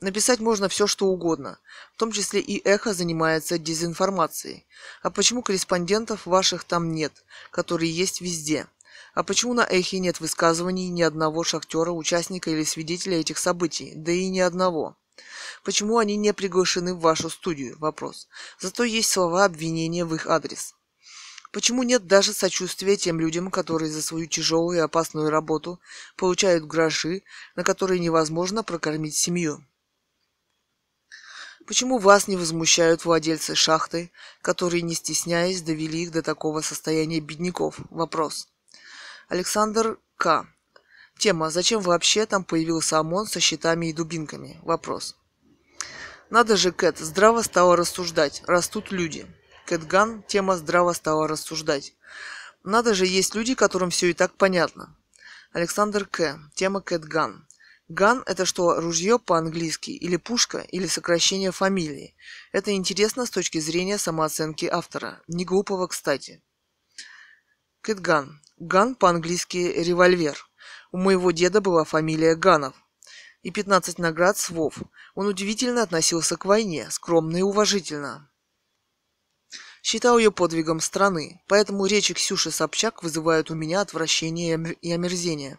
Написать можно все, что угодно. В том числе и эхо занимается дезинформацией. А почему корреспондентов ваших там нет, которые есть везде? А почему на эхе нет высказываний ни одного шахтера, участника или свидетеля этих событий? Да и ни одного. Почему они не приглашены в вашу студию? Вопрос. Зато есть слова обвинения в их адрес. Почему нет даже сочувствия тем людям, которые за свою тяжелую и опасную работу получают гроши, на которые невозможно прокормить семью? Почему вас не возмущают владельцы шахты, которые, не стесняясь, довели их до такого состояния бедняков? Вопрос. Александр К. Тема «Зачем вообще там появился ОМОН со щитами и дубинками?» Вопрос. Надо же, Кэт, здраво стало рассуждать. Растут люди. Кэт Ган, тема здраво стала рассуждать. Надо же, есть люди, которым все и так понятно. Александр К. Тема Кэт Ган – Ган – это что, ружье по-английски, или пушка, или сокращение фамилии. Это интересно с точки зрения самооценки автора. Не глупого, кстати. Кэт Ган, Ган по-английски револьвер – у моего деда была фамилия Ганов и 15 наград СВОВ. Он удивительно относился к войне, скромно и уважительно. Считал ее подвигом страны, поэтому речи Ксюши Собчак вызывают у меня отвращение и омерзение.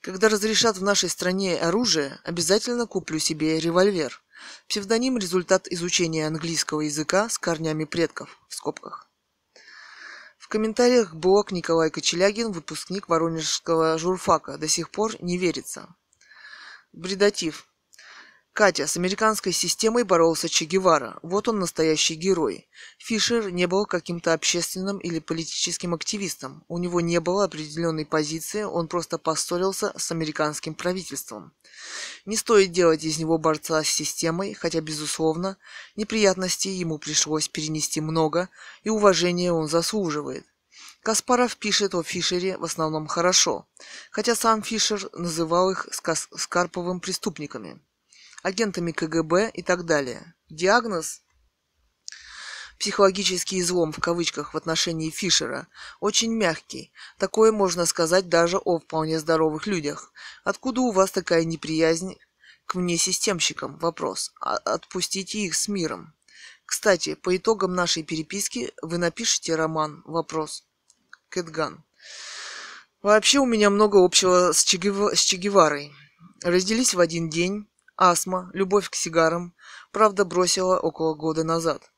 Когда разрешат в нашей стране оружие, обязательно куплю себе револьвер. Псевдоним – результат изучения английского языка с корнями предков, в скобках. В комментариях блог Николай Кочелягин, выпускник Воронежского журфака. До сих пор не верится. Бредатив. Катя, с американской системой боролся Че Гевара. Вот он настоящий герой. Фишер не был каким-то общественным или политическим активистом. У него не было определенной позиции, он просто поссорился с американским правительством. Не стоит делать из него борца с системой, хотя, безусловно, неприятностей ему пришлось перенести много, и уважения он заслуживает. Каспаров пишет о Фишере в основном хорошо, хотя сам Фишер называл их Скарповым преступниками агентами КГБ и так далее. Диагноз психологический излом в кавычках в отношении Фишера очень мягкий. Такое можно сказать даже о вполне здоровых людях. Откуда у вас такая неприязнь к мне системщикам? Вопрос. А, отпустите их с миром. Кстати, по итогам нашей переписки вы напишите роман? Вопрос. Кэтган. Вообще у меня много общего с, Чегев... с Чегеварой. Разделись в один день, Астма, любовь к сигарам, правда, бросила около года назад.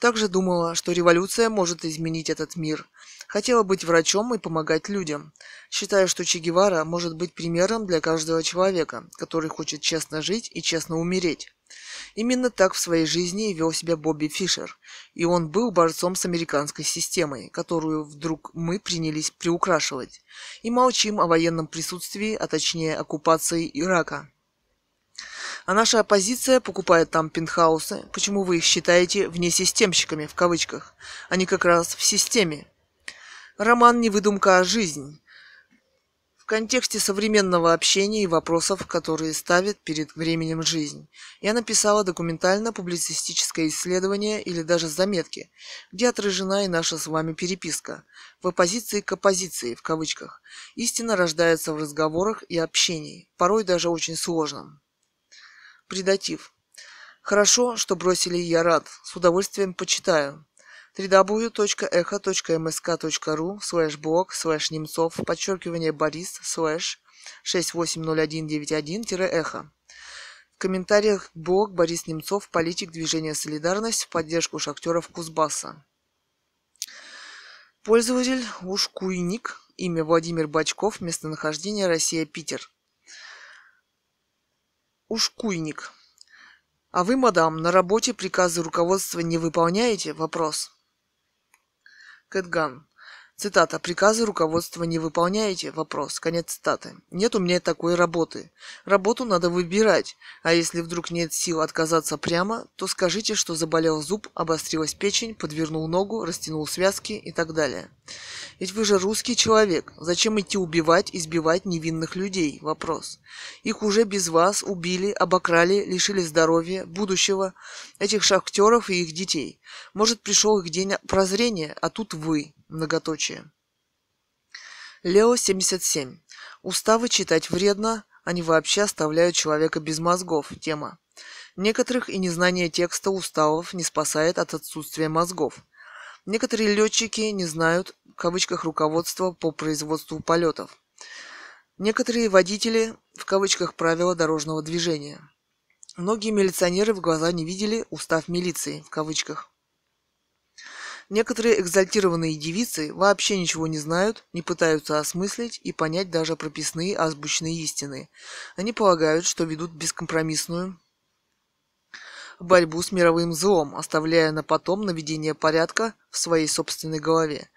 Также думала, что революция может изменить этот мир. Хотела быть врачом и помогать людям. Считаю, что Че Гевара может быть примером для каждого человека, который хочет честно жить и честно умереть. Именно так в своей жизни и вел себя Бобби Фишер. И он был борцом с американской системой, которую вдруг мы принялись приукрашивать. И молчим о военном присутствии, а точнее оккупации Ирака. А наша оппозиция покупает там пентхаусы. Почему вы их считаете вне системщиками в кавычках? Они а как раз в системе. Роман не выдумка, а жизнь. В контексте современного общения и вопросов, которые ставит перед временем жизнь, я написала документально-публицистическое исследование или даже заметки, где отражена и наша с вами переписка, в оппозиции к оппозиции, в кавычках. Истина рождается в разговорах и общении, порой даже очень сложном. Предатив. Хорошо, что бросили, я рад. С удовольствием почитаю www.echo.msk.ru слэш блог слэш немцов подчеркивание борис слэш 680191-эхо. В комментариях блог Борис Немцов, политик движения «Солидарность» в поддержку шахтеров Кузбасса. Пользователь Ушкуйник, имя Владимир Бачков, местонахождение Россия-Питер. Ушкуйник. А вы, мадам, на работе приказы руководства не выполняете? Вопрос. Кэтган. Цитата. «Приказы руководства не выполняете?» Вопрос. Конец цитаты. Нет у меня такой работы. Работу надо выбирать. А если вдруг нет сил отказаться прямо, то скажите, что заболел зуб, обострилась печень, подвернул ногу, растянул связки и так далее. Ведь вы же русский человек. Зачем идти убивать, избивать невинных людей? Вопрос. Их уже без вас убили, обокрали, лишили здоровья, будущего, этих шахтеров и их детей. Может, пришел их день прозрения, а тут вы, многоточие. Лео 77. Уставы читать вредно, они вообще оставляют человека без мозгов. Тема. Некоторых и незнание текста уставов не спасает от отсутствия мозгов. Некоторые летчики не знают, в кавычках, руководства по производству полетов. Некоторые водители, в кавычках, правила дорожного движения. Многие милиционеры в глаза не видели устав милиции, в кавычках. Некоторые экзальтированные девицы вообще ничего не знают, не пытаются осмыслить и понять даже прописные азбучные истины. Они полагают, что ведут бескомпромиссную, борьбу с мировым злом, оставляя на потом наведение порядка в своей собственной голове.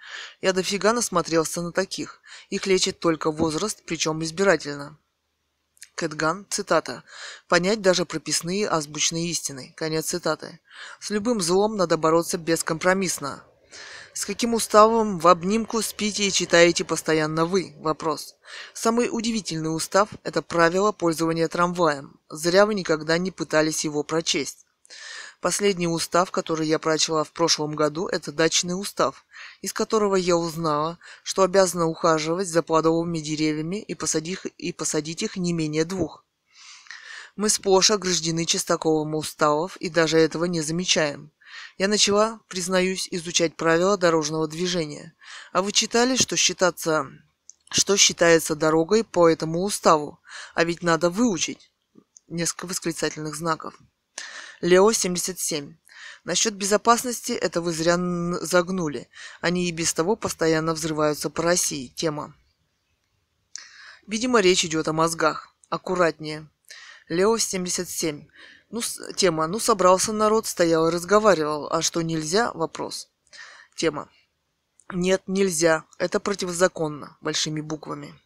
Я дофига насмотрелся на таких. Их лечит только возраст, причем избирательно. Кэтган, цитата, «понять даже прописные азбучные истины». Конец цитаты. «С любым злом надо бороться бескомпромиссно». С каким уставом в обнимку спите и читаете постоянно вы? Вопрос. Самый удивительный устав – это правило пользования трамваем. Зря вы никогда не пытались его прочесть. Последний устав, который я прочла в прошлом году, это дачный устав, из которого я узнала, что обязана ухаживать за плодовыми деревьями и посадить, и посадить их не менее двух. Мы сплошь ограждены чистаковым уставов и даже этого не замечаем. Я начала, признаюсь, изучать правила дорожного движения. А вы читали, что считаться что считается дорогой по этому уставу, а ведь надо выучить несколько восклицательных знаков. Лео 77. Насчет безопасности это вы зря загнули. Они и без того постоянно взрываются по России. Тема. Видимо, речь идет о мозгах. Аккуратнее. Лео 77. Ну, тема. Ну, собрался народ, стоял и разговаривал. А что нельзя? Вопрос. Тема. Нет, нельзя. Это противозаконно. Большими буквами.